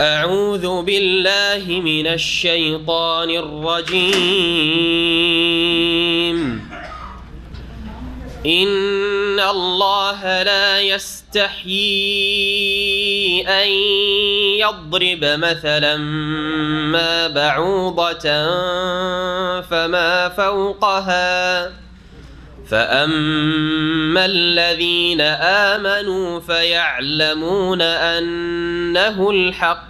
أعوذ بالله من الشيطان الرجيم إن الله لا يستحيي أن يضرب مثلا ما بعوضة فما فوقها فأما الذين آمنوا فيعلمون أنه الحق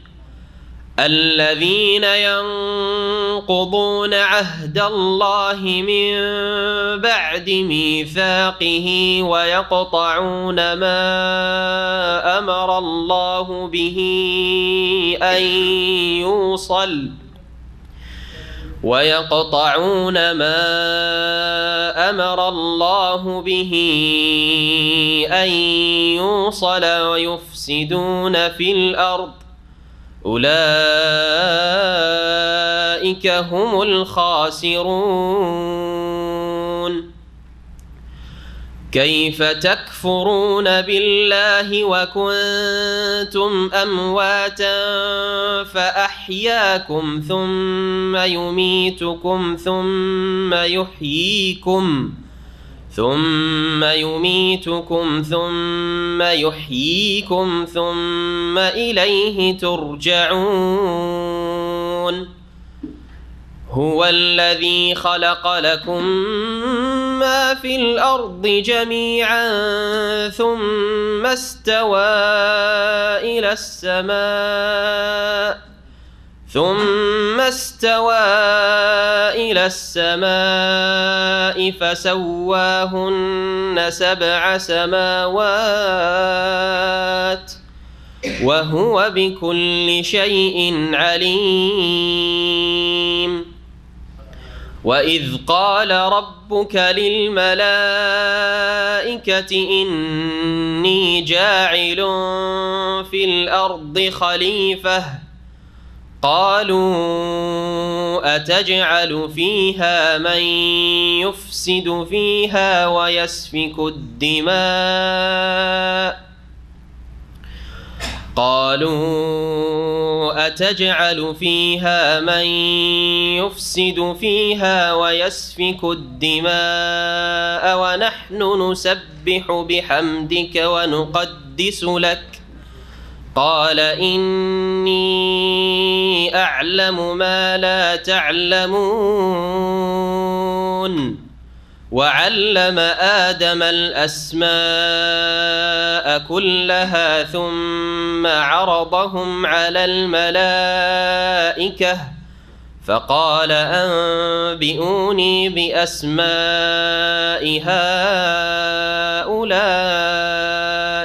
الذين ينقضون عهد الله من بعد ميثاقه ويقطعون ما امر الله به ان يوصل ويقطعون ما امر الله به ان يوصل ويفسدون في الارض أولئك هم الخاسرون كيف تكفرون بالله وكنتم أمواتا فأحياكم ثم يميتكم ثم يحييكم ۖ ثم يميتكم ثم يحييكم ثم اليه ترجعون هو الذي خلق لكم ما في الارض جميعا ثم استوى الى السماء ثم استوى إلى السماء فسواهن سبع سماوات وهو بكل شيء عليم وإذ قال ربك للملائكة إني جاعل في الأرض خليفةً قالوا أتجعل فيها من يفسد فيها ويسفك الدماء قالوا أتجعل فيها من يفسد فيها ويسفك الدماء ونحن نسبح بحمدك ونقدس لك قال إني أعلم ما لا تعلمون وعلم آدم الأسماء كلها ثم عرضهم على الملائكة فقال أنبئوني بأسماء هؤلاء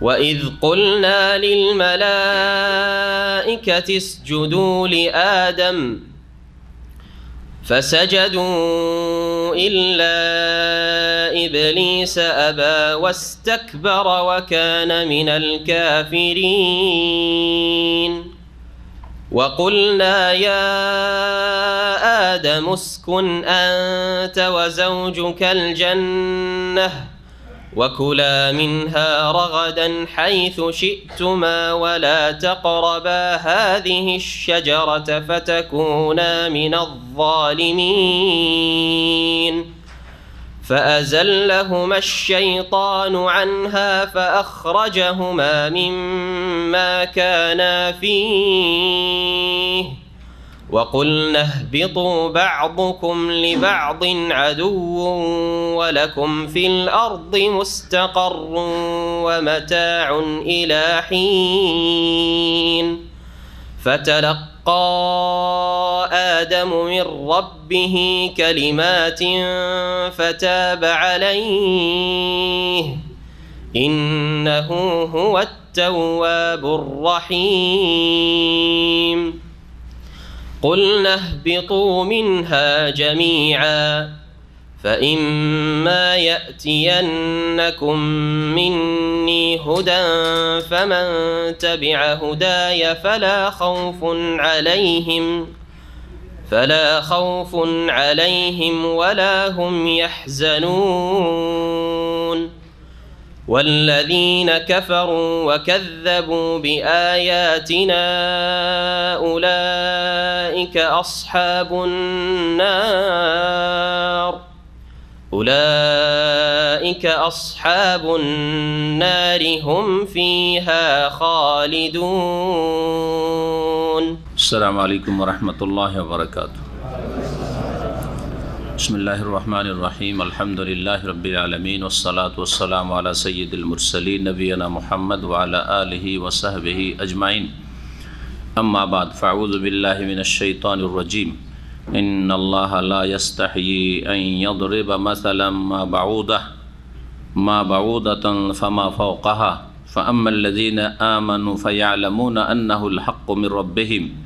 وإذ قلنا للملائكة اسجدوا لآدم فسجدوا إلا إبليس أبى واستكبر وكان من الكافرين وقلنا يا آدم اسكن أنت وزوجك الجنة وكلا منها رغدا حيث شئتما ولا تقربا هذه الشجرة فتكونا من الظالمين فأزلهما الشيطان عنها فأخرجهما مما كانا فيه وقلنا اهبطوا بعضكم لبعض عدو ولكم في الارض مستقر ومتاع الى حين فتلقى ادم من ربه كلمات فتاب عليه انه هو التواب الرحيم قلنا اهبطوا منها جميعا فإما يأتينكم مني هدى فمن تبع هداي فلا خوف عليهم فلا خوف عليهم ولا هم يحزنون والذين كفروا وكذبوا باياتنا اولئك اصحاب النار اولئك اصحاب النار هم فيها خالدون السلام عليكم ورحمه الله وبركاته بسم الله الرحمن الرحيم الحمد لله رب العالمين والصلاة والسلام على سيد المرسلين نبينا محمد وعلى آله وصحبه أجمعين اما بعد فاعوذ بالله من الشيطان الرجيم ان الله لا يستحيي ان يضرب مثلا ما بعوضة ما بعوضة فما فوقها فأما الذين آمنوا فيعلمون أنه الحق من ربهم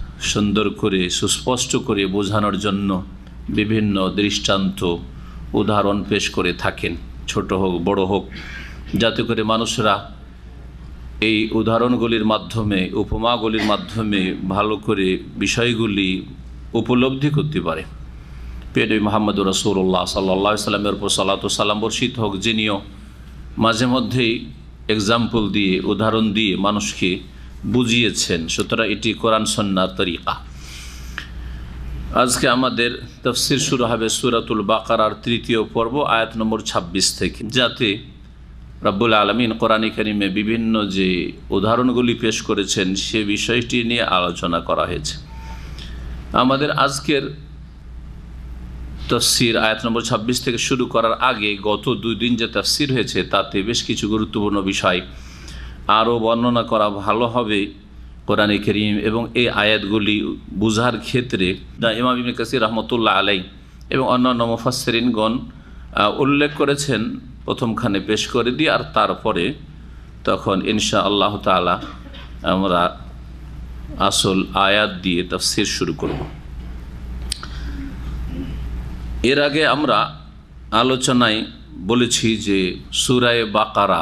সুন্দর করে সুস্পষ্ট করে বোঝানোর জন্য বিভিন্ন দৃষ্টান্ত উদাহরণ পেশ করে থাকেন ছোট হোক বড় হোক যাতে করে মানুষরা এই উদাহরণগুলির মাধ্যমে উপমাগুলির মাধ্যমে ভালো করে বিষয়গুলি উপলব্ধি করতে পারে পেড মোহাম্মদ রসৌল্লাহ সাল্লা সাল্লামের উপর সালাত সাল্লাম বর্ষিত হোক যিনিও মাঝে মধ্যেই এক্সাম্পল দিয়ে উদাহরণ দিয়ে মানুষকে বুঝিয়েছেন সুতরাং এটি কোরআন সন্ন্যার তরিকা আজকে আমাদের তফসির শুরু হবে সুরাতুল বাকারার তৃতীয় পর্ব আয়াত নম্বর ২৬ থেকে যাতে রাবুল আলমিন কোরআন করিমে বিভিন্ন যে উদাহরণগুলি পেশ করেছেন সে বিষয়টি নিয়ে আলোচনা করা হয়েছে আমাদের আজকের তফসির আয়াত নম্বর ২৬ থেকে শুরু করার আগে গত দুই দিন যে তফসির হয়েছে তাতে বেশ কিছু গুরুত্বপূর্ণ বিষয় আরও বর্ণনা করা ভালো হবে কোরআনে করিম এবং এই আয়াতগুলি বুঝার ক্ষেত্রে ইমাম ইবিন কাসির রহমতুল্লাহ আলাই এবং অন্যান্য মুফাসরিনগণ উল্লেখ করেছেন প্রথমখানে পেশ করে দিয়ে আর তারপরে তখন ইনশা আল্লাহ তালা আমরা আসল আয়াত দিয়ে তাফসির শুরু করব এর আগে আমরা আলোচনায় বলেছি যে সুরায় বাকারা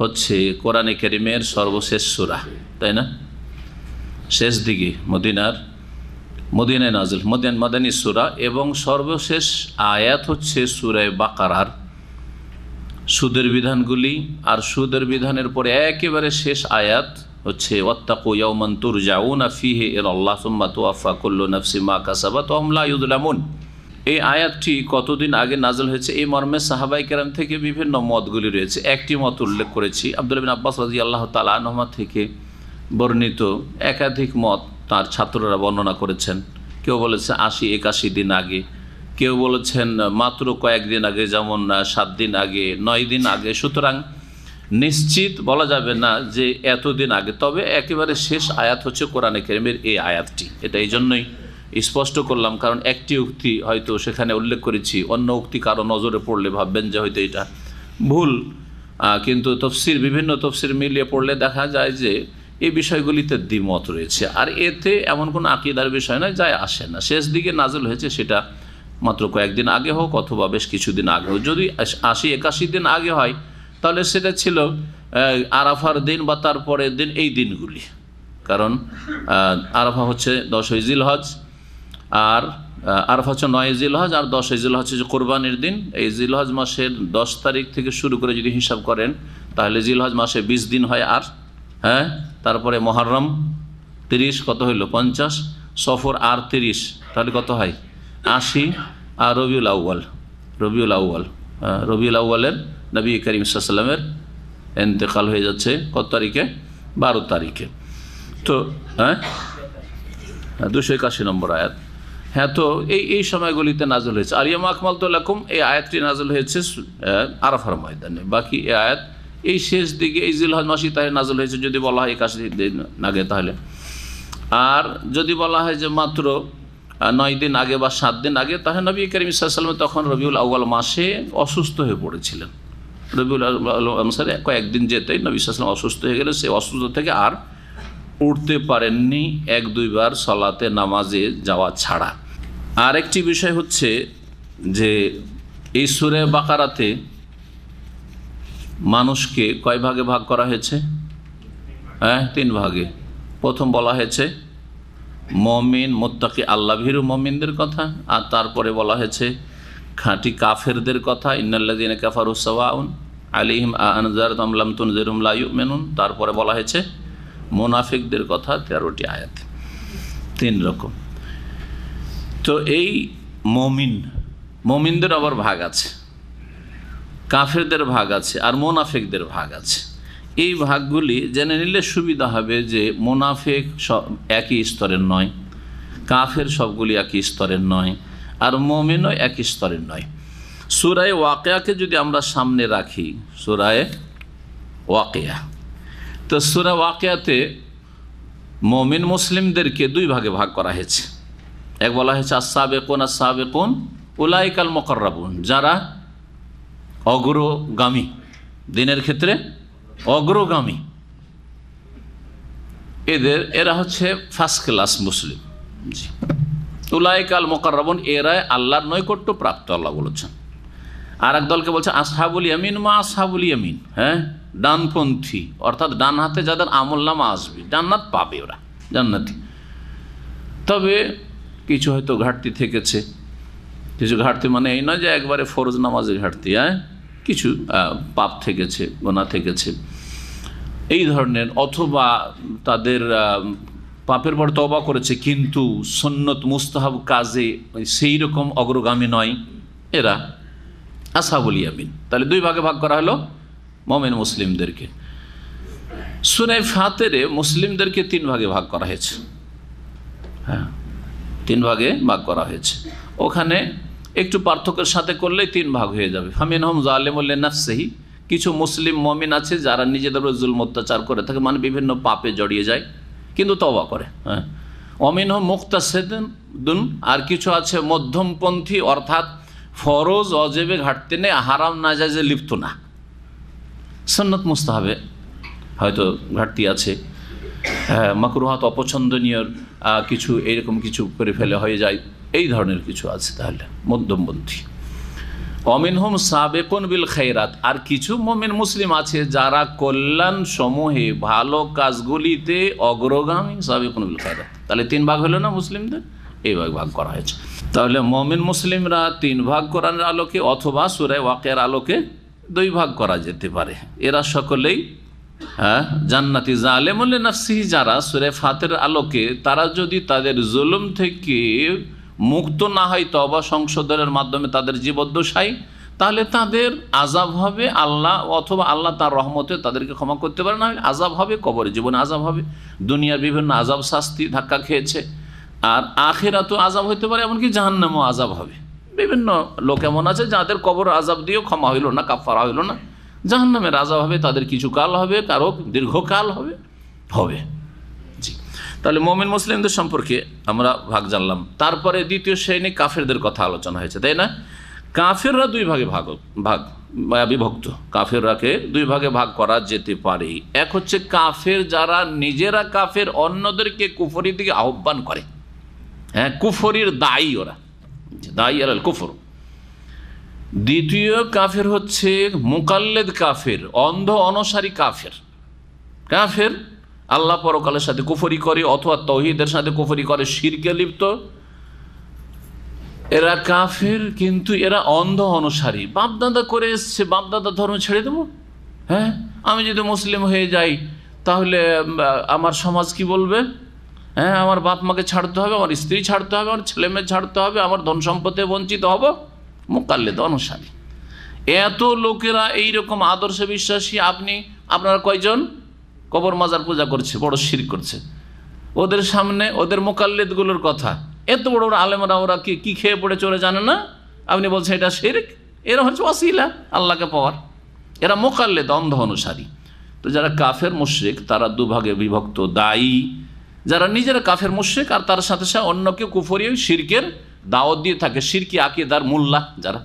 হচ্ছে কোরআনে করিমের সর্বশেষ সুরা তাই না শেষ দিকে মদিনার মদিনে নাজল মদিন মাদানী সুরা এবং সর্বশেষ আয়াত হচ্ছে সুরায় বাকারার সুদের বিধানগুলি আর সুদের বিধানের পরে একেবারে শেষ আয়াত হচ্ছে ওত্তাকু ইয়ৌমন্তুর জাউন আফিহে এর আল্লাহ সুম্মা তো আফা করল নফসি মা কাসাবা তো আমলা ইউদুলামুন এই আয়াতটি কতদিন আগে নাজল হয়েছে এই মর্মে সাহাবাই কেরাম থেকে বিভিন্ন মতগুলি রয়েছে একটি মত উল্লেখ করেছি আব্দুল বিন আব্বাস রাজি আল্লাহ তালাহমা থেকে বর্ণিত একাধিক মত তার ছাত্ররা বর্ণনা করেছেন কেউ বলেছে আশি একাশি দিন আগে কেউ বলেছেন মাত্র কয়েকদিন আগে যেমন সাত দিন আগে নয় দিন আগে সুতরাং নিশ্চিত বলা যাবে না যে এতদিন আগে তবে একেবারে শেষ আয়াত হচ্ছে কোরআনে কেরিমের এই আয়াতটি এটা এই জন্যই স্পষ্ট করলাম কারণ একটি উক্তি হয়তো সেখানে উল্লেখ করেছি অন্য উক্তি কারো নজরে পড়লে ভাববেন যে হয়তো এটা ভুল কিন্তু তফসির বিভিন্ন তফসির মিলিয়ে পড়লে দেখা যায় যে এই বিষয়গুলিতে দ্বিমত রয়েছে আর এতে এমন কোনো আকিদার বিষয় নয় যায় আসে না শেষ দিকে নাজল হয়েছে সেটা মাত্র কয়েকদিন আগে হোক অথবা বেশ কিছুদিন আগে হোক যদি আশি একাশি দিন আগে হয় তাহলে সেটা ছিল আরাফার দিন বা তারপরের দিন এই দিনগুলি কারণ আরাফা হচ্ছে দশই জিলহজ হজ আর আরফা হচ্ছে নয় জিলহজ আর দশ এজিল হচ্ছে যে কোরবানির দিন এই জিলহজ মাসের দশ তারিখ থেকে শুরু করে যদি হিসাব করেন তাহলে জিলহজ মাসে ২০ দিন হয় আর হ্যাঁ তারপরে মহরম তিরিশ কত হইল পঞ্চাশ সফর আর তিরিশ তাহলে কত হয় আশি আর রবিউল আউ্য়াল রবিউল আউ্য়াল রবিউল আউ্য়ালের নবী করিম সাল্লামের এন্তেকাল হয়ে যাচ্ছে কত তারিখে বারো তারিখে তো হ্যাঁ দুশো একাশি নম্বর আয়াত হ্যাঁ তো এই এই সময়গুলিতে নাজল হয়েছে আলিয়াম আকমাল তোলাকুম এই আয়াতটি নাজল হয়েছে আরাফার ময়দানে বাকি এই আয়াত এই শেষ দিকে এই জিলহজ মাসি তাহলে নাজল হয়েছে যদি বলা হয় একাশি দিন আগে তাহলে আর যদি বলা হয় যে মাত্র নয় দিন আগে বা সাত দিন আগে তাহলে নবী করিম ইসাল্লাম তখন রবিউল আউ্বাল মাসে অসুস্থ হয়ে পড়েছিলেন রবিউল অনুসারে কয়েকদিন যেতেই নবী ইসাল্লাম অসুস্থ হয়ে গেলে সেই অসুস্থ থেকে আর উঠতে পারেননি এক দুইবার সলাতে নামাজে যাওয়া ছাড়া আরেকটি বিষয় হচ্ছে যে এই সুরে বাকারাতে মানুষকে কয় ভাগে ভাগ করা হয়েছে হ্যাঁ তিন ভাগে প্রথম বলা হয়েছে মমিন মোত্তাকি আল্লাহ ভিরু মমিনদের কথা আর তারপরে বলা হয়েছে খাঁটি কাফেরদের কথা ইন্নাল্লাদিন কাফার উসাউন আলিহিম আনজার তুনজেরুম লাইউ মেনুন তারপরে বলা হয়েছে মোনাফিকদের কথা তেরোটি আয়াত তিন রকম তো এই মমিন মমিনদের আবার ভাগ আছে কাফেরদের ভাগ আছে আর মোনাফেকদের ভাগ আছে এই ভাগগুলি জেনে নিলে সুবিধা হবে যে মোনাফেক সব একই স্তরের নয় কাফের সবগুলি একই স্তরের নয় আর মমিনও একই স্তরের নয় সুরায় ওয়াকেয়াকে যদি আমরা সামনে রাখি সুরায় ওয়াকেয়া তো সুরা ওয়াকেয়াতে মমিন মুসলিমদেরকে দুই ভাগে ভাগ করা হয়েছে এক বলা হয়েছে আসাবে কোন উলাইকাল মকর্রাবুন যারা অগ্রগামী দিনের ক্ষেত্রে অগ্রগামী এদের এরা হচ্ছে ফার্স্ট ক্লাস মুসলিম জি উলাইকাল মকর্রাবুন এরা আল্লাহর নৈকট্য প্রাপ্ত আল্লাহ বলেছেন আর এক দলকে বলছে আসহাবুল ইয়ামিন মা আসহাবুল ইয়ামিন হ্যাঁ ডানপন্থী অর্থাৎ ডান হাতে যাদের আমল নামা আসবে ডান্নাত পাবে ওরা জান্নাতি তবে কিছু হয়তো ঘাটতি থেকেছে কিছু ঘাটতি মানে এই নয় যে একবারে ফরজ নামাজের ঘাটতি হ্যাঁ কিছু পাপ থেকেছে গোনা থেকেছে এই ধরনের অথবা তাদের পাপের পর তবা করেছে কিন্তু সন্নত মুস্তাহাব কাজে সেই রকম অগ্রগামী নয় এরা আশা বলি আমি তাহলে দুই ভাগে ভাগ করা হলো মমেন মুসলিমদেরকে শুনে ফাতেরে মুসলিমদেরকে তিন ভাগে ভাগ করা হয়েছে হ্যাঁ তিন ভাগে ভাগ করা হয়েছে ওখানে একটু পার্থক্যের সাথে করলে তিন ভাগ হয়ে যাবে হামিন হোম জালেমুল্লেনাফসেহি কিছু মুসলিম মমিন আছে যারা নিজেদের জুলম অত্যাচার করে থাকে মানে বিভিন্ন পাপে জড়িয়ে যায় কিন্তু তবা করে হ্যাঁ অমিন হোম মুক্তাসেদুন আর কিছু আছে মধ্যমপন্থী অর্থাৎ ফরজ অজেবে ঘাটতে নেই হারাম না যায় যে লিপ্ত না সন্নত মুস্তাহাবে হয়তো ঘাটতি আছে হ্যাঁ মাকরুহাত অপছন্দনীয় কিছু এরকম কিছু করে ফেলে হয়ে যায় এই ধরনের কিছু আছে তাহলে মধ্যমপন্থী অমিন হোম সাবেকন বিল খেরাত আর কিছু মমিন মুসলিম আছে যারা কল্যাণ সমূহে ভালো কাজগুলিতে অগ্রগামী সাবেকন বিল খেরাত তাহলে তিন ভাগ হলো না মুসলিমদের এই ভাগ ভাগ করা হয়েছে তাহলে মমিন মুসলিমরা তিন ভাগ করার আলোকে অথবা সুরে ওয়াকের আলোকে দুই ভাগ করা যেতে পারে এরা সকলেই হ্যাঁ জান্নাতি জালেমুল্লে নাফসিহি যারা সুরে ফাতের আলোকে তারা যদি তাদের জুলুম থেকে মুক্ত না হয় তবা সংশোধনের মাধ্যমে তাদের জীবদ্দশায় তাহলে তাদের আজাব হবে আল্লাহ অথবা আল্লাহ তার রহমতে তাদেরকে ক্ষমা করতে পারে না আজাব হবে কবরে জীবনে আজাব হবে দুনিয়ার বিভিন্ন আজাব শাস্তি ধাক্কা খেয়েছে আর আখেরা তো আজাব হইতে পারে এমনকি জাহান্নামও আজাব হবে বিভিন্ন লোক এমন আছে যাদের কবর আজাব দিয়েও ক্ষমা হইল না কাফারা হইল না নামে রাজা হবে তাদের কিছু কাল হবে কারো দীর্ঘকাল হবে হবে জি তাহলে মোমেন মুসলিমদের সম্পর্কে আমরা ভাগ জানলাম তারপরে দ্বিতীয় শ্রেণী কাফেরদের কথা আলোচনা হয়েছে তাই না কাফেররা দুই ভাগে ভাগ ভাগ বিভক্ত কাফেররাকে দুই ভাগে ভাগ করা যেতে পারে এক হচ্ছে কাফের যারা নিজেরা কাফের অন্যদেরকে কুফরির দিকে আহ্বান করে হ্যাঁ কুফরির দায়ী ওরা দায়ী আর কুফর দ্বিতীয় কাফের হচ্ছে মোকাল্লেদ কাফের অন্ধ অনসারী কাফের কাফের আল্লাহ পরকালের সাথে কুফরি করে অথবা তহিদের সাথে কুফরি করে শিরকে লিপ্ত এরা কাফের কিন্তু এরা অন্ধ অনুসারী বাপদাদা করে এসছে বাপদাদা ধর্ম ছেড়ে দেব হ্যাঁ আমি যদি মুসলিম হয়ে যাই তাহলে আমার সমাজ কি বলবে হ্যাঁ আমার বাপ মাকে ছাড়তে হবে আমার স্ত্রী ছাড়তে হবে আমার ছেলেমেয়ে ছাড়তে হবে আমার ধন সম্পদে বঞ্চিত হবো মোকাল্লেদ অনুসারী এত লোকেরা এই রকম আদর্শে বিশ্বাসী আপনি আপনারা কয়জন কবর মাজার পূজা করছে বড় শির করছে ওদের সামনে ওদের মোকাল্লেদগুলোর কথা এত বড় বড় আলেমরা ওরা কি কী খেয়ে পড়ে চলে জানে না আপনি বলছেন এটা শির্ক এরা হচ্ছে অসিলা আল্লাহকে পাওয়ার এরা মোকাল্লেদ অন্ধ অনুসারী তো যারা কাফের মুশ্রিক তারা দুভাগে বিভক্ত দায়ী যারা নিজেরা কাফের মুশ্রিক আর তার সাথে সাথে অন্যকে ওই শিরকের দাওয়াত দিয়ে থাকে সিরকি আকিদার মোল্লা যারা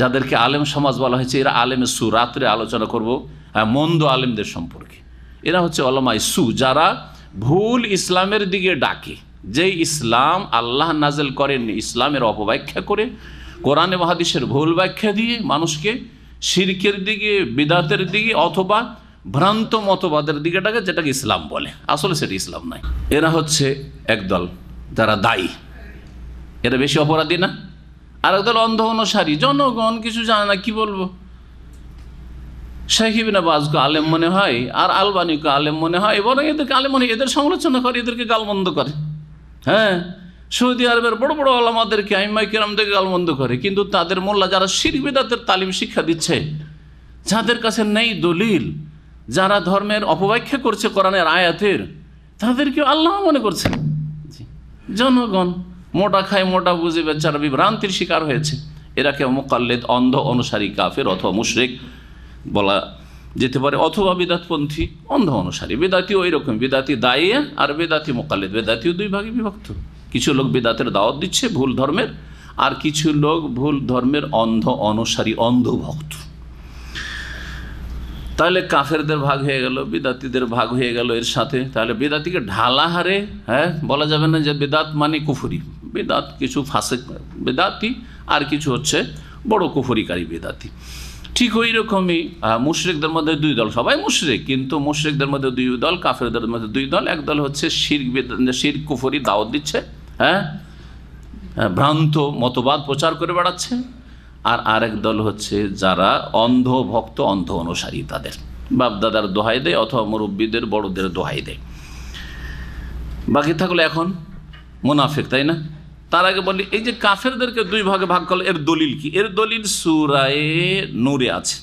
যাদেরকে আলেম সমাজ বলা হয়েছে এরা আলেমে সু রাত্রে আলোচনা করব হ্যাঁ, মন্দ আলেমদের সম্পর্কে এরা হচ্ছে অলমাই সু যারা ভুল ইসলামের দিকে ডাকে যে ইসলাম আল্লাহ নাজেল করেন ইসলামের অপব্যাখ্যা করে কোরআনে মহাদিসের ভুল ব্যাখ্যা দিয়ে মানুষকে সিরকের দিকে বিদাতের দিকে অথবা ভ্রান্ত মতবাদের দিকে ডাকে যেটাকে ইসলাম বলে আসলে সেটা ইসলাম নয় এরা হচ্ছে একদল যারা দায়ী এটা বেশি অপরাধী না আর একদল অন্ধ অনুসারী জনগণ কিছু জানে না কি বলবো শাহিবিনা নবাজকে আলেম মনে হয় আর আলবানিকে আলেম মনে হয় বরং এদেরকে আলেম মনে এদের সমালোচনা করে এদেরকে গালবন্ধ করে হ্যাঁ সৌদি আরবের বড় বড় আলামাদেরকে আইমাই কেরামদেরকে গালবন্ধ করে কিন্তু তাদের মোল্লা যারা শিরবিদাতের তালিম শিক্ষা দিচ্ছে যাদের কাছে নেই দলিল যারা ধর্মের অপব্যাখ্যা করছে কোরআনের আয়াতের তাদেরকে আল্লাহ মনে করছে জনগণ মোটা খায় মোটা বুঝে বেচারা বিভ্রান্তির শিকার হয়েছে এরা কেউ মোকাল্লেদ অন্ধ অনুসারী কাফের অথবা মুশরেক বলা যেতে পারে অথবা বিদাতপন্থী অন্ধ অনুসারী বেদাতিও ওই রকম বেদাতি দায়ে আর বেদাতি মোকাল্লেদ বেদাতিও দুই ভাগে বিভক্ত কিছু লোক বেদাতের দাওয়াত দিচ্ছে ভুল ধর্মের আর কিছু লোক ভুল ধর্মের অন্ধ অনুসারী অন্ধভক্ত তাহলে কাফেরদের ভাগ হয়ে গেল বেদাতিদের ভাগ হয়ে গেল এর সাথে তাহলে বেদাতিকে ঢালা হারে হ্যাঁ বলা যাবে না যে বেদাত মানে কুফুরি বেদাত কিছু ফাঁসে বেদাতি আর কিছু হচ্ছে বড় কুফরিকারী বেদাতি ঠিক ওই রকমই মুশরিকদের মধ্যে দুই দল সবাই মুশরিক কিন্তু মুশরিকদের মধ্যে দুই দল কাফেরদের মধ্যে দুই দল এক দল হচ্ছে শির শির কুফরি দাওয়াত দিচ্ছে হ্যাঁ? হ্যাঁ ভ্রান্ত মতবাদ প্রচার করে বেড়াচ্ছে আর আরেক দল হচ্ছে যারা অন্ধ ভক্ত অন্ধ অনুসারী তাদের বাপদাদার দোহাই দেয় অথবা মুরব্বীদের বড়দের দোহাই দেয় বাকি থাকলে এখন মুনাফেক তাই না তার আগে বলি এই যে কাফেরদেরকে দুই ভাগে ভাগ করলো এর দলিল কি এর দলিল সুরায়ে নূরে আছে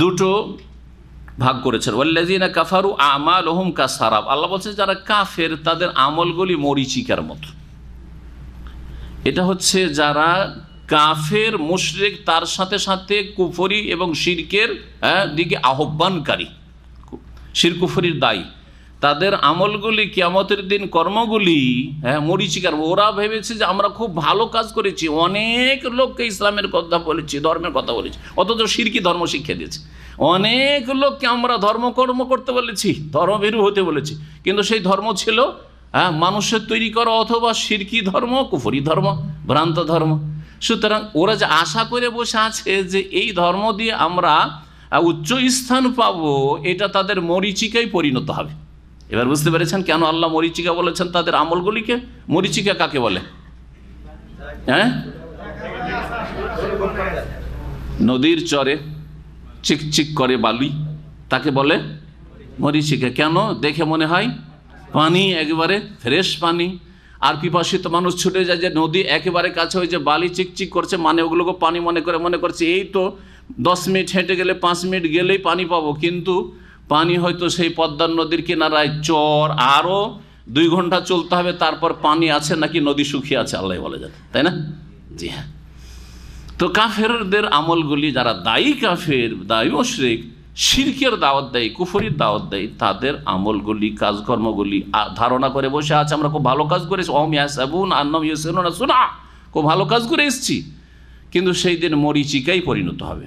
দুটো ভাগ করেছেন ওয়াল্লাজিনা কাফারু আমাল ওহম কা সারাব আল্লাহ বলছে যারা কাফের তাদের আমলগুলি মরিচিকার মতো এটা হচ্ছে যারা কাফের মুশরেক তার সাথে সাথে কুফরি এবং শিরকের হ্যাঁ, দিকে আহ্বানকারী শিরকুফরির দায়ী তাদের আমলগুলি কিয়ামতের দিন কর্মগুলি হ্যাঁ মরিচিকার ওরা ভেবেছে যে আমরা খুব ভালো কাজ করেছি অনেক লোককে ইসলামের কথা বলেছি ধর্মের কথা বলেছি অথচ সিরকি ধর্ম শিক্ষা দিয়েছে অনেক লোককে আমরা ধর্মকর্ম করতে বলেছি ধর্মভীরু হতে বলেছি কিন্তু সেই ধর্ম ছিল হ্যাঁ মানুষের তৈরি করা অথবা সিরকি ধর্ম কুফরি ধর্ম ভ্রান্ত ধর্ম সুতরাং ওরা যে আশা করে বসে আছে যে এই ধর্ম দিয়ে আমরা উচ্চ স্থান পাবো এটা তাদের মরিচিকাই পরিণত হবে এবার বুঝতে পেরেছেন কেন আল্লাহ মরিচিকা বলেছেন তাদের আমলগুলিকে মরিচিকা কাকে বলে হ্যাঁ নদীর চরে চিকচিক করে বালি তাকে বলে মরিচিকা কেন দেখে মনে হয় পানি একবারে ফ্রেশ পানি আর পিপাসিত মানুষ ছুটে যায় যে নদী একেবারে কাছে হয়ে যে বালি চিকচিক করছে মানে ওগুলোকে পানি মনে করে মনে করছে এই তো দশ মিনিট হেঁটে গেলে পাঁচ মিনিট গেলেই পানি পাবো কিন্তু পানি হয়তো সেই পদ্মার নদীর কিনারায় চর আরও দুই ঘন্টা চলতে হবে তারপর পানি আছে নাকি নদী শুকিয়ে আছে আল্লাহ বলে যাবে তাই না জি হ্যাঁ তো কাফেরদের আমলগুলি যারা দায়ী কাফের দায়ী অশ্রিক সিরকের দাওয়াত দেয় কুফরির দাওয়াত দেয় তাদের আমলগুলি কাজকর্মগুলি ধারণা করে বসে আছে আমরা খুব ভালো কাজ করেছি অম ইয়াসাবুন আন্নম শোনা খুব ভালো কাজ করে এসছি কিন্তু সেই দিন মরিচিকাই পরিণত হবে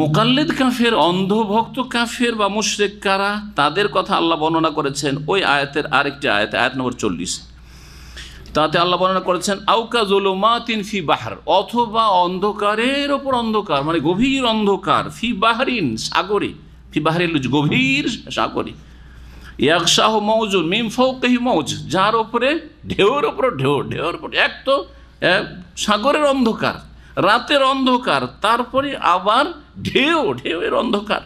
মোকাল্লেদ কাফের অন্ধভক্ত কাফের বা মুশরেক কারা তাদের কথা আল্লাহ বর্ণনা করেছেন ওই আয়াতের আরেকটি আয়াত আয়াত নম্বর চল্লিশ তাতে আল্লাহ বর্ণনা করেছেন আউকা জোলোমা তিন ফি বাহার অথবা অন্ধকারের ওপর অন্ধকার মানে গভীর অন্ধকার ফি বাহারিন সাগরে ফি বাহারিন গভীর সাগরে একশাহ মৌজ মিম ফৌকহি মৌজ যার ওপরে ঢেউর ওপর ঢেউ ঢেউর ওপর এক তো সাগরের অন্ধকার রাতের অন্ধকার তারপরে আবার ঢেউ ঢেউয়ের অন্ধকার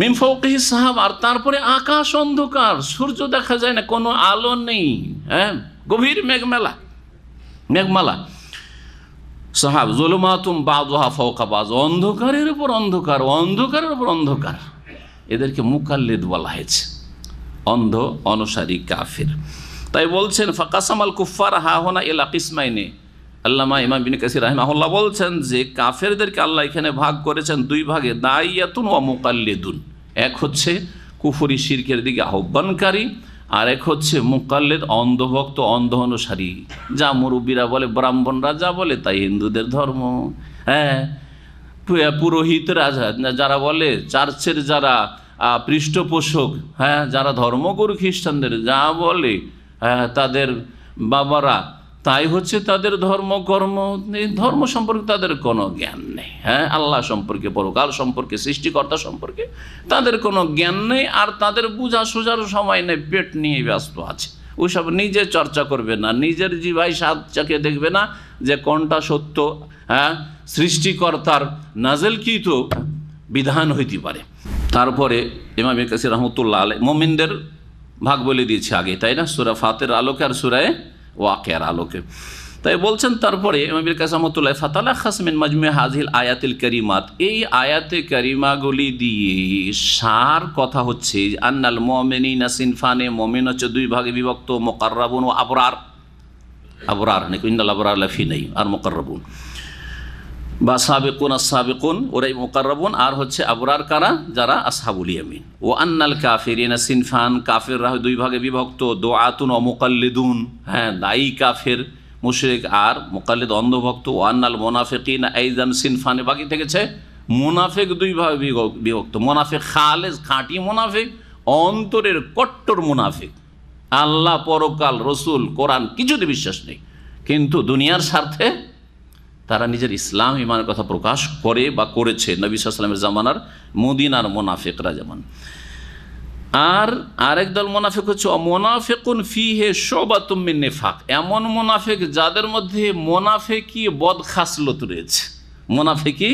মিমফৌকি সাহাব আর তারপরে আকাশ অন্ধকার সূর্য দেখা যায় না কোনো আলো নেই হ্যাঁ গভীর মেঘমেলা মেঘমালা সাহাব জলুমাতুম ফৌকা বাজ অন্ধকারের উপর অন্ধকার অন্ধকারের উপর অন্ধকার এদেরকে মুকাল্লিদ বলা হয়েছে অন্ধ অনুসারী কাফের তাই বলছেন ফাকাসামাল কুফার হাহনা এলা কিসমাইনে আল্লামা ইমাম বিন কাসির রাহিমাহুল্লাহ বলছেন যে কাফেরদেরকে আল্লাহ এখানে ভাগ করেছেন দুই ভাগে দায়াতুন ও মোকাল্লিদুন এক হচ্ছে কুফুরি শির্কের দিকে আহ্বানকারী আর এক হচ্ছে মোকাল্লেদ অন্ধভক্ত অন্ধ অনুসারী যা মুরব্বীরা বলে ব্রাহ্মণরা যা বলে তাই হিন্দুদের ধর্ম হ্যাঁ পুরোহিত রাজা যারা বলে চার্চের যারা পৃষ্ঠপোষক হ্যাঁ যারা ধর্মগুরু খ্রিস্টানদের যা বলে হ্যাঁ তাদের বাবারা তাই হচ্ছে তাদের ধর্ম কর্ম ধর্ম সম্পর্কে তাদের কোনো জ্ঞান নেই হ্যাঁ আল্লাহ সম্পর্কে পরকাল সম্পর্কে সৃষ্টিকর্তা সম্পর্কে তাদের কোনো জ্ঞান নেই আর তাদের বুঝা সোজার সময় নেই পেট নিয়ে ব্যস্ত আছে ওইসব নিজে চর্চা করবে না নিজের জিভাই সাত চাকে দেখবে না যে কোনটা সত্য হ্যাঁ সৃষ্টিকর্তার নাজেল কি তো বিধান হইতে পারে তারপরে এমা কাসির রহমতুল্লাহ আলে মোমিনদের ভাগ বলে দিয়েছে আগে তাই না সুরা ফাতের আলোকে আর সুরায় ওয়াকের আলোকে তাই বলছেন তারপরে এমবির কাসামতুল্লাহ ফাতালা খাসমিন মাজমে হাজিল আয়াতিল করিমাত এই আয়াতে করিমাগুলি দিয়ে সার কথা হচ্ছে আন্নাল মমেনি নাসিন ফানে মমিন হচ্ছে দুই ভাগে বিভক্ত মোকার্রাবুন ও আবরার আবরার নাকি আবরার লাফি নেই আর মোকার্রাবুন বা সাবেকুন আসাবেকুন ওরাই মোকাররাবুন আর হচ্ছে আবরার কারা যারা আসহাবুল ইয়ামিন ও আন্নাল কাফেরিনা সিনফান রাহ দুই ভাগে বিভক্ত দো আতুন অমোকাল্লিদুন হ্যাঁ দায়ী কাফের মুশরিক আর মোকাল্লিদ অন্ধভক্ত ও আন্নাল মোনাফেকিন আইজান সিনফানে বাকি থেকেছে মোনাফেক দুই ভাগে বিভক্ত মোনাফেক খালেজ খাঁটি মোনাফেক অন্তরের কট্টর মোনাফেক আল্লাহ পরকাল রসুল কোরআন কিছুতে বিশ্বাস নেই কিন্তু দুনিয়ার স্বার্থে তারা নিজের ইসলাম ইমানের কথা প্রকাশ করে বা করেছে নবী সালামের জামানার মদিনার মোনাফেকরা যেমন আর আরেক দল মোনাফেক হচ্ছে মোনাফেকুন ফি হে তুমি নেফাক এমন মোনাফেক যাদের মধ্যে মোনাফেকি বদ খাসলত রয়েছে মোনাফেকি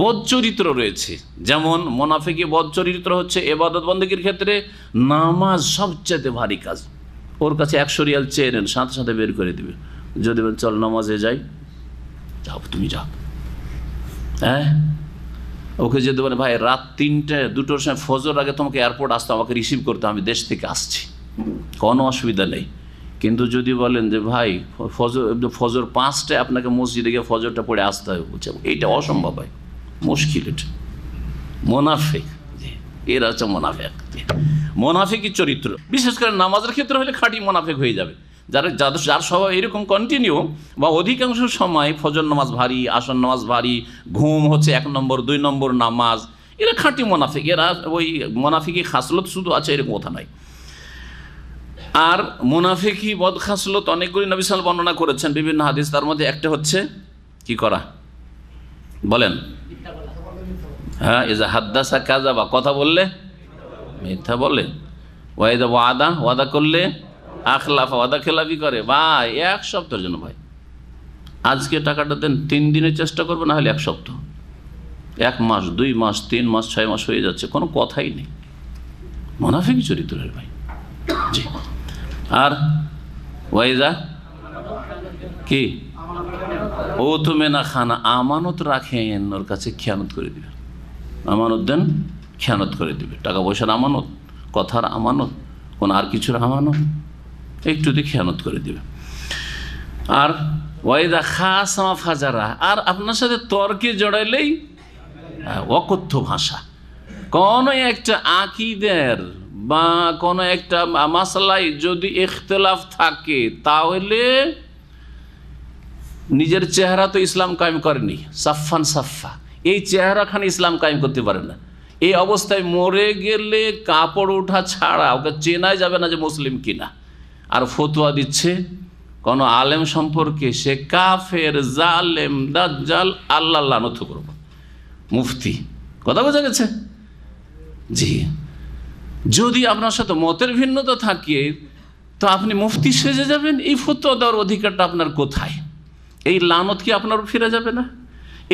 বধ চরিত্র রয়েছে যেমন মোনাফেকি বধ চরিত্র হচ্ছে এবাদত বন্দীর ক্ষেত্রে নামাজ সবচেয়ে ভারী কাজ ওর কাছে একশো রিয়াল চেয়ে নেন সাথে সাথে বের করে দেবে যদি চল নামাজে যাই যাও তুমি যাও হ্যাঁ ওকে যেতে পারে ভাই রাত তিনটে দুটোর সময় ফজর আগে তোমাকে এয়ারপোর্ট আসতো আমাকে রিসিভ করতে আমি দেশ থেকে আসছি কোনো অসুবিধা নেই কিন্তু যদি বলেন যে ভাই ফজর ফজর পাঁচটায় আপনাকে মসজিদে গিয়ে ফজরটা পড়ে আসতে হবে বলছে এইটা অসম্ভব হয় মুশকিল এটা মোনাফেক এরা হচ্ছে মোনাফেক মোনাফেকই চরিত্র বিশেষ করে নামাজের ক্ষেত্রে হলে খাঁটি মোনাফেক হয়ে যাবে যারা যাদের যার স্বভাব এরকম কন্টিনিউ বা অধিকাংশ সময় ফজর নামাজ ভারী আসন নামাজ ভারী ঘুম হচ্ছে এক নম্বর দুই নম্বর নামাজ এরা খাঁটি মোনাফিক এরা ওই মোনাফিকি খাসলত শুধু আছে এরকম কথা নয় আর মোনাফিকি বদ খাসলত অনেকগুলি নবিসাল বর্ণনা করেছেন বিভিন্ন হাদিস তার মধ্যে একটা হচ্ছে কি করা বলেন হ্যাঁ যে হাদ্দাসা কাজা বা কথা বললে মিথ্যা বলে ওয়াইদা ওয়াদা ওয়াদা করলে আখলাফা ওয়াদা খেলাফি করে ভাই এক সপ্তাহের জন্য ভাই আজকে টাকাটা দেন তিন দিনের চেষ্টা করবো না হলে এক সপ্তাহ এক মাস দুই মাস তিন মাস ছয় মাস হয়ে যাচ্ছে কোনো কথাই নেই মোনাফিক চরিত্রের ভাই জি আর ওয়াইজা কি ও তো মেনা খান আমানত রাখেন ওর কাছে খেয়ানত করে দিবে আমানত দেন খেয়ানত করে দিবে টাকা পয়সার আমানত কথার আমানত কোন আর কিছুর আমানত একটু দেখে খেয়ানত করে দিবে আর ওয়াইদা খাসমা ফাজারা আর আপনার সাথে তর্কে জড়াইলেই অকথ্য ভাষা কোনো একটা আকিদের বা কোনো একটা মাসালাই যদি এখতলাফ থাকে তাহলে নিজের চেহারা তো ইসলাম কায়েম করেনি সাফান সাফা এই চেহারাখানে ইসলাম কায়েম করতে পারে না এই অবস্থায় মরে গেলে কাপড় ওঠা ছাড়া ওকে চেনাই যাবে না যে মুসলিম কিনা আর ফতুয়া দিচ্ছে কোনো আলেম সম্পর্কে সে কাফের জালেম দাজ্জাল আল্লাহ লানত করব মুফতি কথা বোঝা গেছে জি যদি আপনার সাথে মতের ভিন্নতা থাকে তো আপনি মুফতি সেজে যাবেন এই ফতুয়া দেওয়ার অধিকারটা আপনার কোথায় এই লানত কি আপনার ফিরে যাবে না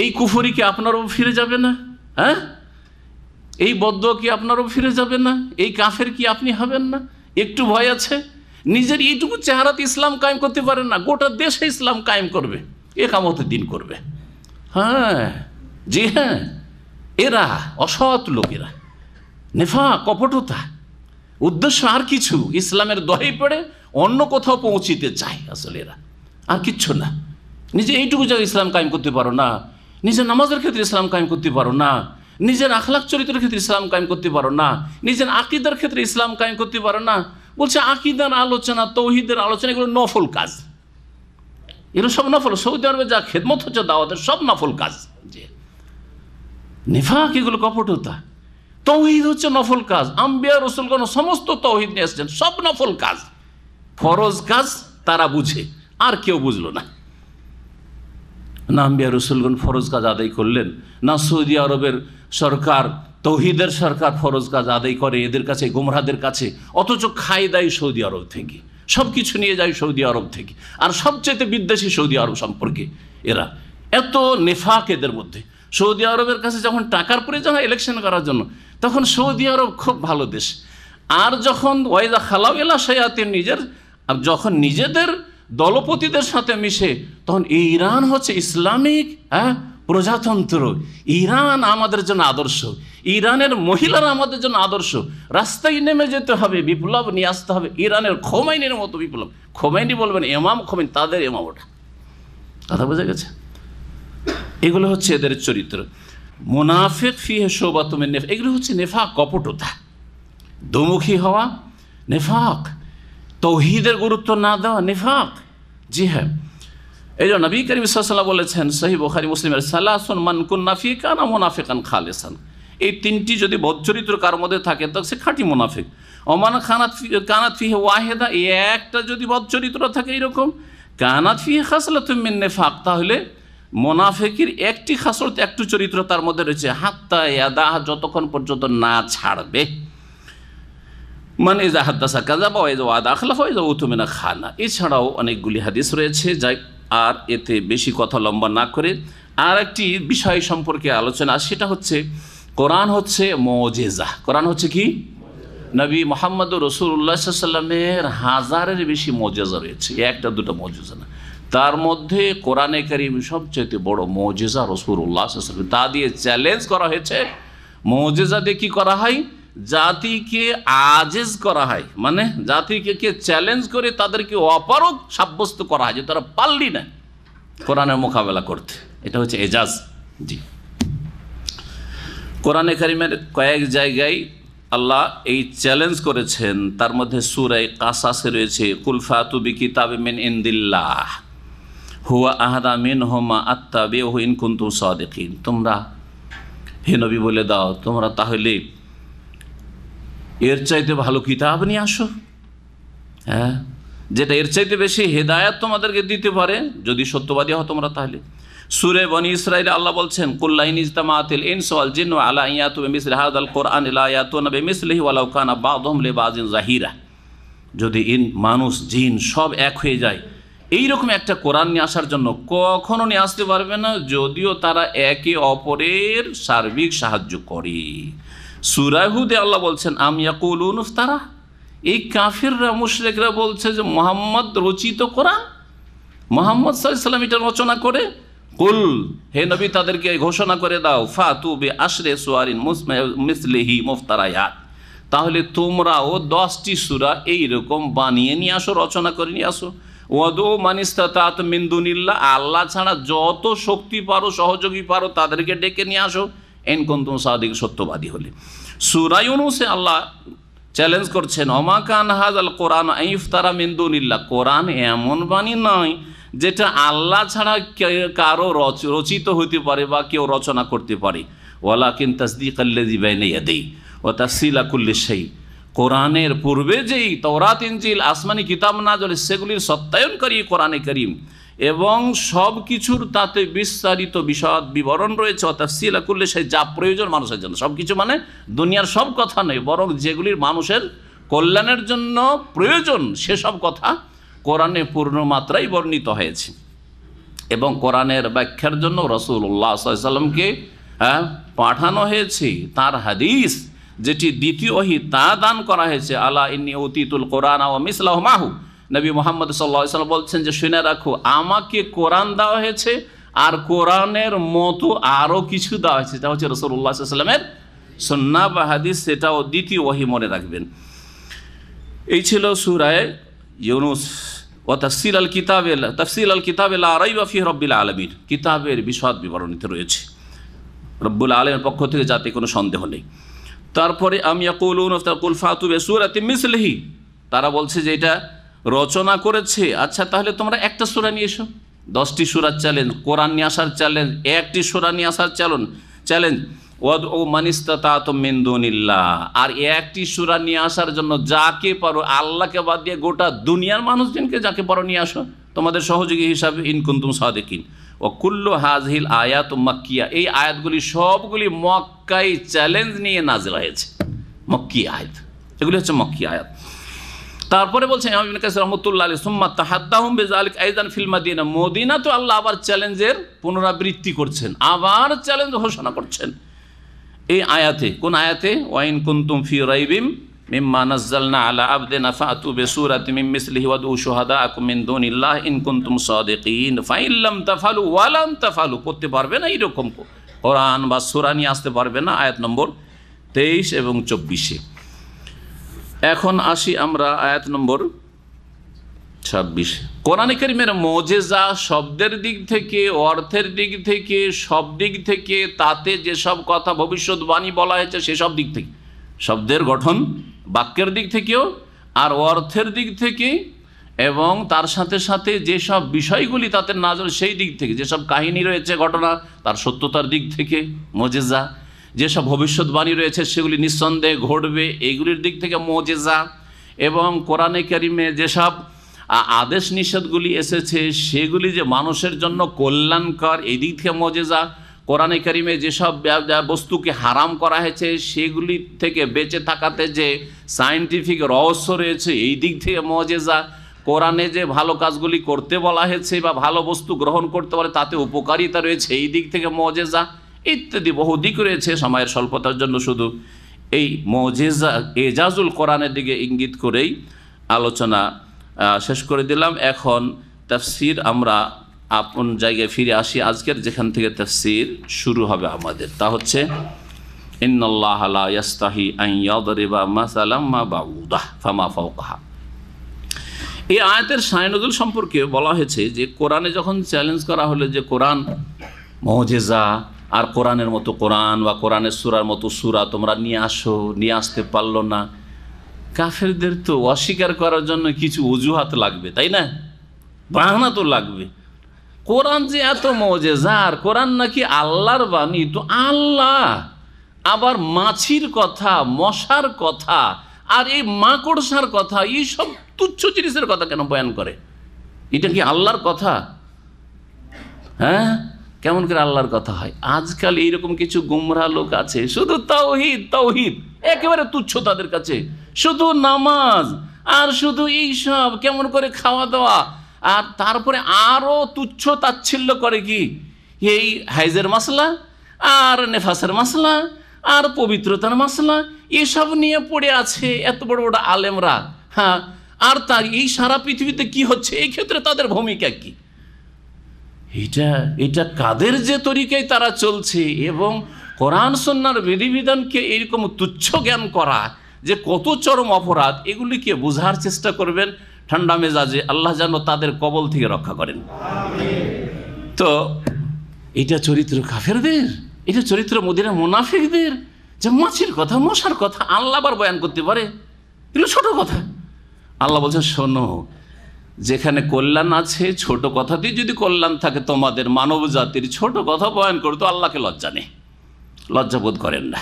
এই কুফরি কি আপনারও ফিরে যাবে না হ্যাঁ এই বদ্ধ কি আপনারও ফিরে যাবে না এই কাফের কি আপনি হবেন না একটু ভয় আছে নিজের এইটুকু চেহারাতে ইসলাম কায়েম করতে পারেন না গোটা দেশে ইসলাম কায়েম করবে এ একামতের দিন করবে হ্যাঁ জি হ্যাঁ এরা অসৎ লোকেরা নেফা কপটতা উদ্দেশ্য আর কিছু ইসলামের দহে পড়ে অন্য কোথাও পৌঁছিতে চায় আসলে এরা আর কিচ্ছু না নিজে এইটুকু যা ইসলাম কায়েম করতে পারো না নিজের নামাজের ক্ষেত্রে ইসলাম কায়েম করতে পারো না নিজের আখলাখ চরিত্রের ক্ষেত্রে ইসলাম কায়েম করতে পারো না নিজের আকিদার ক্ষেত্রে ইসলাম কায়েম করতে পারো না বলছে আকিদার আলোচনা তৌহিদের আলোচনা এগুলো নফল কাজ এগুলো সব নফল সৌদি আরবে যা খেদমত হচ্ছে দাওয়াতের সব নফল কাজ যে নিফাক এগুলো কপটতা তৌহিদ হচ্ছে নফল কাজ আম্বিয়া রসুলগণ সমস্ত তৌহিদ নিয়ে এসছেন সব নফল কাজ ফরজ কাজ তারা বুঝে আর কেউ বুঝলো না না আম্বিয়া রসুলগণ ফরজ কাজ আদায় করলেন না সৌদি আরবের সরকার তৌহিদের সরকার ফরজ কাজ আদায় করে এদের কাছে গুমরাদের কাছে অথচ খাই দেয় সৌদি আরব থেকে সব কিছু নিয়ে যায় সৌদি আরব থেকে আর সবচেয়ে বিদ্বেষী সৌদি আরব সম্পর্কে এরা এত নেফাক এদের মধ্যে সৌদি আরবের কাছে যখন টাকার প্রয়োজন হয় ইলেকশন করার জন্য তখন সৌদি আরব খুব ভালো দেশ আর যখন ওয়াইদা খালাও এলা সয়াতে নিজের আর যখন নিজেদের দলপতিদের সাথে মিশে তখন ইরান হচ্ছে ইসলামিক হ্যাঁ প্রজাতন্ত্র ইরান আমাদের জন্য আদর্শ ইরানের মহিলারা আমাদের জন্য আদর্শ রাস্তায় নেমে যেতে হবে বিপ্লব নিয়ে আসতে হবে ইরানের খোমাইনের মতো বিপ্লব খোমাইনি বলবেন এমাম খোমাইন তাদের এমাম ওটা কথা বোঝা গেছে এগুলো হচ্ছে এদের চরিত্র মোনাফেক ফিহে শোবাতমের নেফ এগুলো হচ্ছে নেফাক কপটতা দুমুখী হওয়া নেফাক তৌহিদের গুরুত্ব না দেওয়া নেফাক জি হ্যাঁ এই জন্য নবী করিম সাল্লাহ বলেছেন সহি বোখারি মুসলিমের সালাহন মানকুন নাফিকান মোনাফিকান খালেসান এই তিনটি যদি বজ্জরিত্র কার মধ্যে থাকে তো সে খাঁটি মুনাফিক অমান খানাত কানাত ফিহে ওয়াহেদা এই একটা যদি বজ্জরিত্র থাকে এইরকম কানাত ফিহে খাসলা তুমি মেন্নে ফাঁক তাহলে মোনাফেকির একটি খাসরত একটু চরিত্র তার মধ্যে রয়েছে হাত্তা ইয়াদাহ যতক্ষণ পর্যন্ত না ছাড়বে মানে ইজা হাদ্দাসা কাজা বা ওয়াদা আখলাফ ওয়াদা উতুমিনা খানা এছাড়াও অনেকগুলি হাদিস রয়েছে যাই আর এতে বেশি কথা লম্বা না করে আর একটি বিষয় সম্পর্কে আলোচনা সেটা হচ্ছে কোরআন হচ্ছে মজেজা কোরআন হচ্ছে কি নবী মোহাম্মদ সাল্লামের হাজারের বেশি মজেজা রয়েছে একটা দুটো মজেজা না তার মধ্যে কোরআনে করিম সবচেয়ে বড় মজেজা উল্লাহ তা দিয়ে চ্যালেঞ্জ করা হয়েছে মজেজা দিয়ে কি করা হয় জাতিকে আজেজ করা হয় মানে জাতিকে কে চ্যালেঞ্জ করে তাদেরকে অপারক সাব্যস্ত করা হয় যে তারা পারলি না কোরআনের মোকাবেলা করতে এটা হচ্ছে এজাজ জি কোরআনে কারিমের কয়েক জায়গায় আল্লাহ এই চ্যালেঞ্জ করেছেন তার মধ্যে সুরাই কাসাসে রয়েছে কুলফাতু বি কিতাব মিন ইন্দিল্লাহ হুয়া আহাদা মিন হোমা আত্মা বে হুইন কুন্তু সাদেকিন তোমরা হে নবী বলে দাও তোমরা তাহলে এর চাইতে ভালো কিতাব নিয়ে আসো হ্যাঁ যেটা এর চাইতে বেশি হেদায়াত তোমাদেরকে দিতে পারে যদি সত্যবাদী হও তোমরা তাহলে সুরে বনি ইসরা আল্লাহ বলছেন কুল্লাইন জিন আলা কোরআন ওয়ালাউ কানা যদি ইন মানুষ জিন সব এক হয়ে যায় এই রকম একটা কোরআন নিয়ে আসার জন্য কখনো নিয়ে আসতে পারবে না যদিও তারা একে অপরের সার্বিক সাহায্য করে সুরাহুদে আল্লাহ বলছেন আমি তারা এই কাফিররা মুশরেকরা বলছে যে মোহাম্মদ রচিত কোরআন মোহাম্মদ সাল্লাম এটা রচনা করে কুল হে নবী তাদেরকে ঘোষণা করে দাও ফা তুবে আশরে সোয়ারিন মিসলেহি মুফতারায়াত তাহলে তোমরাও দশটি সুরা এইরকম বানিয়ে নিয়ে আসো রচনা করে নিয়ে আসো ওয়াদো মানিস্তাত মিন্দুনিল্লা আল্লাহ ছাড়া যত শক্তি পারো সহযোগী পারো তাদেরকে ডেকে নিয়ে আসো এন কন্তুম সাদিক সত্যবাদী হলে সুরায়ুনুসে আল্লাহ চ্যালেঞ্জ করছেন অমাকান হাজ আল কোরআন ইফতারা মিন্দুলিল্লা কোরআন এমন বাণী নয় যেটা আল্লাহ ছাড়া কারো রচিত হইতে পারে বা কেউ রচনা করতে পারে ওয়ালা কিন তসদিক আল্লাহ ও তাসিলা কুল্লি সেই কোরআনের পূর্বে যেই তওরাত ইঞ্জিল আসমানি কিতাব না জলে সেগুলির করি কোরআনে করিম এবং সব কিছুর তাতে বিস্তারিত বিশদ বিবরণ রয়েছে অতাফসিলা করলে সে যা প্রয়োজন মানুষের জন্য সব কিছু মানে দুনিয়ার সব কথা নয় বরং যেগুলির মানুষের কল্যাণের জন্য প্রয়োজন সেসব কথা কোরআনে পূর্ণ মাত্রায় বর্ণিত হয়েছে এবং কোরআনের ব্যাখ্যার জন্য রসুল্লাহ সাল্লামকে হ্যাঁ, পাঠানো হয়েছে তার হাদিস যেটি দ্বিতীয় হি তা দান করা হয়েছে আলা ইন্নি অতীতুল কোরআন ও মিসলাহ মাহু নবী মোহাম্মদ সাল্লা বলছেন যে শুনে রাখো আমাকে কোরআন দেওয়া হয়েছে আর কোরআনের মতো আরও কিছু দেওয়া হয়েছে সেটা হচ্ছে রসুল্লাহ সাল্লামের সন্না বা হাদিস সেটাও দ্বিতীয় ওহি মনে রাখবেন এই ছিল সুরায় ইউনুস ও তফসিল আল কিতাব তফসিল আল কিতাব আরাই বাফি রব্বিল আলমীর কিতাবের বিশদ বিবরণীতে রয়েছে রব্বুল আলমের পক্ষ থেকে যাতে কোনো সন্দেহ নেই তারপরে আমি আকুল ফাতুবে সুরাতে মিসলেহি তারা বলছে যে এটা রচনা করেছে আচ্ছা তাহলে তোমরা একটা সুরা নিয়ে এসো দশটি সুরার চ্যালেঞ্জ কোরআন নিয়ে আসার চ্যালেঞ্জ একটি সুরা নিয়ে আসার চ্যালেঞ্জ চ্যালেঞ্জ ওয়াদ ও মানিস্তা মিন্দুনিল্লা আর একটি সুরা নিয়ে আসার জন্য যাকে পারো আল্লাহকে বাদ দিয়ে গোটা দুনিয়ার মানুষজনকে যাকে পারো নিয়ে আসো তোমাদের সহযোগী হিসাবে ইনকুন্তুম সাদেকিন ও কুল্লু হাজহিল আয়াত মাক্কিয়া এই আয়াতগুলি সবগুলি মক্কাই চ্যালেঞ্জ নিয়ে নাজিল হয়েছে মক্কি আয়াত এগুলি হচ্ছে মক্কি আয়াত তারপরে বলছেন ইমাম ইবনে কাসির রহমতুল্লাহ আলী সুম্মা তাহাদ্দাহুম বেজালিক আইজান ফিল মাদিনা মদিনা তো আল্লাহ আবার চ্যালেঞ্জের পুনরাবৃত্তি করছেন আবার চ্যালেঞ্জ ঘোষণা করছেন এই আয়াতে কোন আয়াতে ওয়াইন কুন্তুম ফি রাইবিম মিম্মা নাজ্জালনা আলা আবদিনা ফাতু বিসূরাতি মিম মিসলিহি ওয়াদউ শুহাদাআকুম মিন দুনিল্লাহ ইন কুনতুম সাদিকিন ফাইন লাম তাফালু ওয়া লাম তাফালু করতে পারবে না এরকম কোরআন বা সূরা নিয়ে আসতে পারবে না আয়াত নম্বর তেইশ এবং চব্বিশে এখন আসি আমরা আয়াত নম্বর ছাব্বিশ কোরআন করিমের মজেজা শব্দের দিক থেকে অর্থের দিক থেকে সব দিক থেকে তাতে যেসব কথা ভবিষ্যৎবাণী বলা হয়েছে সেসব দিক থেকে শব্দের গঠন বাক্যের দিক থেকেও আর অর্থের দিক থেকে এবং তার সাথে সাথে যেসব বিষয়গুলি তাতে নাজর সেই দিক থেকে যেসব কাহিনী রয়েছে ঘটনা তার সত্যতার দিক থেকে মজেজা যেসব ভবিষ্যৎবাণী রয়েছে সেগুলি নিঃসন্দেহে ঘটবে এগুলির দিক থেকে মজেজা এবং কোরআনে কারিমে যেসব আদেশ নিষেধগুলি এসেছে সেগুলি যে মানুষের জন্য কল্যাণকর দিক থেকে মজেজা কোরআনে কারিমে যেসব বস্তুকে হারাম করা হয়েছে সেগুলি থেকে বেঁচে থাকাতে যে সায়েন্টিফিক রহস্য রয়েছে এই দিক থেকে মজেজা কোরআনে যে ভালো কাজগুলি করতে বলা হয়েছে বা ভালো বস্তু গ্রহণ করতে পারে তাতে উপকারিতা রয়েছে এই দিক থেকে মজেজা ইত্যাদি বহু দিক রয়েছে সময়ের স্বল্পতার জন্য শুধু এই মজেজা এজাজুল কোরআনের দিকে ইঙ্গিত করেই আলোচনা শেষ করে দিলাম এখন তাফসির আমরা আপন জায়গায় ফিরে আসি আজকের যেখান থেকে তাফসির শুরু হবে আমাদের তা হচ্ছে মা এই আয়াতের সায়নজুল সম্পর্কে বলা হয়েছে যে কোরআনে যখন চ্যালেঞ্জ করা হলে যে কোরআন মজেজা আর কোরআনের মতো কোরআন বা কোরআনের সুরার মতো সুরা তোমরা নিয়ে আসো নিয়ে আসতে পারলো না কাফেরদের তো অস্বীকার করার জন্য কিছু অজুহাত লাগবে তাই না বাহানা তো লাগবে কোরআন যে এত মজে যার কোরআন নাকি আল্লাহর বাণী তো আল্লাহ আবার মাছির কথা মশার কথা আর এই মাকড়সার কথা এই সব তুচ্ছ জিনিসের কথা কেন বয়ান করে এটা কি আল্লাহর কথা হ্যাঁ কেমন করে আল্লাহর কথা হয় আজকাল এইরকম কিছু গুমরা লোক আছে শুধু তৌহিদ তৌহিদ একেবারে তুচ্ছ তাদের কাছে শুধু নামাজ আর শুধু এইসব কেমন করে খাওয়া দাওয়া আর তারপরে আরও তুচ্ছ তাচ্ছিল্য করে কি এই হাইজের মাসলা আর নেফাসের মাসলা আর পবিত্রতার মাসলা এসব নিয়ে পড়ে আছে এত বড় বড় আলেমরা হ্যাঁ আর তার এই সারা পৃথিবীতে কি হচ্ছে এই ক্ষেত্রে তাদের ভূমিকা কী এটা এটা কাদের যে তরিকায় তারা চলছে এবং কোরআন সন্ন্যার বিধিবিধানকে এইরকম তুচ্ছ জ্ঞান করা যে কত চরম অপরাধ এগুলিকে বোঝার চেষ্টা করবেন ঠান্ডা মেজাজে আল্লাহ যেন তাদের কবল থেকে রক্ষা করেন তো এটা চরিত্র কাফেরদের এটা চরিত্র মদিনা মুনাফিকদের যে মাছির কথা মশার কথা আল্লাহ আবার বয়ান করতে পারে এগুলো ছোট কথা আল্লাহ বলছেন শোনো যেখানে কল্যাণ আছে ছোট কথাতেই যদি কল্যাণ থাকে তোমাদের মানব জাতির ছোট কথা বয়ান করতো আল্লাহকে লজ্জা নেই লজ্জাবোধ করেন না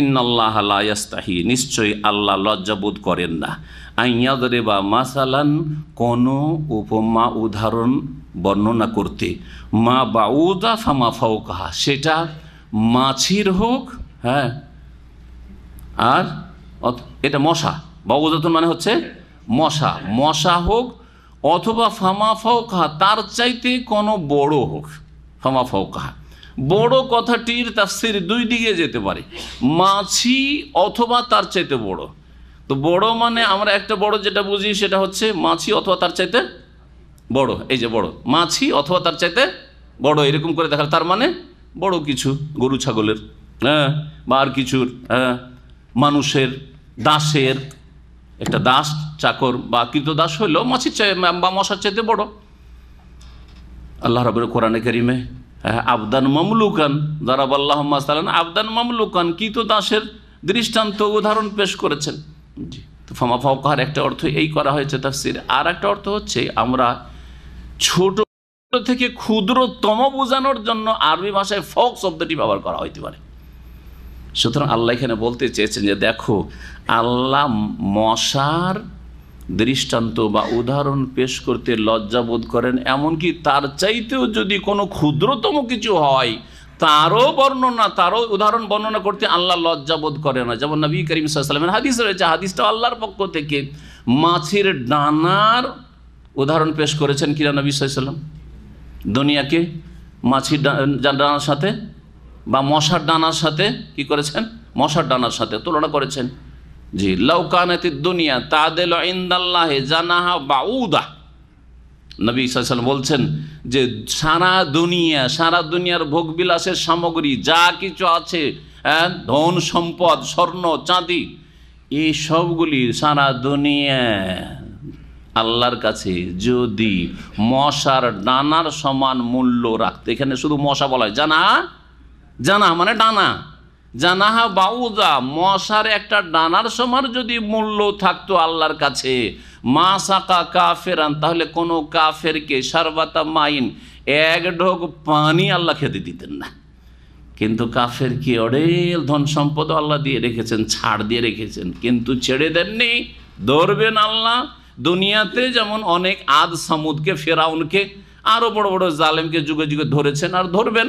ইন্নআল্লাহ আলাইস্তাহি নিশ্চয়ই আল্লাহ লজ্জাবোধ করেন না আইয়াদরে বা মাসালান কোনো উপমা উদাহরণ বর্ণনা করতে মা বা উদা ফামা ফাউকাহা সেটা মাছির হোক হ্যাঁ আর এটা মশা বা উদাহরণ মানে হচ্ছে মশা মশা হোক অথবা ফামা ফৌকাহা তার চাইতে কোনো বড় হোক ফামা ফৌকাহা বড় কথাটির তাফসির দুই দিকে যেতে পারে মাছি অথবা তার চাইতে বড় তো বড় মানে আমরা একটা বড় যেটা বুঝি সেটা হচ্ছে মাছি অথবা তার চাইতে বড় এই যে বড় মাছি অথবা তার চাইতে বড় এরকম করে দেখা তার মানে বড় কিছু গরু ছাগলের হ্যাঁ বা আর কিছুর হ্যাঁ মানুষের দাসের একটা দাস চাকর বা দাস হইলেও মাছির চাই বা মশার চাইতে বড় আল্লাহ রবের কোরআনে করিমে হ্যাঁ, আবদান মামলুকান দারাব আল্লাহ সালান আবদান মামলুকান কৃত দাসের দৃষ্টান্ত উদাহরণ পেশ করেছেন জি তো ফামা ফাউকাহার একটা অর্থ এই করা হয়েছে তাফসির আর একটা অর্থ হচ্ছে আমরা ছোট থেকে ক্ষুদ্রতম বোঝানোর জন্য আরবি ভাষায় ফক শব্দটি ব্যবহার করা হইতে পারে সুতরাং আল্লাহ এখানে বলতে চেয়েছেন যে দেখো আল্লাহ মশার দৃষ্টান্ত বা উদাহরণ পেশ করতে লজ্জা বোধ করেন এমনকি তার চাইতেও যদি কোনো ক্ষুদ্রতম কিছু হয় তারও বর্ণনা তারও উদাহরণ বর্ণনা করতে আল্লাহ লজ্জা বোধ করে না যেমন নবী করিম সাল্লামের হাদিস রয়েছে হাদিসটা আল্লাহর পক্ষ থেকে মাছের ডানার উদাহরণ পেশ করেছেন কিরা নবী সাল্লাম দুনিয়াকে মাছির ডানার সাথে বা মশার ডানার সাথে কি করেছেন মশার ডানার সাথে তুলনা করেছেন জি লৌকানি দুনিয়া তাদের জানাহা বাউদা নবী সাল বলছেন যে সারা দুনিয়া সারা দুনিয়ার ভোগবিলাসের সামগ্রী যা কিছু আছে হ্যাঁ, ধন সম্পদ স্বর্ণ চাঁদি এই সবগুলি সারা দুনিয়া আল্লাহর কাছে যদি মশার ডানার সমান মূল্য রাখতে এখানে শুধু মশা বলা হয় জানা জানা মানে ডানা জানাহা বাউদা মশার একটা ডানার সমার যদি মূল্য থাকতো আল্লাহর কাছে মা সাকা ফেরান তাহলে কোনো ফেরকে সারবাতা মাইন এক ঢোক পানি আল্লাহ খেতে দিতেন না কিন্তু কাফের কি অডেল ধন সম্পদ আল্লাহ দিয়ে রেখেছেন ছাড় দিয়ে রেখেছেন কিন্তু ছেড়ে দেননি ধরবেন আল্লাহ দুনিয়াতে যেমন অনেক আদ সামুদকে ফেরাউনকে আরও বড় বড় জালেমকে যুগে যুগে ধরেছেন আর ধরবেন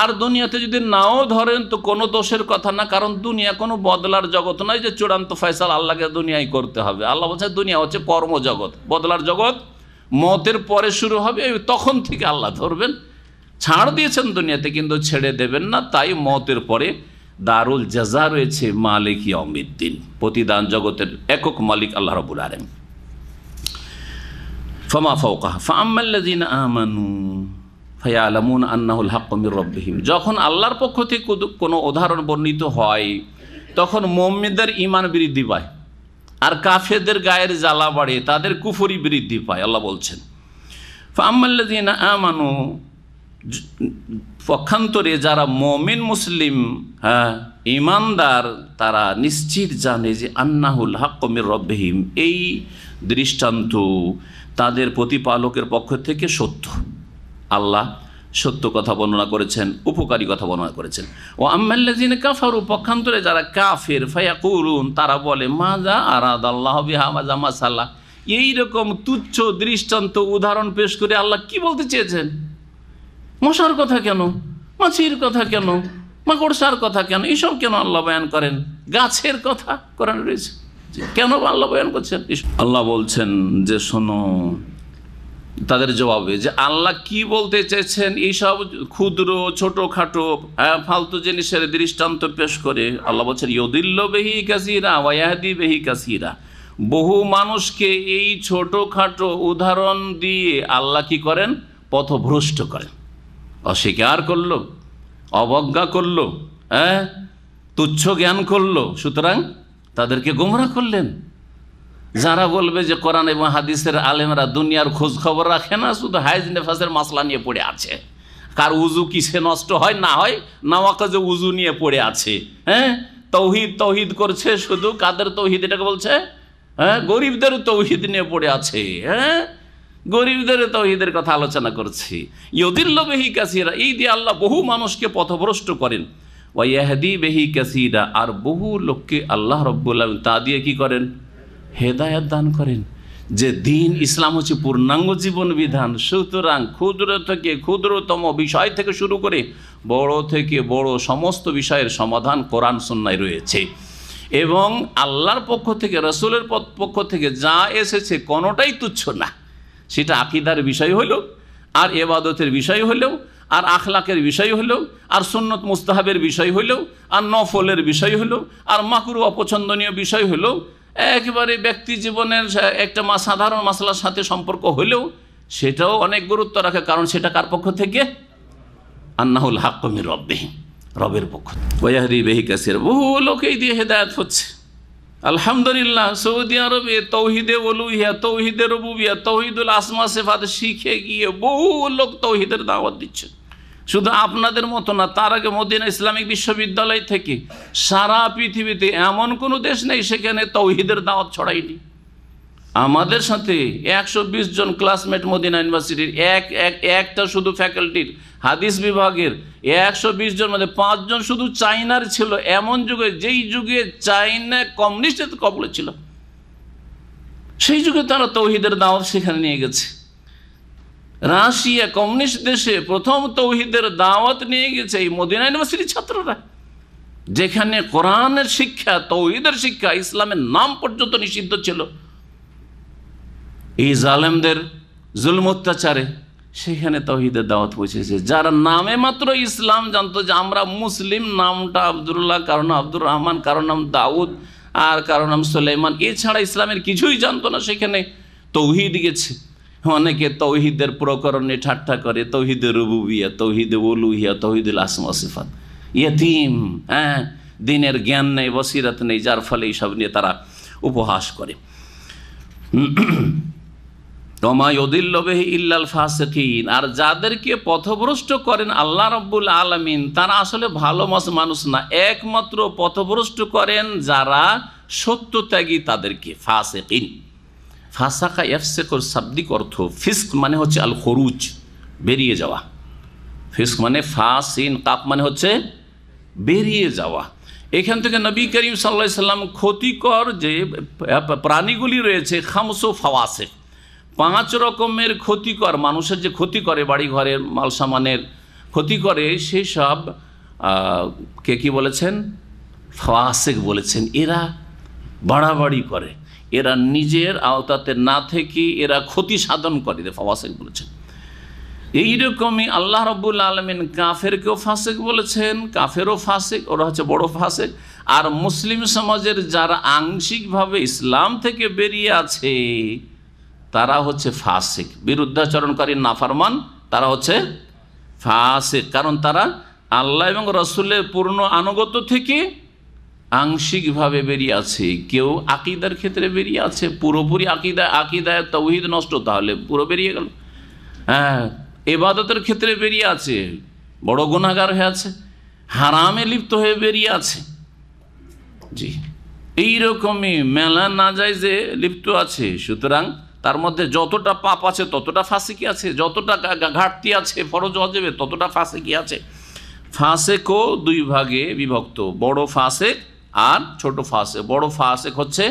আর দুনিয়াতে যদি নাও ধরেন তো কোনো দোষের কথা না কারণ দুনিয়া কোনো বদলার জগৎ নয় যে চূড়ান্ত ফয়সাল আল্লাহকে দুনিয়ায় করতে হবে আল্লাহ বলছে দুনিয়া হচ্ছে কর্মজগৎ বদলার জগৎ মতের পরে শুরু হবে তখন থেকে আল্লাহ ধরবেন ছাড় দিয়েছেন দুনিয়াতে কিন্তু ছেড়ে দেবেন না তাই মতের পরে দারুল জাজা রয়েছে মালিক ইয়মিদ্দিন প্রতিদান জগতের একক মালিক আল্লাহ রবুল আলম ফমা ফৌকা ফামাল্লাদিন আমানু ফয়া আন্নাহুল হাক্কমির রব্বিহিম যখন আল্লাহর পক্ষ থেকে কোনো উদাহরণ বর্ণিত হয় তখন মোম্মেদের ইমান বৃদ্ধি পায় আর কাফেদের গায়ের জ্বালা বাড়ে তাদের কুফরি বৃদ্ধি পায় আল্লাহ বলছেন ফাম্মাল্লাদিন আমানু পক্ষান্তরে যারা মমিন মুসলিম হ্যাঁ ইমানদার তারা নিশ্চিত জানে যে আন্নাহুল হাকমের রব্বেহিম এই দৃষ্টান্ত তাদের প্রতিপালকের পক্ষ থেকে সত্য আল্লাহ সত্য কথা বর্ণনা করেছেন উপকারী কথা বর্ণনা করেছেন ও আম্মাল্লাজিন কাফারু পক্ষান্তরে যারা কাফের করুন তারা বলে মাজা আরাদ আল্লাহ বিহা মাজা মাসাল্লাহ এইরকম তুচ্ছ দৃষ্টান্ত উদাহরণ পেশ করে আল্লাহ কি বলতে চেয়েছেন মশার কথা কেন মাছির কথা কেন মাকড়সার কথা কেন এসব কেন আল্লাহ বয়ান করেন গাছের কথা করেন রয়েছে কেন আল্লাহ বয়ান করছেন আল্লাহ বলছেন যে শোনো তাদের জবাবে যে আল্লাহ কি বলতে চেয়েছেন এইসব ক্ষুদ্র হ্যাঁ ফালতু জিনিসের দৃষ্টান্ত পেশ করে আল্লাহ বলছেন ইয়দিল্ল বেহি কাসিরা ওয়াহাদি বেহি কাসিরা বহু মানুষকে এই ছোটোখাটো উদাহরণ দিয়ে আল্লাহ কি করেন পথভ্রষ্ট করেন অস্বীকার করল অবজ্ঞা করল হ্যাঁ তুচ্ছ জ্ঞান করল সুতরাং তাদেরকে গোমরা করলেন যারা বলবে যে কোরআন এবং হাদিসের আলেমরা দুনিয়ার খোঁজ খবর রাখে না শুধু হাইজ নেফাসের মাসলা নিয়ে পড়ে আছে কার উজু কিসে নষ্ট হয় না হয় নাওয়াকে যে উজু নিয়ে পড়ে আছে হ্যাঁ তৌহিদ তৌহিদ করছে শুধু কাদের তৌহিদ এটাকে বলছে হ্যাঁ গরিবদের তৌহিদ নিয়ে পড়ে আছে হ্যাঁ গরিবদের তৌহিদের কথা আলোচনা করছি ইয়দিল্ল বেহি কাসিরা এই দিয়ে আল্লাহ বহু মানুষকে পথভ্রষ্ট করেন ওয়াহদি বেহি কাসিরা আর বহু লোককে আল্লাহ রব্বুল্লাহ তা দিয়ে কি করেন হেদায়ত দান করেন যে দিন ইসলাম হচ্ছে পূর্ণাঙ্গ জীবন বিধান সুতরাং ক্ষুদ্র থেকে ক্ষুদ্রতম বিষয় থেকে শুরু করে বড় থেকে বড় সমস্ত বিষয়ের সমাধান কোরআন সন্ন্যায় রয়েছে এবং আল্লাহর পক্ষ থেকে রসুলের পক্ষ থেকে যা এসেছে কোনোটাই তুচ্ছ না সেটা আকিদার বিষয় হলেও আর এবাদতের বিষয় হলেও আর আখলাকের বিষয় হলেও আর সুন্নত মুস্তাহাবের বিষয় হলেও আর নফলের বিষয় হলেও আর মাকুর অপছন্দনীয় বিষয় হলেও একেবারে ব্যক্তি জীবনের একটা সাধারণ মশলার সাথে সম্পর্ক হলেও সেটাও অনেক গুরুত্ব রাখে কারণ সেটা কার পক্ষ থেকে আন্নাহুল হাক্কমি রব্বেহী রবের পক্ষ ওয়াহরি বেহি কাসির বহু লোকেই দিয়ে হেদায়ত হচ্ছে আলহামদুলিল্লাহ সৌদি আরবে তৌহিদে ওলুহিয়া তৌহিদে রবুবিয়া তৌহিদুল আসমা সেফাত শিখে গিয়ে বহু লোক তৌহিদের দাওয়াত দিচ্ছে শুধু আপনাদের মতো না তার আগে মদিনা ইসলামিক বিশ্ববিদ্যালয় থেকে সারা পৃথিবীতে এমন কোনো দেশ নেই সেখানে তৌহিদের দাওয়াত ছড়াইনি আমাদের সাথে একশো বিশ জন ক্লাসমেট মদিনা ইউনিভার্সিটির এক এক একটা শুধু ফ্যাকাল্টির হাদিস বিভাগের একশো বিশ জন মধ্যে মানে পাঁচজন শুধু চাইনার ছিল এমন যুগে যেই যুগে চাইনা কমিউনিস্টের কবলে ছিল সেই যুগে তারা তৌহিদের দাওয়াত সেখানে নিয়ে গেছে রাশিয়া কমিউনিস্ট দেশে প্রথম তৌহিদের দাওয়াত নিয়ে গেছে এই মদিনা ইউনিভার্সিটির ছাত্ররা যেখানে কোরআনের শিক্ষা তৌহিদের শিক্ষা ইসলামের নাম পর্যন্ত নিষিদ্ধ ছিল এই জালেমদের জুলম অত্যাচারে সেখানে তহিদের দাওয়াত পৌঁছেছে যারা নামে মাত্র ইসলাম জানতো যে আমরা মুসলিম নামটা আবদুল্লাহ কারণ আব্দুর রহমান কারো নাম দাউদ আর কারো নাম সুলাইমান এছাড়া ইসলামের কিছুই জানতো না সেখানে তৌহিদ গেছে অনেকে তৌহিদের প্রকরণে ঠাট্টা করে তৌহিদে রুবুবিয়া তৌহিদে উলুহিয়া তৌহিদুল আসম আসিফাত ইয়েতিম হ্যাঁ দিনের জ্ঞান নেই বসিরাত নেই যার ফলে এইসব নিয়ে তারা উপহাস করে রমায়দিল্লবেহি ইল্লাল ফাসকিন আর যাদেরকে পথভ্রষ্ট করেন আল্লাহ রব্বুল আলমিন তারা আসলে ভালো মাস মানুষ না একমাত্র পথভ্রষ্ট করেন যারা সত্য ত্যাগী তাদেরকে ফাসেকিন ফাসাকা ইয়াফসেকর শাব্দিক অর্থ ফিস্ক মানে হচ্ছে আল খরুচ বেরিয়ে যাওয়া ফিস্ক মানে ইন কাপ মানে হচ্ছে বেরিয়ে যাওয়া এখান থেকে নবী করিম সাল্লা সাল্লাম ক্ষতিকর যে প্রাণীগুলি রয়েছে খামসো ফাওয়াসে পাঁচ রকমের ক্ষতিকর মানুষের যে ক্ষতি করে বাড়ি ঘরের সামানের ক্ষতি করে সেই সব কে কী বলেছেন ফাওয়াসেক বলেছেন এরা বাড়াবাড়ি করে এরা নিজের আওতাতে না থেকে এরা ক্ষতি সাধন করে ফাওয়াসেক বলেছেন এইরকমই আল্লাহ রব্বুল আলমিন কাফেরকেও ফাঁসেক বলেছেন কাফেরও ফাঁসেক ওরা হচ্ছে বড় ফাঁসেক আর মুসলিম সমাজের যারা আংশিকভাবে ইসলাম থেকে বেরিয়ে আছে তারা হচ্ছে ফাঁসেক বিরুদ্ধাচরণকারী নাফারমান তারা হচ্ছে ফাঁসেক কারণ তারা আল্লাহ এবং রসুলের পূর্ণ আনুগত্য থেকে আংশিকভাবে বেরিয়ে আছে কেউ আকিদার ক্ষেত্রে বেরিয়ে আছে পুরোপুরি আকিদা আকিদায় তৌহিদ নষ্ট তাহলে পুরো বেরিয়ে গেল হ্যাঁ এবাদতের ক্ষেত্রে বেরিয়ে আছে বড় গুণাগার হয়ে আছে হারামে লিপ্ত হয়ে বেরিয়ে আছে জি এইরকমই মেলা না যায় যে লিপ্ত আছে সুতরাং তার মধ্যে যতটা পাপ আছে ততটা কি আছে যতটা ঘাটতি আছে ফরজ হজেবে ততটা কি আছে ফাঁসেকও দুই ভাগে বিভক্ত বড় ফাঁসেক আর ছোট ফাঁসে বড় ফাঁসেক হচ্ছে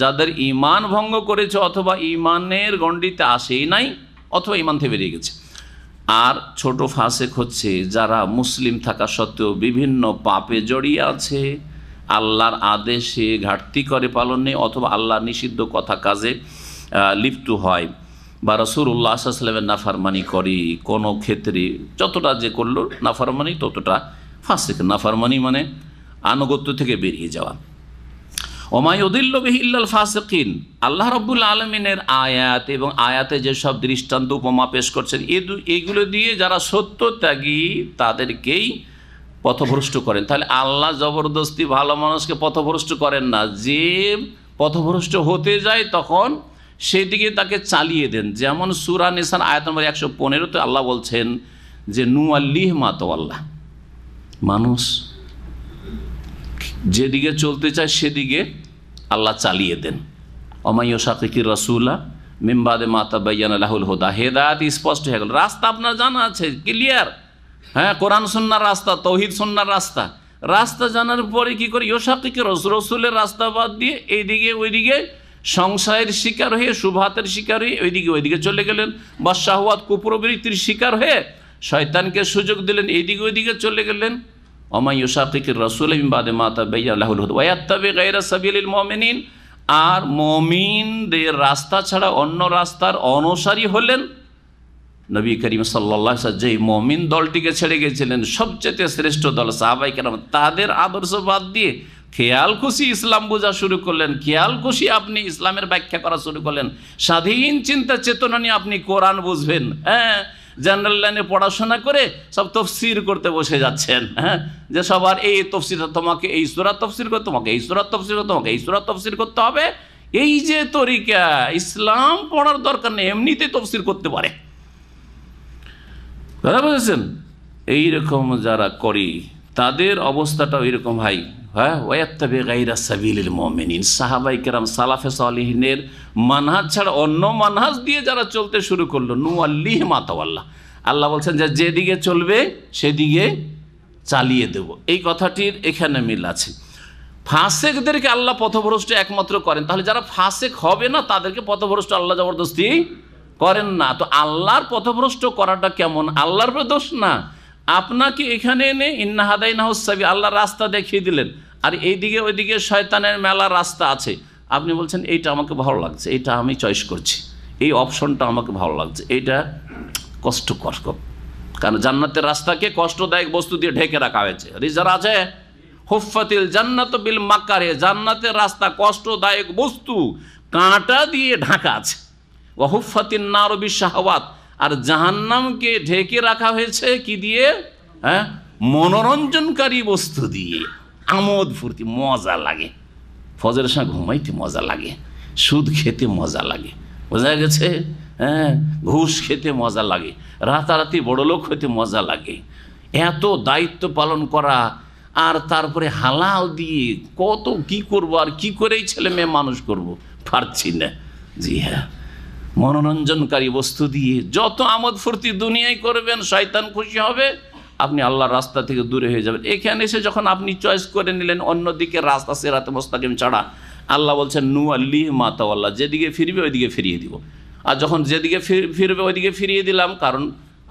যাদের ইমান ভঙ্গ করেছে অথবা ইমানের গণ্ডিতে আসেই নাই অথবা ইমান থেকে বেরিয়ে গেছে আর ছোট ফাঁসেক হচ্ছে যারা মুসলিম থাকা সত্ত্বেও বিভিন্ন পাপে জড়িয়ে আছে আল্লাহর আদেশে ঘাটতি করে পালনে অথবা আল্লাহ নিষিদ্ধ কথা কাজে লিপ্ত হয় বা উল্লাহ আসলামের নাফারমানি করি কোনো ক্ষেত্রে যতটা যে করলো নাফারমানি ততটা ফাঁসেক নাফারমানি মানে আনুগত্য থেকে বেরিয়ে যাওয়া ওমায়ুদ্দিল্লবিহিল্লাল ফাসকিন আল্লাহ রব্বুল আলমিনের আয়াত এবং আয়াতে যেসব দৃষ্টান্ত উপমা পেশ করছেন এগুলো দিয়ে যারা সত্য ত্যাগী তাদেরকেই পথভ্রষ্ট করেন তাহলে আল্লাহ জবরদস্তি ভালো মানুষকে পথভ্রষ্ট করেন না যে পথভ্রষ্ট হতে যায় তখন সেদিকে তাকে চালিয়ে দেন যেমন সুরা নিসান আয়াত নম্বর একশো পনেরোতে আল্লাহ বলছেন যে নু আল্লিহ মাতো আল্লাহ মানুষ যেদিকে চলতে চায় সেদিকে আল্লাহ চালিয়ে দেন অমাইয় শাকিকির রসুল্লাহ মিম্বাদে মাতা বাইয়ান আলাহুল হুদা হেদায়াত স্পষ্ট হয়ে গেল রাস্তা আপনার জানা আছে ক্লিয়ার হ্যাঁ কোরআন সন্ন্যার রাস্তা তৌহিদ সন্ন্যার রাস্তা রাস্তা জানার পরে কি করে রস রসুলের রাস্তা বাদ দিয়ে এইদিকে ওইদিকে সংশয়ের শিকার হয়ে সুভাতের শিকার হয়ে ওইদিকে ওইদিকে চলে গেলেন বা শাহওয়াত কুপ্রবৃত্তির শিকার হয়ে শয়তানকে সুযোগ দিলেন এইদিকে ওইদিকে চলে গেলেন অমাই ইউসাকির রসুল ইমবাদে মাতা বেয়াল্লাহুল হুদ ওয়াত্তাবি গাইরা সাবিলিল মমিনিন আর মমিনদের রাস্তা ছাড়া অন্য রাস্তার অনুসারী হলেন নবী করিম সাল্লা যেই মমিন দলটিকে ছেড়ে গেছিলেন সবচেয়ে শ্রেষ্ঠ দল সাহাবাই কেরাম তাদের আদর্শ বাদ দিয়ে খেয়াল খুশি ইসলাম বোঝা শুরু করলেন খেয়াল খুশি আপনি ইসলামের ব্যাখ্যা করা শুরু করলেন স্বাধীন চিন্তা চেতনা নিয়ে আপনি কোরআন বুঝবেন হ্যাঁ জেনারেল লাইনে পড়াশোনা করে সব তফসির করতে বসে যাচ্ছেন হ্যাঁ যে সবার এই তফসির তোমাকে এই সুরা তফসির করতে তোমাকে এই সুরা তফসির তোমাকে এই সুরা তফসির করতে হবে এই যে তরিকা ইসলাম পড়ার দরকার নেই এমনিতে তফসির করতে পারে কথা বুঝেছেন এইরকম যারা করি তাদের অবস্থাটা ওইরকম ভাই হ্যাঁ ওয়াত্তাবে গাইরা সাবিল মমিনিন সাহাবাই কেরাম সালাফে সালিহিনের মানহাজ ছাড়া অন্য মানহাজ দিয়ে যারা চলতে শুরু করলো নু আল্লিহ মাতাওয়াল্লাহ আল্লাহ বলছেন যে যেদিকে চলবে সেদিকে চালিয়ে দেব এই কথাটির এখানে মিল আছে ফাঁসেকদেরকে আল্লাহ পথভ্রষ্ট একমাত্র করেন তাহলে যারা ফাঁসেক হবে না তাদেরকে পথভ্রষ্ট আল্লাহ জবরদস্তি করেন না তো আল্লাহর পথভ্রষ্ট করাটা কেমন আল্লাহর দোষ না আপনাকে এখানে এনে ইন্না হাদাই নাহসাবি আল্লাহ রাস্তা দেখিয়ে দিলেন আর এইদিকে ওইদিকে শয়তানের মেলা রাস্তা আছে আপনি বলছেন এইটা আমাকে ভালো লাগছে এটা আমি চয়েস করছি এই অপশনটা আমাকে ভালো লাগছে এটা কষ্টকর কারণ জান্নাতের রাস্তাকে কষ্টদায়ক বস্তু দিয়ে ঢেকে রাখা হয়েছে রিজার আছে হুফাতিল জান্নাত বিল মাকারে জান্নাতের রাস্তা কষ্টদায়ক বস্তু কাঁটা দিয়ে ঢাকা আছে ও হুফাতিল নারবি শাহওয়াত আর জাহান্নামকে ঢেকে রাখা হয়েছে কি দিয়ে হ্যাঁ মনোরঞ্জনকারী বস্তু দিয়ে আমোদ ফুর্তি মজা লাগে ফজের সঙ্গে ঘুমাইতে মজা লাগে সুদ খেতে মজা লাগে বোঝা গেছে হ্যাঁ ঘুষ খেতে মজা লাগে রাতারাতি বড় লোক হইতে মজা লাগে এত দায়িত্ব পালন করা আর তারপরে হালাল দিয়ে কত কি করব আর কি করেই ছেলে মেয়ে মানুষ করব পারছি না জি হ্যাঁ মনোরঞ্জনকারী বস্তু দিয়ে যত আমোদ ফুর্তি দুনিয়ায় করবেন শয়তান খুশি হবে আপনি আল্লাহর রাস্তা থেকে দূরে হয়ে যাবেন এখানে এসে যখন আপনি চয়েস করে নিলেন অন্যদিকে রাস্তা সেরাতে মোস্তাকিম ছাড়া আল্লাহ বলছেন নু আল্লি মাতাওয়াল্লাহ যেদিকে ফিরবে ওইদিকে ফিরিয়ে দিব আর যখন যেদিকে ফিরবে ওইদিকে ফিরিয়ে দিলাম কারণ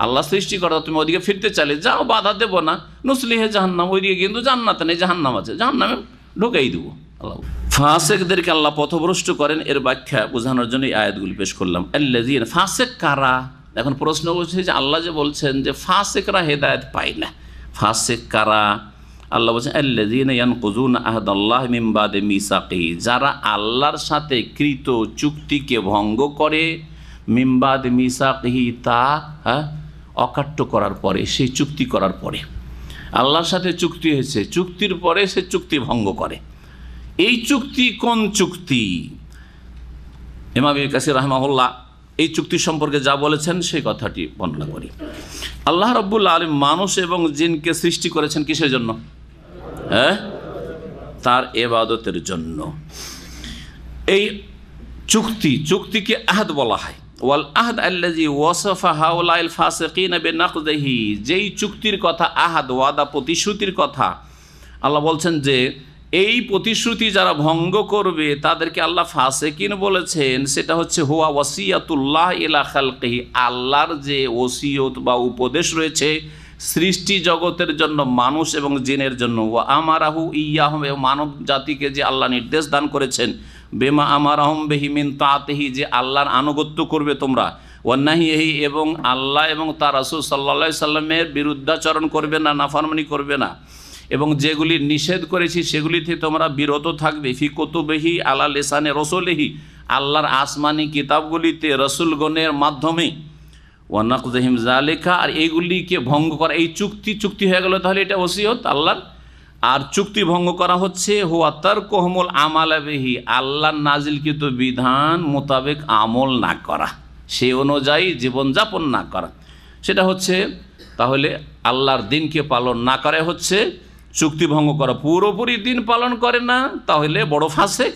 আল্লাহ সৃষ্টি করা তুমি ওদিকে ফিরতে চাইলে যাও বাধা দেবো না নুসলিহে জাহান্নাম ওইদিকে কিন্তু জান্নাত নেই জাহান্নাম আছে জাহান্নামে ঢুকেই দেবো ফাঁসেকদেরকে আল্লাহ পথভ্রষ্ট করেন এর ব্যাখ্যা বোঝানোর জন্য এই আয়াতগুলি পেশ করলাম ফাঁসেক কারা এখন প্রশ্ন করছে যে আল্লাহ যে বলছেন যে ফাঁসেকরা হেদায়ত পায় না ফাঁসেক কারা আল্লাহ বলছেন আল্লাহন ইয়ান কুজুন আহদ আল্লাহ মিমবাদে মিসাকি যারা আল্লাহর সাথে কৃত চুক্তিকে ভঙ্গ করে মিমবাদ মিসাকি তা হ্যাঁ অকাট্য করার পরে সেই চুক্তি করার পরে আল্লাহর সাথে চুক্তি হয়েছে চুক্তির পরে সে চুক্তি ভঙ্গ করে এই চুক্তি কোন চুক্তি ইমাম কাসির রহমাউল্লাহ এই চুক্তি সম্পর্কে যা বলেছেন সেই কথাটি বর্ণনা করি আল্লাহ রব্বুল্লা আলম মানুষ এবং জিনকে সৃষ্টি করেছেন কিসের জন্য হ্যাঁ তার এবাদতের জন্য এই চুক্তি চুক্তিকে আহাদ বলা হয় ওয়াল আহাদ আল্লাজি ওয়াসফা হাউলাইল ফাসেকিন বেনাকদেহি যেই চুক্তির কথা আহাদ ওয়াদা প্রতিশ্রুতির কথা আল্লাহ বলছেন যে এই প্রতিশ্রুতি যারা ভঙ্গ করবে তাদেরকে আল্লাহ ফাসেকিন বলেছেন সেটা হচ্ছে হোয়া ওয়াসিয়াতুল্লাহ ইলা খালকি আল্লাহর যে ওসিয়ত বা উপদেশ রয়েছে সৃষ্টি জগতের জন্য মানুষ এবং জিনের জন্য ও আমারাহু ইয়াহম মানব জাতিকে যে আল্লাহ নির্দেশ দান করেছেন বেমা আমার আহম বেহিমিন তাতেহি যে আল্লাহর আনুগত্য করবে তোমরা এহি এবং আল্লাহ এবং তার রাসুল সাল্লা সাল্লামের বিরুদ্ধাচরণ করবে না নাফারমানি করবে না এবং যেগুলি নিষেধ করেছি সেগুলিতে তোমরা বিরত থাকবে ফি কতুবেহি আলা লেসানে রসলেহি আল্লাহর আসমানি কিতাবগুলিতে রসুলগণের মাধ্যমে জা জালেখা আর এইগুলিকে ভঙ্গ করা এই চুক্তি চুক্তি হয়ে গেল তাহলে এটা ওসিয়ত আল্লাহর আর চুক্তি ভঙ্গ করা হচ্ছে হোয়াতার কোহমল আমালাবেহি আল্লাহ নাজিলকৃত বিধান মোতাবেক আমল না করা সে অনুযায়ী জীবনযাপন না করা সেটা হচ্ছে তাহলে আল্লাহর দিনকে পালন না করে হচ্ছে চুক্তি ভঙ্গ করা পুরোপুরি দিন পালন করে না তাহলে বড় ফাঁসেক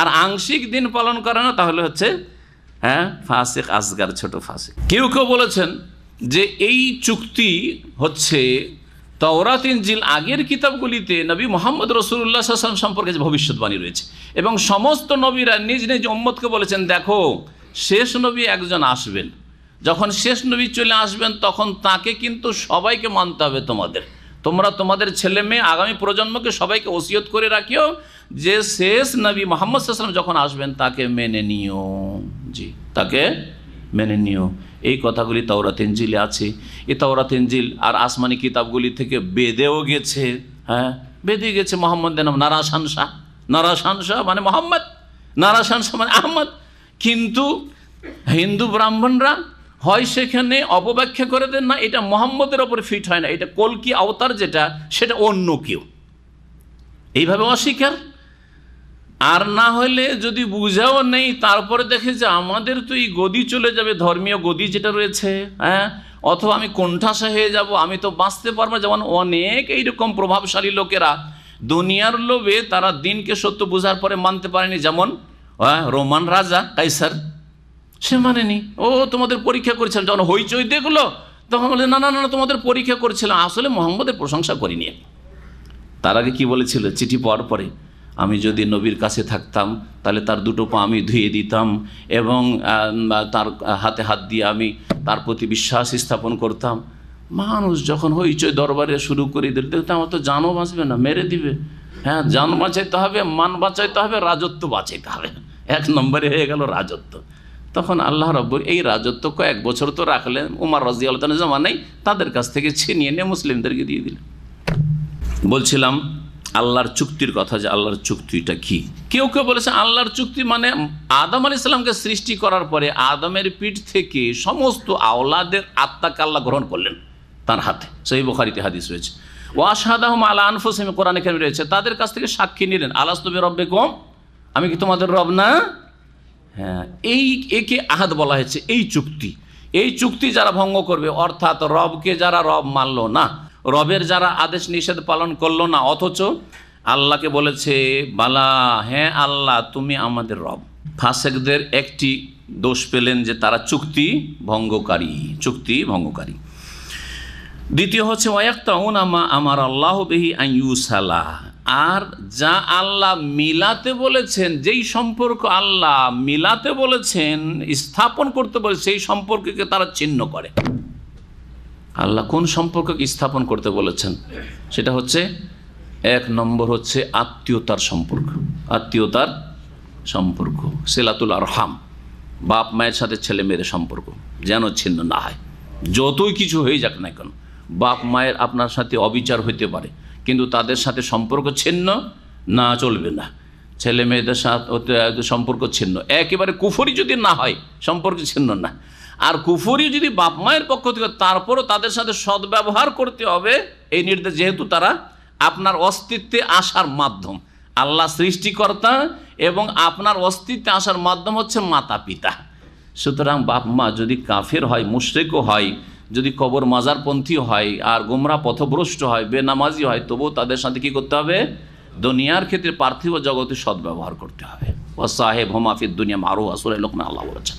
আর আংশিক দিন পালন করে না তাহলে হচ্ছে হ্যাঁ ফাঁসেক আজগার ছোট ফাঁসেক কেউ কেউ বলেছেন যে এই চুক্তি হচ্ছে তওরাতিনজিল আগের কিতাবগুলিতে নবী মোহাম্মদ রসুল্লাহ হাসান সম্পর্কে যে ভবিষ্যৎবাণী রয়েছে এবং সমস্ত নবীরা নিজ নিজ ওম্মদকে বলেছেন দেখো শেষ নবী একজন আসবেন যখন শেষ নবী চলে আসবেন তখন তাকে কিন্তু সবাইকে মানতে হবে তোমাদের তোমরা তোমাদের ছেলে মেয়ে আগামী প্রজন্মকে সবাইকে ওসিয়ত করে রাখিও যে শেষ নবী মোহাম্মদ সাল্লাম যখন আসবেন তাকে মেনে নিও জি তাকে মেনে নিও এই কথাগুলি তাওরা এনজিলে আছে এই তাওরা এনজিল আর আসমানি কিতাবগুলি থেকে বেদেও গেছে হ্যাঁ বেদে গেছে মোহাম্মদ নাম নারাসান শাহ নারাসান শাহ মানে মোহাম্মদ নারাসান শাহ মানে আহম্মদ কিন্তু হিন্দু ব্রাহ্মণরা হয় সেখানে অপব্যাখ্যা করে দেন না এটা মোহাম্মদের ওপরে ফিট হয় না এটা কলকি আওতার যেটা সেটা অন্য কেউ এইভাবে অস্বীকার আর না হলে যদি বুঝাও নেই তারপরে দেখে যে আমাদের তো এই গদি চলে যাবে ধর্মীয় গদি যেটা রয়েছে হ্যাঁ অথবা আমি কণ্ঠাসা হয়ে যাব আমি তো বাঁচতে পারবো যেমন অনেক এইরকম প্রভাবশালী লোকেরা দুনিয়ার লোভে তারা দিনকে সত্য বোঝার পরে মানতে পারেনি যেমন রোমান রাজা কাইসার সে মানেনি ও তোমাদের পরীক্ষা করেছিলাম যখন হইচই দেখলো তখন বলে না না না তোমাদের পরীক্ষা করেছিলাম আসলে মোহাম্মদের প্রশংসা করিনি তার আগে কি বলেছিল চিঠি পাওয়ার পরে আমি যদি নবীর কাছে থাকতাম তাহলে তার দুটো পা আমি ধুয়ে দিতাম এবং তার হাতে হাত দিয়ে আমি তার প্রতি বিশ্বাস স্থাপন করতাম মানুষ যখন হইচই দরবারে শুরু করে দিল দেখতে আমার তো জানও বাঁচবে না মেরে দিবে হ্যাঁ জান বাঁচাইতে হবে মান বাঁচাইতে হবে রাজত্ব বাঁচাইতে হবে এক নম্বরে হয়ে গেল রাজত্ব তখন আল্লাহ রব্বুর এই রাজত্ব কয়েক বছর তো রাখলেন উমার রাজি আলতানের জমা নেই তাদের কাছ থেকে ছিনিয়ে নিয়ে মুসলিমদেরকে দিয়ে দিলেন বলছিলাম আল্লাহর চুক্তির কথা যে আল্লাহর চুক্তিটা কি কেউ কেউ বলেছে আল্লাহর চুক্তি মানে আদম আলি ইসলামকে সৃষ্টি করার পরে আদমের পিঠ থেকে সমস্ত আওলাদের আত্মাকে আল্লাহ গ্রহণ করলেন তার হাতে সেই বোখারিতে হাদিস রয়েছে ওয়াশাদাহম আলা আনফুসিম কোরআন এখানে রয়েছে তাদের কাছ থেকে সাক্ষী নিলেন তুমি রব্বে কম আমি কি তোমাদের রব না হ্যাঁ এই একে আহাত বলা হয়েছে এই চুক্তি এই চুক্তি যারা ভঙ্গ করবে অর্থাৎ রবকে যারা রব মানল না রবের যারা আদেশ নিষেধ পালন করলো না অথচ আল্লাহকে বলেছে বালা হ্যাঁ আল্লাহ তুমি আমাদের রব ফাসেকদের একটি দোষ পেলেন যে তারা চুক্তি ভঙ্গকারী চুক্তি ভঙ্গকারী দ্বিতীয় হচ্ছে ওয়াক্তা আমা আমার আল্লাহ বেহি আইউসালা আর যা আল্লাহ মিলাতে বলেছেন যেই সম্পর্ক আল্লাহ মিলাতে বলেছেন স্থাপন করতে বলে সেই সম্পর্ককে তারা চিহ্ন করে আল্লাহ কোন সম্পর্ককে স্থাপন করতে বলেছেন সেটা হচ্ছে এক নম্বর হচ্ছে আত্মীয়তার সম্পর্ক আত্মীয়তার সম্পর্ক সেলাতুল আরহাম বাপ মায়ের সাথে ছেলে মেয়েদের সম্পর্ক যেন ছিন্ন না হয় যতই কিছু হয়ে যাক না কেন বাপ মায়ের আপনার সাথে অবিচার হইতে পারে কিন্তু তাদের সাথে সম্পর্ক ছিন্ন না চলবে না ছেলে মেয়েদের সাথে সম্পর্ক ছিন্ন একেবারে কুফরি যদি না হয় সম্পর্ক ছিন্ন না আর কুফরি যদি বাপ মায়ের পক্ষ থেকে তারপরও তাদের সাথে সদ্ব্যবহার করতে হবে এই নির্দেশ যেহেতু তারা আপনার অস্তিত্বে আসার মাধ্যম আল্লাহ সৃষ্টিকর্তা এবং আপনার অস্তিত্বে আসার মাধ্যম হচ্ছে মাতা পিতা সুতরাং বাপ মা যদি কাফের হয় মুশ্রেকও হয় যদি কবর মাজারপন্থী হয় আর গোমরা পথভ্রষ্ট হয় বেনামাজি হয় তবুও তাদের সাথে কী করতে হবে দুনিয়ার ক্ষেত্রে পার্থিব জগতে সদ্ব্যবহার করতে হবে ও সাহেব হোমাফিদ দুনিয়া মারু আসুর না আল্লাহ বলেছেন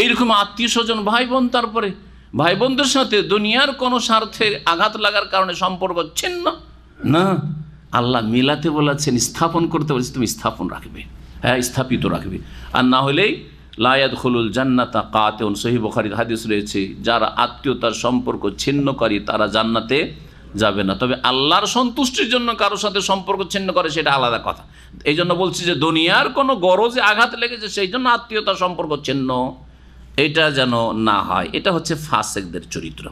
এইরকম আত্মীয় স্বজন ভাই বোন তারপরে ভাই বোনদের সাথে দুনিয়ার কোনো স্বার্থে আঘাত লাগার কারণে সম্পর্ক ছিন্ন না আল্লাহ মিলাতে বলেছেন স্থাপন করতে বলেছে তুমি স্থাপন রাখবে হ্যাঁ স্থাপিত রাখবে আর না হলেই লায়াদ খুলুল জান্নাতা কাতেউন সহি বখারির হাদিস রয়েছে যারা আত্মীয়তার সম্পর্ক ছিন্নকারী তারা জান্নাতে যাবে না তবে আল্লাহর সন্তুষ্টির জন্য কারো সাথে সম্পর্ক ছিন্ন করে সেটা আলাদা কথা এই জন্য বলছি যে দুনিয়ার কোনো গরজে আঘাত লেগেছে সেই জন্য আত্মীয়তার সম্পর্ক ছিন্ন এটা যেন না হয় এটা হচ্ছে ফাসেকদের চরিত্র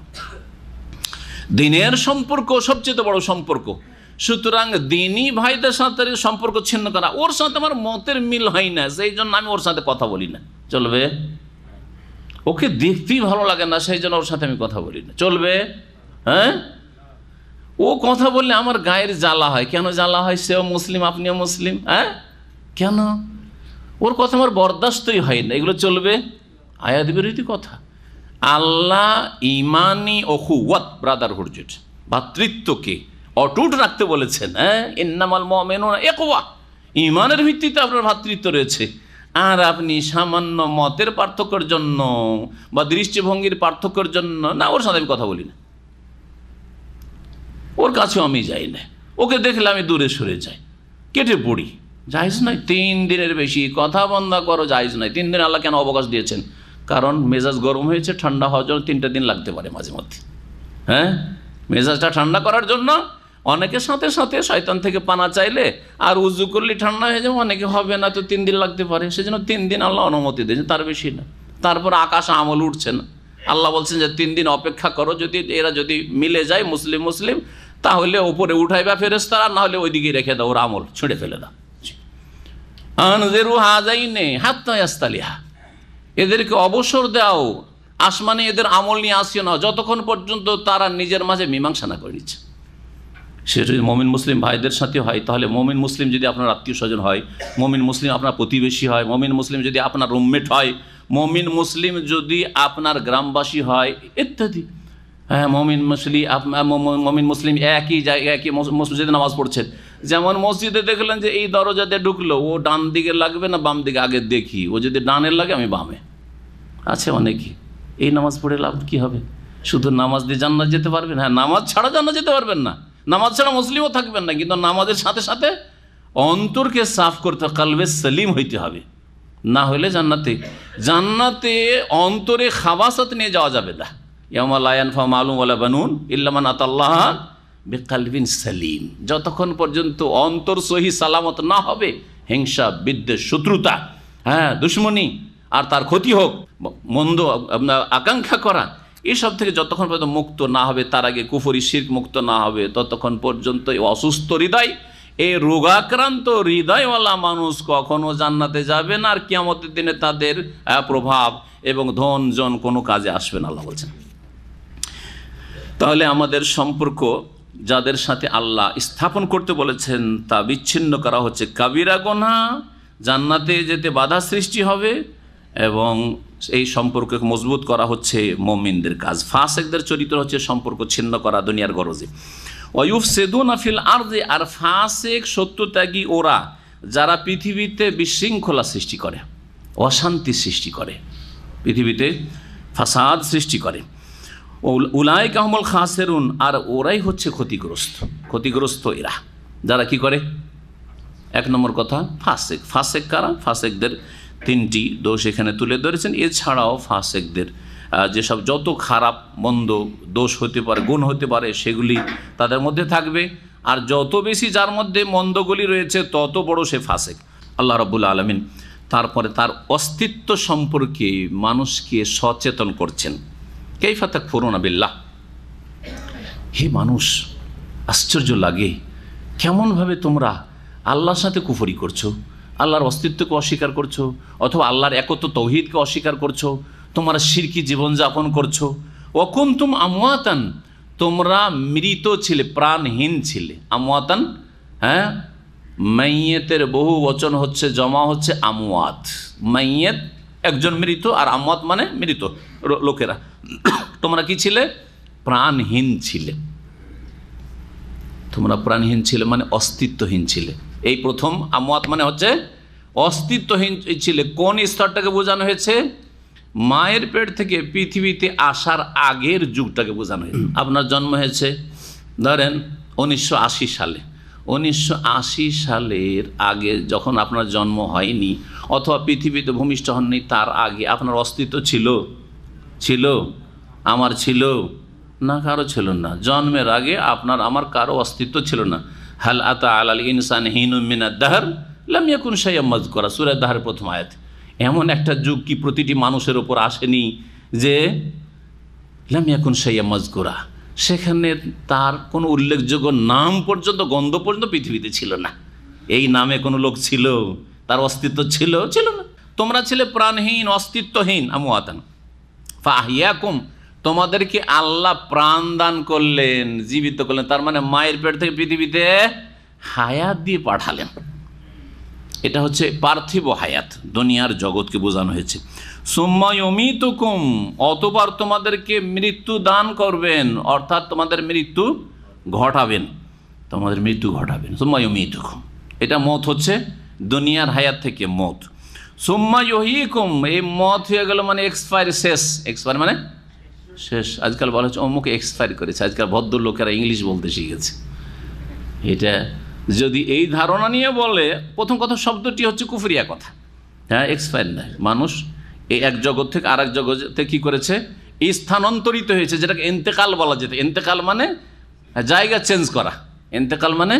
দিনের সম্পর্ক সবচেয়ে বড় সম্পর্ক সুতরাং দিনই ভাইদের সাথে সম্পর্ক ছিন্ন করা ওর সাথে আমার মতের মিল হয় না সেই জন্য আমি ওর সাথে কথা বলি না চলবে ওকে দেখতেই ভালো লাগে না সেই জন্য ওর সাথে আমি কথা বলি না চলবে হ্যাঁ ও কথা বললে আমার গায়ের জ্বালা হয় কেন জ্বালা হয় সেও মুসলিম আপনিও মুসলিম হ্যাঁ কেন ওর কথা আমার বরদাস্তই হয় না এগুলো চলবে আয়াদ বিরোধী কথা আল্লাহ ইমানি অখুয়াত ব্রাদারহুড যেটা ভাতৃত্বকে অটুট রাখতে বলেছেন হ্যাঁ এন্নামাল একোয়া ইমানের ভিত্তিতে আপনার ভাতৃত্ব রয়েছে আর আপনি সামান্য মতের পার্থক্যের জন্য বা দৃষ্টিভঙ্গির পার্থক্যের জন্য না ওর সাথে আমি কথা বলি না ওর কাছেও আমি যাই না ওকে দেখলে আমি দূরে সরে যাই কেটে পড়ি যাইজ নয় তিন দিনের বেশি কথা বন্ধ করো যাইজ নয় তিন দিন আল্লাহ কেন অবকাশ দিয়েছেন কারণ মেজাজ গরম হয়েছে ঠান্ডা হওয়ার জন্য তিনটা দিন লাগতে পারে মাঝে মধ্যে হ্যাঁ মেজাজটা ঠান্ডা করার জন্য অনেকে সাথে সাথে শয়তান থেকে পানা চাইলে আর উজু করলে ঠান্ডা হয়ে যাবে অনেকে হবে না তো তিন দিন লাগতে পারে সেজন্য তিন দিন আল্লাহ অনুমতি দিয়েছেন তার বেশি না তারপর আকাশ আমল উঠছে না আল্লাহ বলছেন যে তিন দিন অপেক্ষা করো যদি এরা যদি মিলে যায় মুসলিম মুসলিম তাহলে ওপরে উঠাইবা ফেরেস্তারা না হলে ওইদিকে রেখে দাও ওর আমল ছুঁড়ে ফেলে দাও হা যাই নে হাত নয়াস্তালিহা এদেরকে অবসর দাও আসমানে এদের আমল নিয়ে আসিও না যতক্ষণ পর্যন্ত তারা নিজের মাঝে মীমাংসা না করে নিচ্ছে সে যদি মমিন মুসলিম ভাইদের সাথে হয় তাহলে মমিন মুসলিম যদি আপনার আত্মীয় স্বজন হয় মমিন মুসলিম আপনার প্রতিবেশী হয় মমিন মুসলিম যদি আপনার রুমমেট হয় মমিন মুসলিম যদি আপনার গ্রামবাসী হয় ইত্যাদি হ্যাঁ মমিন মুসলি মমিন মুসলিম একই জায়গায় একই মসজিদে নামাজ পড়ছেন যেমন মসজিদে দেখলেন যে এই দরজাতে ঢুকলো ও ডান দিকে লাগবে না বাম দিকে আগে দেখি ও যদি ডানের লাগে আমি বামে আছে অনেকই এই নামাজ পড়ে লাভ কী হবে শুধু নামাজ দিয়ে জান্নাত যেতে পারবেন হ্যাঁ নামাজ ছাড়া জান্নাত যেতে পারবেন না নামাজ ছাড়া মুসলিমও থাকবেন না কিন্তু নামাজের সাথে সাথে অন্তরকে সাফ করতে কালবে সলিম হইতে হবে না হলে জান্নাতে জান্নাতে অন্তরে খাবাসাত নিয়ে যাওয়া যাবে না ইয়ামালায়ানফা মালুম আলা বানুন ইল্লামান আতাল্লাহ বেকালবিন সলিম যতক্ষণ পর্যন্ত অন্তর সহি সালামত না হবে হিংসা বিদ্বেষ শত্রুতা হ্যাঁ দুশ্মনী আর তার ক্ষতি হোক মন্দ আকাঙ্ক্ষা করা এসব থেকে যতক্ষণ পর্যন্ত মুক্ত না হবে তার আগে কুফরি শির্ক মুক্ত না হবে ততক্ষণ পর্যন্ত অসুস্থ হৃদয় এই রোগাক্রান্ত হৃদয়ওয়ালা মানুষ কখনো জান্নাতে যাবে না আর কেমতের দিনে তাদের প্রভাব এবং ধন জন কোনো কাজে আসবে না আল্লাহ বলছেন তাহলে আমাদের সম্পর্ক যাদের সাথে আল্লাহ স্থাপন করতে বলেছেন তা বিচ্ছিন্ন করা হচ্ছে কাবিরা গোনা জান্নাতে যেতে বাধা সৃষ্টি হবে এবং এই সম্পর্ককে মজবুত করা হচ্ছে মমিনদের কাজ ফাসেকদের চরিত্র হচ্ছে সম্পর্ক ছিন্ন করা দুনিয়ার গরজে সেদু নাফিল আর যে আর ফাসেক সত্যত্যাগী ওরা যারা পৃথিবীতে বিশৃঙ্খলা সৃষ্টি করে অশান্তি সৃষ্টি করে পৃথিবীতে ফাসাদ সৃষ্টি করে উলায় কাহমল খাসেরুন আর ওরাই হচ্ছে ক্ষতিগ্রস্ত ক্ষতিগ্রস্ত এরা যারা কি করে এক নম্বর কথা ফাসেক ফাসেক কারা ফাসেকদের তিনটি দোষ এখানে তুলে ধরেছেন এছাড়াও ফাসেকদের যেসব যত খারাপ মন্দ দোষ হতে পারে গুণ হতে পারে সেগুলি তাদের মধ্যে থাকবে আর যত বেশি যার মধ্যে মন্দগুলি রয়েছে তত বড় সে ফাসেক আল্লাহ রবুল আলমিন তারপরে তার অস্তিত্ব সম্পর্কে মানুষকে সচেতন করছেন কেইফা তাক ফোরনাবিল্লাহ হে মানুষ আশ্চর্য লাগে কেমনভাবে তোমরা আল্লাহর সাথে কুফরি করছো আল্লাহর অস্তিত্বকে অস্বীকার করছো অথবা আল্লাহর একত্র তৌহিদকে অস্বীকার করছো তোমার সিরকি জীবনযাপন করছো অকুম তুম আমাতান তোমরা মৃত ছিলে প্রাণহীন ছিলে আমাতান হ্যাঁ মাইয়েতের বহু বচন হচ্ছে জমা হচ্ছে আমাত মাইয়েত একজন মৃত আর আমাত মানে মৃত লোকেরা তোমরা কি ছিলে প্রাণহীন ছিলে তোমরা প্রাণহীন ছিলে মানে অস্তিত্বহীন ছিলে এই প্রথম আমওয়াত মানে হচ্ছে অস্তিত্বহীন ছিল কোন স্তরটাকে বোঝানো হয়েছে মায়ের পেট থেকে পৃথিবীতে আসার আগের যুগটাকে বোঝানো হয়েছে আপনার জন্ম হয়েছে ধরেন উনিশশো সালে উনিশশো সালের আগে যখন আপনার জন্ম হয়নি অথবা পৃথিবীতে ভূমিষ্ঠ হননি তার আগে আপনার অস্তিত্ব ছিল ছিল আমার ছিল না কারো ছিল না জন্মের আগে আপনার আমার কারো অস্তিত্ব ছিল না হাল আতা আলাল ইনসান হিনুমিনা দাহার লামিয়াকুন সাইয়া মজ করা সুরায় দাহার প্রথম আয়াত এমন একটা যুগ কি প্রতিটি মানুষের ওপর আসেনি যে লামিয়াকুন সাইয়া মজ করা সেখানে তার কোনো উল্লেখযোগ্য নাম পর্যন্ত গন্ধ পর্যন্ত পৃথিবীতে ছিল না এই নামে কোনো লোক ছিল তার অস্তিত্ব ছিল ছিল না তোমরা ছিলে প্রাণহীন অস্তিত্বহীন আমু আতান ফাহিয়াকুম তোমাদেরকে আল্লাহ প্রাণ দান করলেন জীবিত করলেন তার মানে মায়ের পেট থেকে পৃথিবীতে হায়াত দিয়ে পাঠালেন এটা হচ্ছে পার্থিব হায়াত দুনিয়ার জগৎকে বোঝানো হয়েছে সোম্মায়মিতুকুম অতবার তোমাদেরকে মৃত্যু দান করবেন অর্থাৎ তোমাদের মৃত্যু ঘটাবেন তোমাদের মৃত্যু ঘটাবেন কুম এটা মত হচ্ছে দুনিয়ার হায়াত থেকে মত অহিকুম এই মত হয়ে গেল মানে এক্সপায়ার শেষ এক্সপায়ার মানে শেষ আজকাল বলা হচ্ছে অমুকে এক্সপায়ার করেছে আজকাল ভদ্রলোকেরা ইংলিশ বলতে শিখেছে এটা যদি এই ধারণা নিয়ে বলে প্রথম কথা শব্দটি হচ্ছে কুফরিয়া কথা হ্যাঁ এক্সপায়ার নাই মানুষ এই এক জগৎ থেকে আর এক জগতে কী করেছে স্থানান্তরিত হয়েছে যেটাকে এন্তেকাল বলা যেত এন্তেকাল মানে জায়গা চেঞ্জ করা এন্তেকাল মানে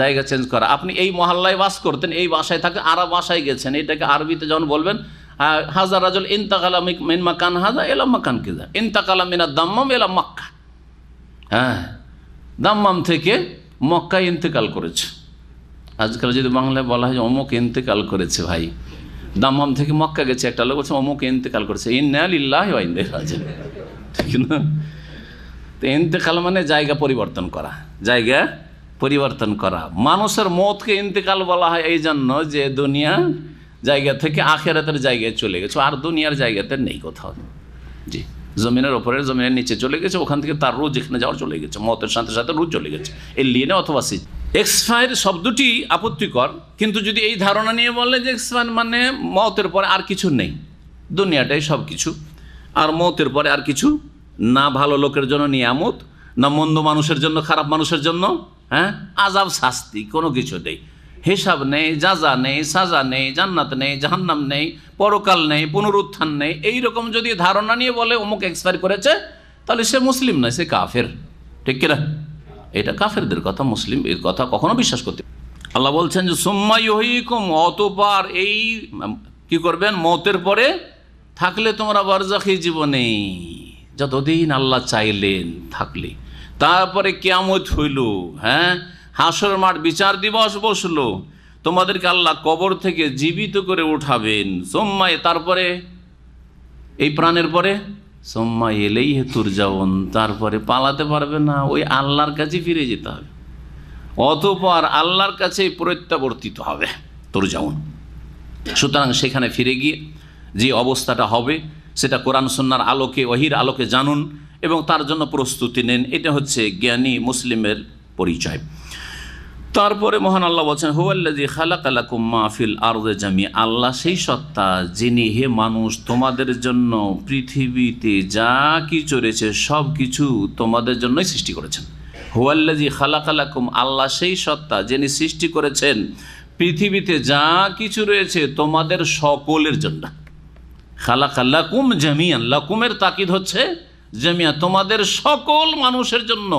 জায়গা চেঞ্জ করা আপনি এই মহল্লায় বাস করতেন এই বাসায় থাকে আর বাসায় গেছেন এটাকে আরবিতে যখন বলবেন হাজার রাজল ইন্তাকালা মিন মাকান হাজা এলাম মাকান কেজা ইন্তাকালা মিনা দাম্মাম এলাম মক্কা হ্যাঁ দাম্মাম থেকে মক্কা ইন্তেকাল করেছে আজকাল যদি বাংলায় বলা হয় অমুক ইন্তেকাল করেছে ভাই দাম্মাম থেকে মক্কা গেছে একটা লোক বলছে অমুক ইন্তেকাল করেছে ইন্নআলিল্লাহ ঠিক না তো ইন্তেকাল মানে জায়গা পরিবর্তন করা জায়গা পরিবর্তন করা মানুষের মতকে ইন্তেকাল বলা হয় এই জন্য যে দুনিয়া জায়গা থেকে আখেরাতের জায়গায় চলে গেছো আর দুনিয়ার জায়গাতে নেই কোথাও জি জমিনের ওপরে জমিনের নিচে চলে গেছে ওখান থেকে তার রোজ যেখানে যাওয়ার চলে গেছে মতের সাথে সাথে রোজ চলে গেছে এই লিনে অথবা সিজ এক্সপায়ার শব্দটি আপত্তিকর কিন্তু যদি এই ধারণা নিয়ে বলে যে এক্সপায়ার মানে মতের পরে আর কিছু নেই দুনিয়াটাই সব কিছু আর মতের পরে আর কিছু না ভালো লোকের জন্য নিয়ামত না মন্দ মানুষের জন্য খারাপ মানুষের জন্য হ্যাঁ আজাব শাস্তি কোনো কিছু নেই হিসাব নেই যাজা নেই সাজা নেই জান্নাত নেই জাহান্নাম নেই পরকাল নেই পুনরুত্থান নেই এই রকম যদি ধারণা নিয়ে বলে অমুক এক্সপায়ার করেছে তাহলে সে মুসলিম নয় সে কাফের ঠিক কিনা এটা কাফেরদের কথা মুসলিম এর কথা কখনো বিশ্বাস করতে আল্লাহ বলছেন যে সোম্মাইহিকুম অতপার এই কি করবেন মতের পরে থাকলে তোমরা বারজাখি জীবনে যতদিন আল্লাহ চাইলেন থাকলে তারপরে কেয়ামত হইল হ্যাঁ হাসর মাঠ বিচার দিবস বসলো তোমাদেরকে আল্লাহ কবর থেকে জীবিত করে উঠাবেন সোম্মায় তারপরে এই প্রাণের পরে সোম্মা এলেই হেতুর যাওন তারপরে পালাতে পারবে না ওই আল্লাহর কাছে ফিরে যেতে হবে অতপর আল্লাহর কাছে প্রত্যাবর্তিত হবে তোর যাওন সুতরাং সেখানে ফিরে গিয়ে যে অবস্থাটা হবে সেটা কোরআন সন্ন্যার আলোকে অহির আলোকে জানুন এবং তার জন্য প্রস্তুতি নেন এটা হচ্ছে জ্ঞানী মুসলিমের পরিচয় তারপরে মহান আল্লাহ বলছেন হুয়াল্লাজি খালাক মাহফিল আরদে জামি আল্লাহ সেই সত্তা যিনি হে মানুষ তোমাদের জন্য পৃথিবীতে যা কিছু রয়েছে সব কিছু তোমাদের জন্যই সৃষ্টি করেছেন হুয়াল্লাজি খালাকালাকুম আল্লাহ সেই সত্তা যিনি সৃষ্টি করেছেন পৃথিবীতে যা কিছু রয়েছে তোমাদের সকলের জন্য খালাকাল্লাকুম জামিয়ান লাকুমের তাকিদ হচ্ছে জামিয়া তোমাদের সকল মানুষের জন্য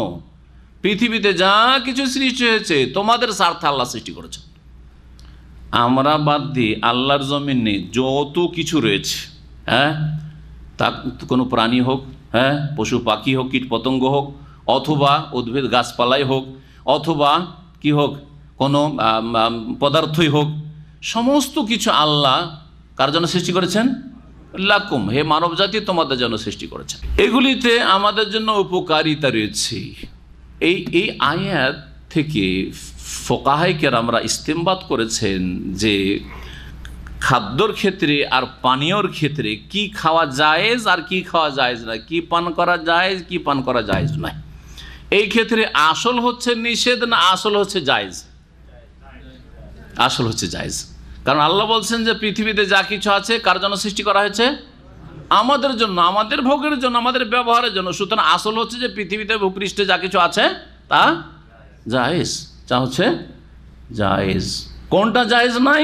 পৃথিবীতে যা কিছু সৃষ্টি হয়েছে তোমাদের স্বার্থে আল্লাহ সৃষ্টি করেছেন আমরা বাদ দিয়ে আল্লাহর জমিনে যত কিছু রয়েছে হ্যাঁ তা কোনো প্রাণী হোক হ্যাঁ পশু পাখি হোক কীট পতঙ্গ হোক অথবা উদ্ভিদ গাছপালাই হোক অথবা কি হোক কোনো পদার্থই হোক সমস্ত কিছু আল্লাহ কার জন্য সৃষ্টি করেছেন লাকুম হে মানব জাতি তোমাদের জন্য সৃষ্টি করেছেন এগুলিতে আমাদের জন্য উপকারিতা রয়েছে এই এই আয়াত থেকে ফোকাহাইকের আমরা ইস্তেমবাদ করেছেন যে খাদ্যর ক্ষেত্রে আর পানীয়র ক্ষেত্রে কি খাওয়া যায়জ আর কি খাওয়া যায়জ না কি পান করা যায়জ কি পান করা যায়জ নাই এই ক্ষেত্রে আসল হচ্ছে নিষেধ না আসল হচ্ছে জায়েজ আসল হচ্ছে জায়েজ কারণ আল্লাহ বলছেন যে পৃথিবীতে যা কিছু আছে কার জন্য সৃষ্টি করা হয়েছে আমাদের জন্য আমাদের ভোগের জন্য আমাদের ব্যবহারের জন্য সুতরাং আসল হচ্ছে যে পৃথিবীতে ভূপৃষ্ঠে যা কিছু আছে তা জায়েজ যা হচ্ছে জায়েজ কোনটা জায়েজ নাই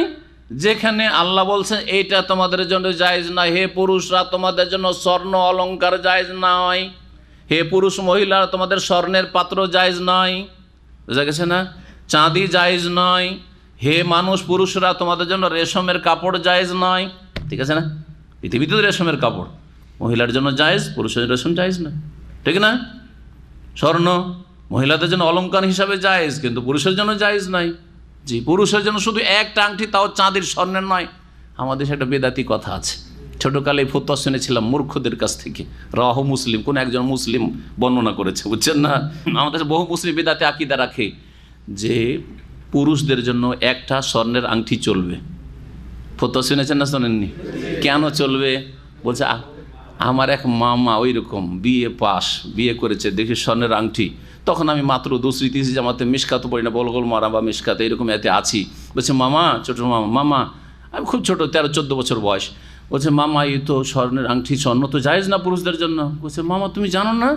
যেখানে আল্লাহ বলছেন এইটা তোমাদের জন্য জায়েজ না হে পুরুষরা তোমাদের জন্য স্বর্ণ অলঙ্কার জায়েজ নয় হে পুরুষ মহিলারা তোমাদের স্বর্ণের পাত্র জায়েজ নয় বুঝা গেছে না চাঁদি জায়েজ নয় হে মানুষ পুরুষরা তোমাদের জন্য রেশমের কাপড় জায়েজ নয় ঠিক আছে না পৃথিবীতে রেশমের কাপড় মহিলার জন্য জায়েজ পুরুষের রেশম জায়েজ না ঠিক না স্বর্ণ মহিলাদের জন্য অলঙ্কার হিসাবে জায়েজ কিন্তু পুরুষের জন্য জায়েজ নাই জি পুরুষের জন্য শুধু একটা আংটি তাও চাঁদের স্বর্ণের নয় আমাদের একটা বেদাতি কথা আছে ছোটোকালে ফতোয়া শুনেছিলাম মূর্খদের কাছ থেকে রহ মুসলিম কোন একজন মুসলিম বর্ণনা করেছে বুঝছেন না আমাদের বহু মুসলিম বেদাতে আকিদা রাখে যে পুরুষদের জন্য একটা স্বর্ণের আংটি চলবে ফতো শুনেছেন না শোনেননি কেন চলবে বলছে আমার এক মামা ওই রকম বিয়ে পাস বিয়ে করেছে দেখি স্বর্ণের আংটি তখন আমি মাত্র দুশ্রী তিসি জামাতে মিসকাত পড়ি না বলগোল মারা বা মিসকাতে এরকম এতে আছি বলছে মামা ছোট মামা মামা আমি খুব ছোটো তেরো চোদ্দো বছর বয়স বলছে মামা এই তো স্বর্ণের আংটি স্বর্ণ তো জায়েজ না পুরুষদের জন্য বলছে মামা তুমি জানো না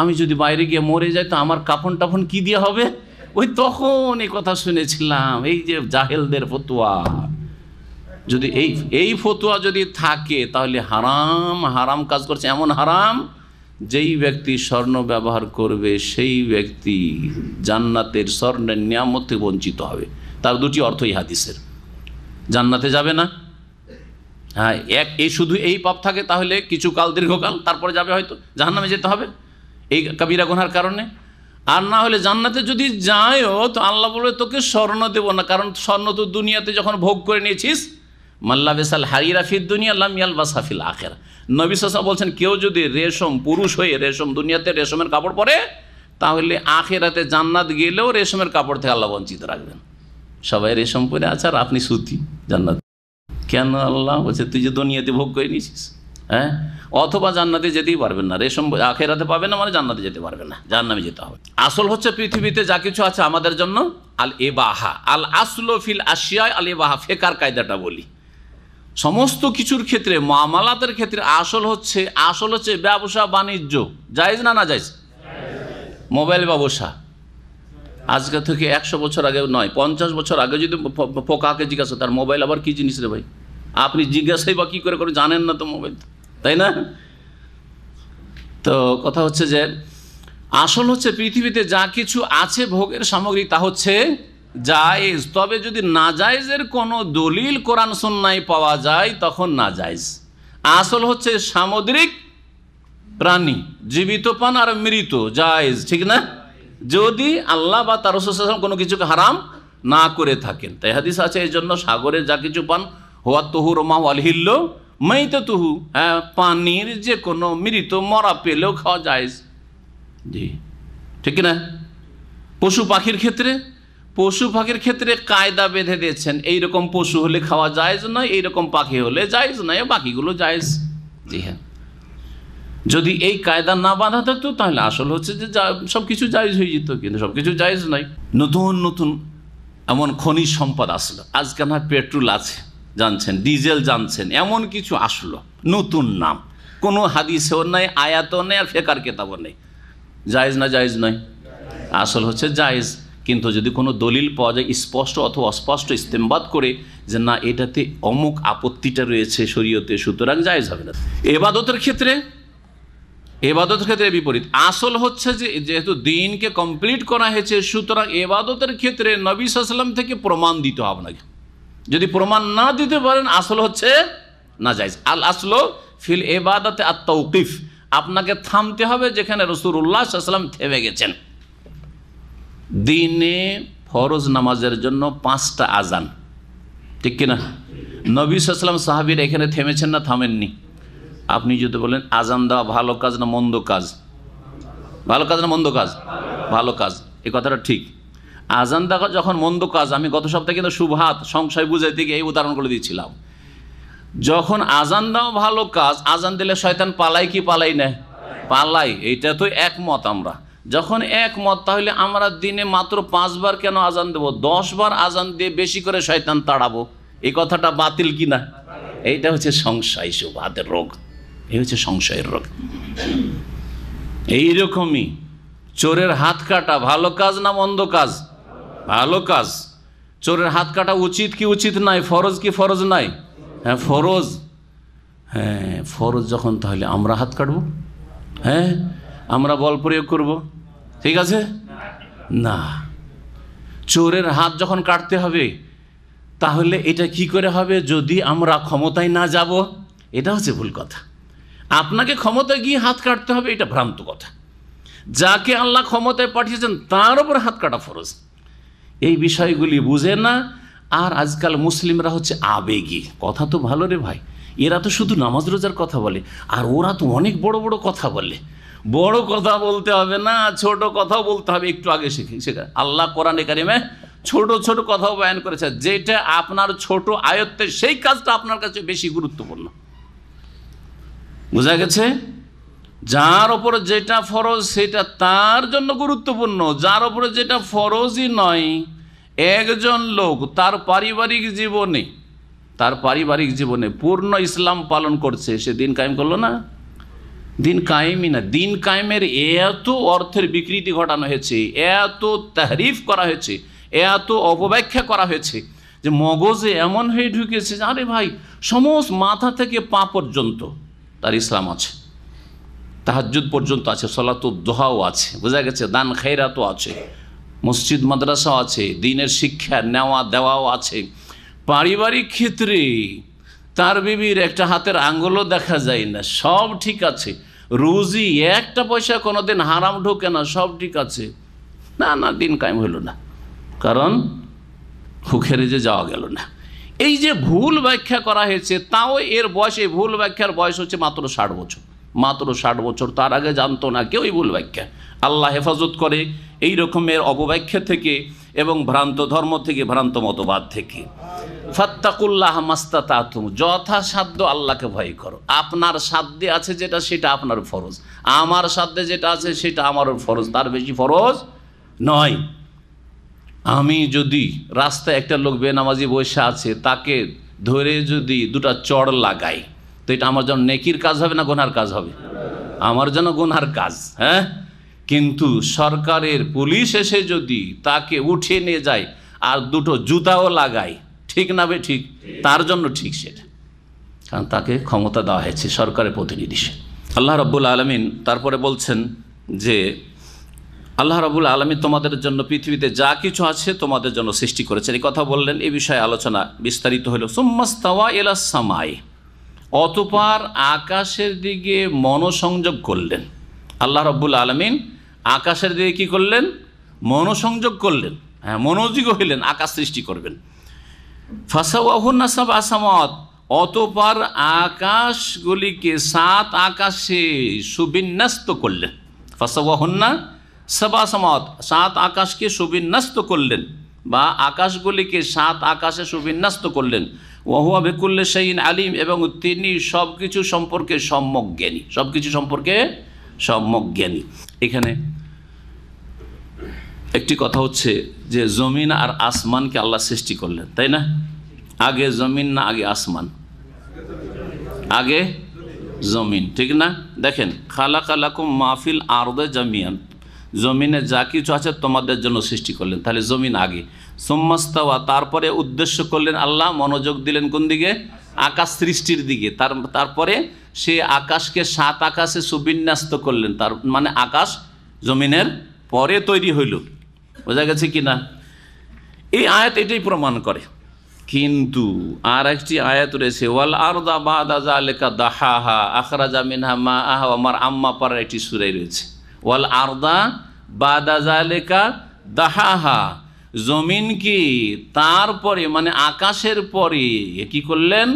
আমি যদি বাইরে গিয়ে মরে যাই তো আমার কাফন টাফন কী দিয়ে হবে ওই তখন এই কথা শুনেছিলাম এই যে জাহেলদের ফতুয়া যদি এই এই ফতুয়া যদি থাকে তাহলে হারাম হারাম কাজ করছে এমন হারাম যেই ব্যক্তি স্বর্ণ ব্যবহার করবে সেই ব্যক্তি জান্নাতের স্বর্ণের নিয়ামতে বঞ্চিত হবে তার দুটি অর্থ এই হাদিসের জান্নাতে যাবে না হ্যাঁ এক এই শুধু এই পাপ থাকে তাহলে কিছু কাল দীর্ঘকাল তারপরে যাবে হয়তো জাহান্নামে যেতে হবে এই কাবিরা গুনার কারণে আর না হলে জান্নাতে যদি যায়ও তো আল্লাহ বলে তোকে স্বর্ণ দেব না কারণ স্বর্ণ তো দুনিয়াতে যখন ভোগ করে নিয়েছিস মাল্লা বেসাল হারিরা ফির দুনিয়া লাম বা সাফিল আখেরা নবিশ্বাস বলছেন কেউ যদি রেশম পুরুষ হয়ে রেশম দুনিয়াতে রেশমের কাপড় পরে তাহলে আখেরাতে জান্নাত গেলেও রেশমের কাপড় থেকে আল্লাহ বঞ্চিত রাখবেন সবাই রেশম পরে আছে আর আপনি সুতি জান্নাত কেন আল্লাহ বলছে তুই যে দুনিয়াতে ভোগ করে নিছিস হ্যাঁ অথবা জান্নাতে যেতেই পারবেন না রেশম আখেরাতে পাবে না মানে জান্নাতে যেতে পারবেন না জান্নামে যেতে হবে আসল হচ্ছে পৃথিবীতে যা কিছু আছে আমাদের জন্য আল এবাহা আল আসলো ফিল আসিয়া আল এবাহা ফেকার কায়দাটা বলি সমস্ত কিছুর ক্ষেত্রে মামালাতের ক্ষেত্রে আসল হচ্ছে আসল হচ্ছে ব্যবসা বাণিজ্য যাইজ না না যাইজ মোবাইল ব্যবসা আজকে থেকে একশো বছর আগে নয় পঞ্চাশ বছর আগে যদি পোকাকে জিজ্ঞাসা তার মোবাইল আবার কী জিনিস রে ভাই আপনি জিজ্ঞাসাই বা কী করে করে জানেন না তো মোবাইল তাই না তো কথা হচ্ছে যে আসল হচ্ছে পৃথিবীতে যা কিছু আছে ভোগের সামগ্রী তা হচ্ছে জায়জ তবে যদি নাজায়েজের কোনো দলিল কোরআন সন্ন্যায় পাওয়া যায় তখন নাজায়েজ আসল হচ্ছে সামুদ্রিক প্রাণী জীবিত পান আর মৃত জায়েজ ঠিক না যদি আল্লাহ বা তার কোনো কিছুকে হারাম না করে থাকেন তাই হাদিস আছে এই জন্য সাগরে যা কিছু পান হওয়া তহু রোমা ওয়ালহিল্ল তো তুহু হ্যাঁ পানির যে কোনো মৃত মরা পেলেও খাওয়া যায় জি ঠিক না পশু পাখির ক্ষেত্রে পশু পাখির ক্ষেত্রে কায়দা বেঁধে দিয়েছেন এইরকম পশু হলে খাওয়া যায়জ নয় এইরকম পাখি হলে জায়েজ নয় বাকিগুলো জায়েজ জি হ্যাঁ যদি এই কায়দা না বাঁধা থাকতো তাহলে আসল হচ্ছে যে সব কিছু জায়জ হয়ে যেত কিন্তু সব কিছু জায়জ নয় নতুন নতুন এমন খনিজ সম্পদ আসলো আজকে না পেট্রোল আছে জানছেন ডিজেল জানছেন এমন কিছু আসলো নতুন নাম কোনো হাদিসেও নেই আয়াতও নেই আর ফেকার কেতাবও নেই জায়েজ না জায়েজ নয় আসল হচ্ছে জায়েজ কিন্তু যদি কোনো দলিল পাওয়া যায় স্পষ্ট অথবা অস্পষ্ট ইস্তেমবাদ করে যে না এটাতে অমুক আপত্তিটা রয়েছে শরীয়তে সুতরাং যায় হবে না এবাদতের ক্ষেত্রে এবাদতের ক্ষেত্রে বিপরীত আসল হচ্ছে যে যেহেতু দিনকে কমপ্লিট করা হয়েছে সুতরাং এবাদতের ক্ষেত্রে নবী সাল্লাম থেকে প্রমাণ দিতে হবে আপনাকে যদি প্রমাণ না দিতে পারেন আসল হচ্ছে না যাইজ আল আসল ফিল এবাদাতে আত্মৌকিফ আপনাকে থামতে হবে যেখানে রসুর উল্লাহ সাল্লাম থেমে গেছেন দিনে ফরজ নামাজের জন্য পাঁচটা আজান ঠিক কিনা নবী সাল্লাম সাহাবির এখানে থেমেছেন না থামেননি আপনি যদি বলেন আজান দেওয়া ভালো কাজ না মন্দ কাজ ভালো কাজ না মন্দ কাজ ভালো কাজ এ কথাটা ঠিক আজান দেওয়া যখন মন্দ কাজ আমি গত সপ্তাহে কিন্তু সুভাত সংশয় বুঝাই থেকে এই উদাহরণ করে দিয়েছিলাম যখন আজান দেওয়া ভালো কাজ আজান দিলে শয়তান পালাই কি পালাই না পালাই এটা তো একমত আমরা যখন একমত তাহলে আমরা দিনে মাত্র পাঁচবার কেন আজান দেব দশবার আজান দিয়ে বেশি করে শয়তান তাড়াবো এই কথাটা বাতিল কিনা এইটা হচ্ছে সংশয় সুবাদের রোগ এই হচ্ছে সংশয়ের রোগ এইরকমই চোরের হাত কাটা ভালো কাজ না মন্দ কাজ ভালো কাজ চোরের হাত কাটা উচিত কি উচিত নাই ফরজ কি ফরজ নাই হ্যাঁ ফরজ হ্যাঁ ফরজ যখন তাহলে আমরা হাত কাটবো হ্যাঁ আমরা বল প্রয়োগ করব ঠিক আছে না চোরের হাত যখন কাটতে হবে তাহলে এটা কি করে হবে যদি আমরা ক্ষমতায় না যাব এটা হচ্ছে ভুল কথা আপনাকে ক্ষমতায় গিয়ে হাত কাটতে হবে এটা ভ্রান্ত কথা যাকে আল্লাহ ক্ষমতায় পাঠিয়েছেন তার উপর হাত কাটা ফরজ এই বিষয়গুলি বুঝে না আর আজকাল মুসলিমরা হচ্ছে আবেগী কথা তো ভালো রে ভাই এরা তো শুধু নামাজ রোজার কথা বলে আর ওরা তো অনেক বড় বড় কথা বলে বড় কথা বলতে হবে না ছোট কথাও বলতে হবে একটু আগে শিখে শেখা আল্লাহ কোরআনে কারিমে ছোট ছোট কথাও বয়ান করেছে যেটা আপনার ছোট আয়ত্তে সেই কাজটা আপনার কাছে বেশি গুরুত্বপূর্ণ বোঝা গেছে যার ওপর যেটা ফরজ সেটা তার জন্য গুরুত্বপূর্ণ যার ওপরে যেটা ফরজই নয় একজন লোক তার পারিবারিক জীবনে তার পারিবারিক জীবনে পূর্ণ ইসলাম পালন করছে সে দিন কায়েম করলো না দিন কায়েমই না দিন কায়েমের এত অর্থের বিকৃতি ঘটানো হয়েছে এত তাহরিফ করা হয়েছে এত অপব্যাখ্যা করা হয়েছে যে মগজে এমন হয়ে ঢুকেছে যে আরে ভাই সমস্ত মাথা থেকে পা পর্যন্ত তার ইসলাম আছে তাহাজুদ পর্যন্ত আছে সলাত দোহাও আছে বোঝা গেছে দান খেরাতও আছে মসজিদ মাদ্রাসাও আছে দিনের শিক্ষা নেওয়া দেওয়াও আছে পারিবারিক ক্ষেত্রে তার বিবির একটা হাতের আঙ্গুলও দেখা যায় না সব ঠিক আছে রুজি একটা পয়সা কোনোদিন হারাম ঢোকে না সব ঠিক আছে না না দিন কায়েম হইল না কারণ হুখেরে যে যাওয়া গেল না এই যে ভুল ব্যাখ্যা করা হয়েছে তাও এর বয়স এই ভুল ব্যাখ্যার বয়স হচ্ছে মাত্র ষাট বছর মাত্র ষাট বছর তার আগে জানতো না কেউই ভুল ব্যাখ্যা আল্লাহ হেফাজত করে এই রকমের অপব্যাখ্যা থেকে এবং ভ্রান্ত ধর্ম থেকে ভ্রান্ত মতবাদ থেকে ফাত্তাকুল্লাহ মাস্তা তাতুম যথাসাধ্য আল্লাহকে ভয় করো আপনার সাধ্যে আছে যেটা সেটা আপনার ফরজ আমার সাধ্যে যেটা আছে সেটা আমারও ফরজ তার বেশি ফরজ নয় আমি যদি রাস্তায় একটা লোক বেনামাজি বসে আছে তাকে ধরে যদি দুটা চড় লাগাই তো এটা আমার জন্য নেকির কাজ হবে না গোনার কাজ হবে আমার জন্য গোনার কাজ হ্যাঁ কিন্তু সরকারের পুলিশ এসে যদি তাকে উঠে নিয়ে যায় আর দুটো জুতাও লাগায় ঠিক না ঠিক তার জন্য ঠিক সেটা কারণ তাকে ক্ষমতা দেওয়া হয়েছে সরকারের প্রতিনিধি সে আল্লাহ রব্বুল আলমিন তারপরে বলছেন যে আল্লাহ রবুল আলমী তোমাদের জন্য পৃথিবীতে যা কিছু আছে তোমাদের জন্য সৃষ্টি করেছেন এই কথা বললেন এই বিষয়ে আলোচনা বিস্তারিত হলো সোম্মাস্তাওয়া এলা সামাই অতপার আকাশের দিকে মনসংযোগ করলেন আল্লাহ রব্বুল আলমিন আকাশের দিকে কী করলেন মনোসংযোগ করলেন হ্যাঁ মনোযোগ হইলেন আকাশ সৃষ্টি করবেন ফাসাউহুন্না সাব আসামত অতপর আকাশগুলিকে সাত আকাশে সুবিন্যস্ত করলেন ফাসাউহুন্না না সামাত সাত আকাশকে সুবিন্যস্ত করলেন বা আকাশগুলিকে সাত আকাশে সুবিন্যস্ত করলেন ওহুয়া ভেকুল্লে সাইন আলিম এবং তিনি সব কিছু সম্পর্কে সম্যক জ্ঞানী সব কিছু সম্পর্কে সম্যক জ্ঞানী এখানে একটি কথা হচ্ছে যে জমিন আর আসমানকে আল্লাহ সৃষ্টি করলেন তাই না আগে জমিন না আগে আসমান আগে জমিন ঠিক না দেখেন খালা কালাকুম মাহফিল আরদে জামিয়ান জমিনে যা কিছু আছে তোমাদের জন্য সৃষ্টি করলেন তাহলে জমিন আগে সোম্মাস্তাওয়া তারপরে উদ্দেশ্য করলেন আল্লাহ মনোযোগ দিলেন কোন দিকে আকাশ সৃষ্টির দিকে তার তারপরে সে আকাশকে সাত আকাশে সুবিন্যাস্ত করলেন তার মানে আকাশ জমিনের পরে তৈরি হইল বোঝা গেছে কি না এই আয়াত এটাই প্রমাণ করে কিন্তু আর একটি আয়াত রয়েছে ওয়াল আর দা বা দাজা লেখা দাহাহা আখরাজা মিনহা মা আহ আমার আম্মা পাড়ার একটি সুরাই রয়েছে ওয়াল আর দা বা দাজা লেখা দাহাহা জমিন কি তারপরে মানে আকাশের পরে কি করলেন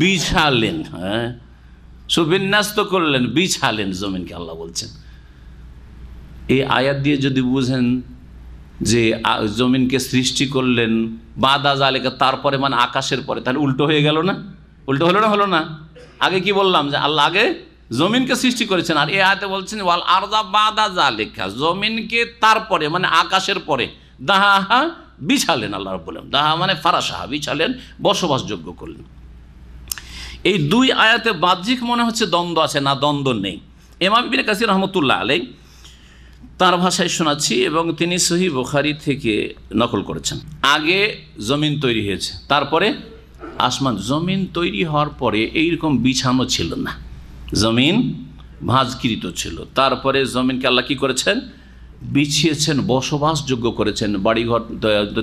বিছালেন হ্যাঁ সুবিন্যাস্ত করলেন বিছালেন জমিনকে আল্লাহ বলছেন এই আয়াত দিয়ে যদি বুঝেন যে জমিনকে সৃষ্টি করলেন বাদা জালেকা তারপরে মানে আকাশের পরে তাহলে উল্টো হয়ে গেল না উল্টো হলো না হলো না আগে কি বললাম যে আল্লাহ আগে জমিনকে সৃষ্টি করেছেন আর এ আয়াতে বলছেন ওয়াল আরদা বাদা জালেকা জমিনকে তারপরে মানে আকাশের পরে দাহা বিছালেন আল্লাহ বললাম দাহা মানে ফারাসাহা বিছালেন বসবাসযোগ্য করলেন এই দুই আয়াতে বাহ্যিক মনে হচ্ছে দ্বন্দ্ব আছে না দ্বন্দ্ব নেই এমাম বিন কাসির রহমতুল্লাহ আলাই তার ভাষায় শোনাচ্ছি এবং তিনি সহি বোখারি থেকে নকল করেছেন আগে জমিন তৈরি হয়েছে তারপরে আসমান জমিন তৈরি হওয়ার পরে এইরকম বিছানো ছিল না জমিন ভাঁজকৃত ছিল তারপরে জমিনকে আল্লাহ কী করেছেন বিছিয়েছেন বসবাসযোগ্য করেছেন বাড়িঘর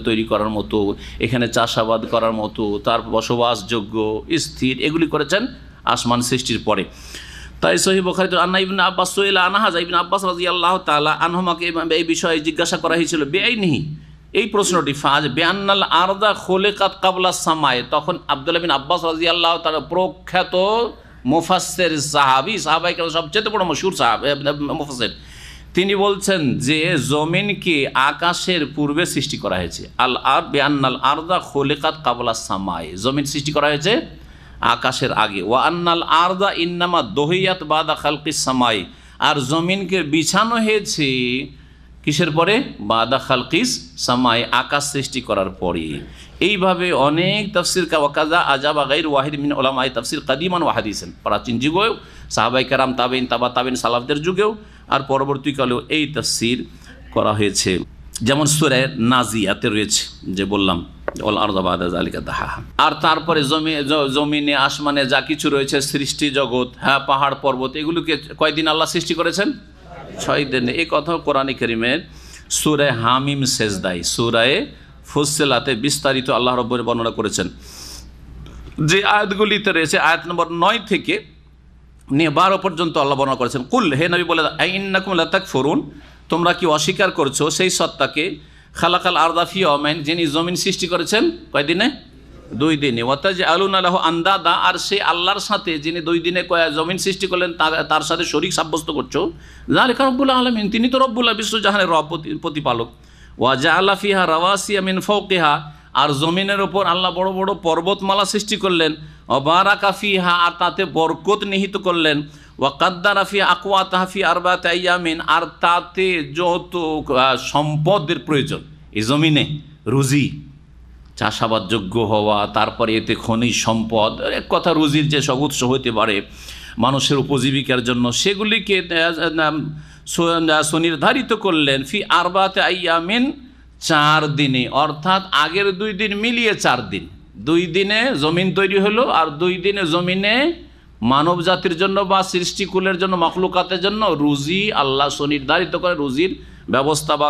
তৈরি করার মতো এখানে চাষাবাদ করার মতো তার বসবাসযোগ্য স্থির এগুলি করেছেন আসমান সৃষ্টির পরে তাই সহি আন্না ইবিন আব্বাস সোহেল আনাহাজ ইবিন আব্বাস রাজি আল্লাহ তালা আনহমাকে এই বিষয়ে জিজ্ঞাসা করা হয়েছিল বেআইনিহি এই প্রশ্নটি ফাজ বেআনাল আরদা খোলেকাত কাবলা সামায় তখন আবদুল্লাহ বিন আব্বাস রাজি আল্লাহ তার প্রখ্যাত মুফাসের সাহাবি সাহাবাই সবচেয়ে বড় মশুর সাহাবি মুফাসের তিনি বলছেন যে জমিনকে আকাশের পূর্বে সৃষ্টি করা হয়েছে আল আর বেআনাল আরদা খোলেকাত কাবলা সামাই জমিন সৃষ্টি করা হয়েছে আকাশের আগে ওয়া আন্নাল আরদা ইন্নামা দহিয়াত বাদা খালকি সামাই আর জমিনকে বিছানো হয়েছে কিসের পরে বাদা খালকিস সামাই আকাশ সৃষ্টি করার পরে এইভাবে অনেক তফসির কাজা আজাব আগাইর ওয়াহিদ মিন ওলামাই তফসির কাদিমান ওয়াহাদিসেন প্রাচীন যুগেও সাহাবাইকারাম তাবিন তাবা তাবিন সালাফদের যুগেও আর পরবর্তীকালেও এই তাফসির করা হয়েছে যেমন সুরে নাজিয়াতে রয়েছে যে বললাম অল আর্দাবাদ দাহা আর তারপরে জমি জমিনে আসমানে যা কিছু রয়েছে সৃষ্টি জগৎ হ্যাঁ পাহাড় পর্বত এগুলোকে কয়দিন আল্লাহ সৃষ্টি করেছেন ছয় দিনে এই কথা কোরআনী করিমের সুরে হামিম সেজদাই সুরায় ফুসেলাতে বিস্তারিত আল্লাহ রব্বরে বর্ণনা করেছেন যে আয়াতগুলিতে রয়েছে আয়াত নম্বর নয় থেকে নিয়ে বারো পর্যন্ত আল্লাহ বর্ণনা করেছেন কুল হে নবী বলে ফরুন তোমরা কি অস্বীকার করছো সেই সত্তাকে খালাকাল আরদাফি অমেন যিনি জমিন সৃষ্টি করেছেন কয়দিনে দুই দিনে অর্থাৎ যে আলুন আল্লাহ আন্দাদা আর সেই আল্লাহর সাথে যিনি দুই দিনে জমিন সৃষ্টি করলেন তার সাথে শরিক সাব্যস্ত করছো লেখা রব্বুল্লা আলমিন তিনি তো রব্বুল্লাহ বিশ্বজাহানের রব প্রতিপালক ওয়াজা আল্লাহ ফিহা রাওয়াসিয়া মিন ফৌকেহা আর জমিনের ওপর আল্লাহ বড় বড় পর্বতমালা সৃষ্টি করলেন অবারা হা আর তাতে বরকত নিহিত করলেন ওয়াকাদ্দারাফি আকুয়া তাহাফি বা তাইয়ামিন আর তাতে যত সম্পদের প্রয়োজন এ জমিনে রুজি চাষাবাদযোগ্য হওয়া তারপরে এতে খনিজ সম্পদ এক কথা রুজির যে সব উৎস হইতে পারে মানুষের উপজীবিকার জন্য সেগুলিকে সুনির্ধারিত করলেন ফি আরবাতে আইয়ামিন চার দিনে অর্থাৎ আগের দুই দিন মিলিয়ে চার দিন দুই দিনে জমিন তৈরি হলো আর দুই দিনে জমিনে মানব জাতির জন্য বা সৃষ্টিকুলের জন্য মখলুকাতের জন্য রুজি আল্লাহ সুনির্ধারিত করে রুজির ব্যবস্থা বা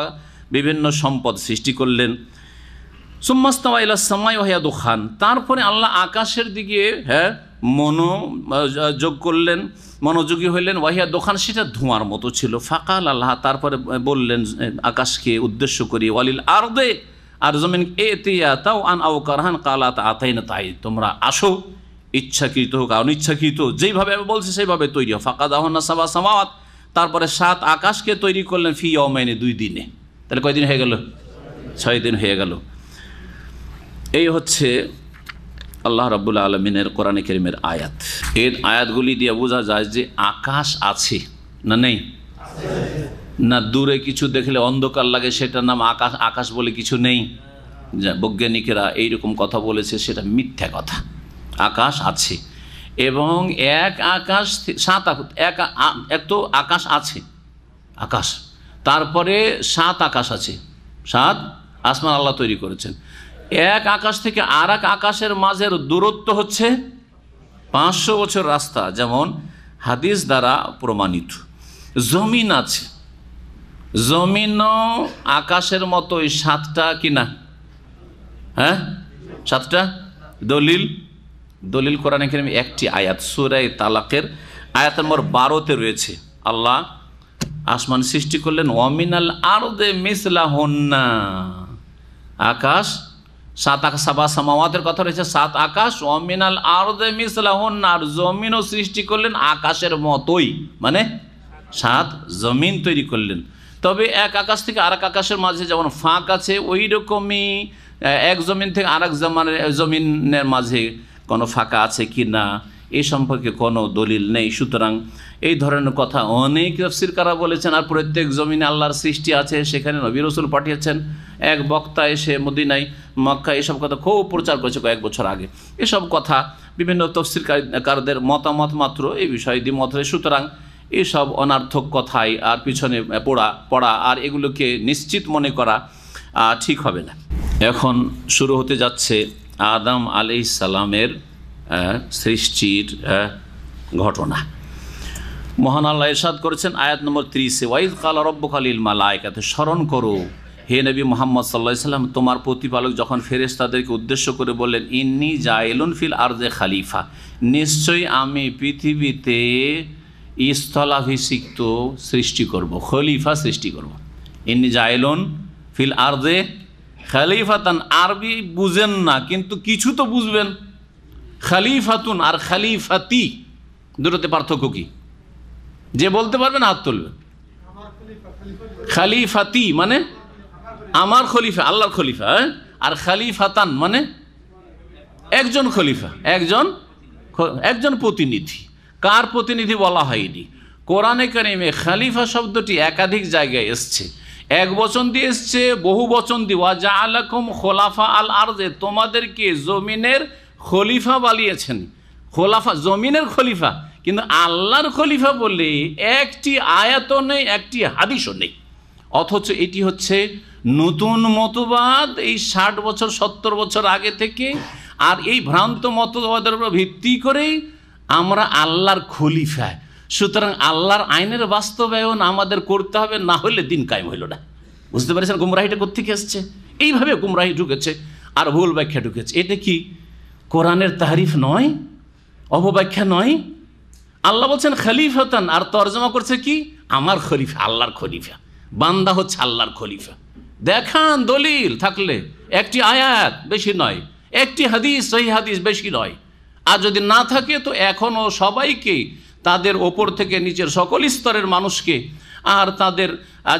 বিভিন্ন সম্পদ সৃষ্টি করলেন সুম্মাস্তাওয়া তারপরে আল্লাহ আকাশের দিকে হ্যাঁ মনোযোগ করলেন মনোযোগী হইলেন ওয়াহিয়া দোকান সেটা ধোঁয়ার মতো ছিল ফাঁকাল আল্লাহ তারপরে বললেন আকাশকে উদ্দেশ্য করি ওয়ালিল আর দে আর জমিন এতিয়া তাও আন আও কারহান কালাত আতাই না তাই তোমরা আসো ইচ্ছাকৃত হোক অনিচ্ছাকৃত যেইভাবে আমি বলছি সেইভাবে তৈরি হোক ফাঁকা দাহনা সাবা সামাওয়াত তারপরে সাত আকাশকে তৈরি করলেন ফি অমাইনে দুই দিনে তাহলে কয়দিন হয়ে গেল ছয় দিন হয়ে গেল এই হচ্ছে আল্লাহ রাবুল আলমিনের কোরআনে কেরিমের আয়াত এর আয়াতগুলি দিয়ে বোঝা যায় যে আকাশ আছে না নেই না দূরে কিছু দেখলে অন্ধকার লাগে সেটার নাম আকাশ আকাশ বলে কিছু নেই যা বৈজ্ঞানিকেরা এইরকম কথা বলেছে সেটা মিথ্যা কথা আকাশ আছে এবং এক আকাশ সাত এক এত আকাশ আছে আকাশ তারপরে সাত আকাশ আছে সাত আসমান আল্লাহ তৈরি করেছেন এক আকাশ থেকে আর আকাশের মাঝের দূরত্ব হচ্ছে পাঁচশো বছর রাস্তা যেমন হাদিস দ্বারা প্রমাণিত জমিন আছে জমিনও আকাশের মতোই সাতটা কি না হ্যাঁ সাতটা দলিল দলিল কোরআন এখানে একটি আয়াত সুরাই তালাকের আয়াত নম্বর বারোতে রয়েছে আল্লাহ আসমান সৃষ্টি করলেন অমিনাল আর দে মিসলা আকাশ সাত আকাশ সাবা সামাওয়াতের কথা রয়েছে সাত আকাশ অমিনাল আরদে মিসলাহন আর জমিনও সৃষ্টি করলেন আকাশের মতোই মানে সাত জমিন তৈরি করলেন তবে এক আকাশ থেকে আর এক আকাশের মাঝে যেমন ফাঁক আছে ওই রকমই এক জমিন থেকে আর এক জমিনের মাঝে কোনো ফাঁকা আছে কি না এ সম্পর্কে কোনো দলিল নেই সুতরাং এই ধরনের কথা অনেক তফসিরকারা বলেছেন আর প্রত্যেক জমিনে আল্লাহর সৃষ্টি আছে সেখানে নবী রসুল পাঠিয়েছেন এক বক্তা এসে মদিনাই মক্কা এসব কথা খুব প্রচার করেছে কয়েক বছর আগে এসব কথা বিভিন্ন তফসিরকারীকারদের মতামত মাত্র এই বিষয়ে দ্বিমত সুতরাং এসব অনার্থক কথাই আর পিছনে পড়া পড়া আর এগুলোকে নিশ্চিত মনে করা ঠিক হবে না এখন শুরু হতে যাচ্ছে আদম আলি সালামের হ্যাঁ, সৃষ্টির হ্যাঁ, ঘটনা মহান আল্লাহ ইরশাদ করেছেন আয়াত নম্বর ত্রিশে ওয়াইজ কাল রব্বুক আলিল মালায়কাতে স্মরণ করো হে নবী মোহাম্মদ সাল্লা সাল্লাম তোমার প্রতিপালক যখন ফেরেস তাদেরকে উদ্দেশ্য করে বললেন ইন্নি জাইলুন ফিল দে খালিফা নিশ্চয়ই আমি পৃথিবীতে স্থলাভিষিক্ত সৃষ্টি করব খলিফা সৃষ্টি করব ইন্নি জাইলুন ফিল আরজে খালিফা তান আরবি বুঝেন না কিন্তু কিছু তো বুঝবেন খালিফাতুন আর খালিফাতি দুটোতে পার্থক্য কি যে বলতে পারবেন হাত তুলবেন খালিফাতি মানে আমার খলিফা আল্লাহর খলিফা হ্যাঁ? আর খালিফাতান মানে একজন খলিফা একজন একজন প্রতিনিধি কার প্রতিনিধি বলা হয়নি কোরআনে কারিমে খালিফা শব্দটি একাধিক জায়গায় এসছে এক বচন দিয়ে এসছে বহু বচন দিয়ে ওয়াজা আলকম খোলাফা আল আরজে তোমাদেরকে জমিনের খলিফা বালিয়েছেন খোলাফা জমিনের খলিফা কিন্তু আল্লাহর খলিফা বলে একটি আয়াত নেই একটি হাদিসও নেই অথচ এটি হচ্ছে নতুন মতবাদ এই ষাট বছর সত্তর বছর আগে থেকে আর এই ভ্রান্ত মতবাদের উপর ভিত্তি করেই আমরা আল্লাহর খলিফা সুতরাং আল্লাহর আইনের বাস্তবায়ন আমাদের করতে হবে না হলে দিন কায়েম হইল না বুঝতে পারছেন গুমরাহিটা কোথেকে এসছে এইভাবে গুমরাহি ঢুকেছে আর ভুল ব্যাখ্যা ঢুকেছে এটা কি কোরআনের তাহারিফ নয় অপব্যাখ্যা নয় আল্লাহ বলছেন খলিফাতান আর তর্জমা করছে কি আমার খলিফা আল্লাহর খলিফা বান্দা হচ্ছে আল্লাহর খলিফা দেখান দলিল থাকলে একটি আয়াত বেশি নয় একটি হাদিস সেই হাদিস বেশি নয় আর যদি না থাকে তো এখনও সবাইকে তাদের ওপর থেকে নিচের সকল স্তরের মানুষকে আর তাদের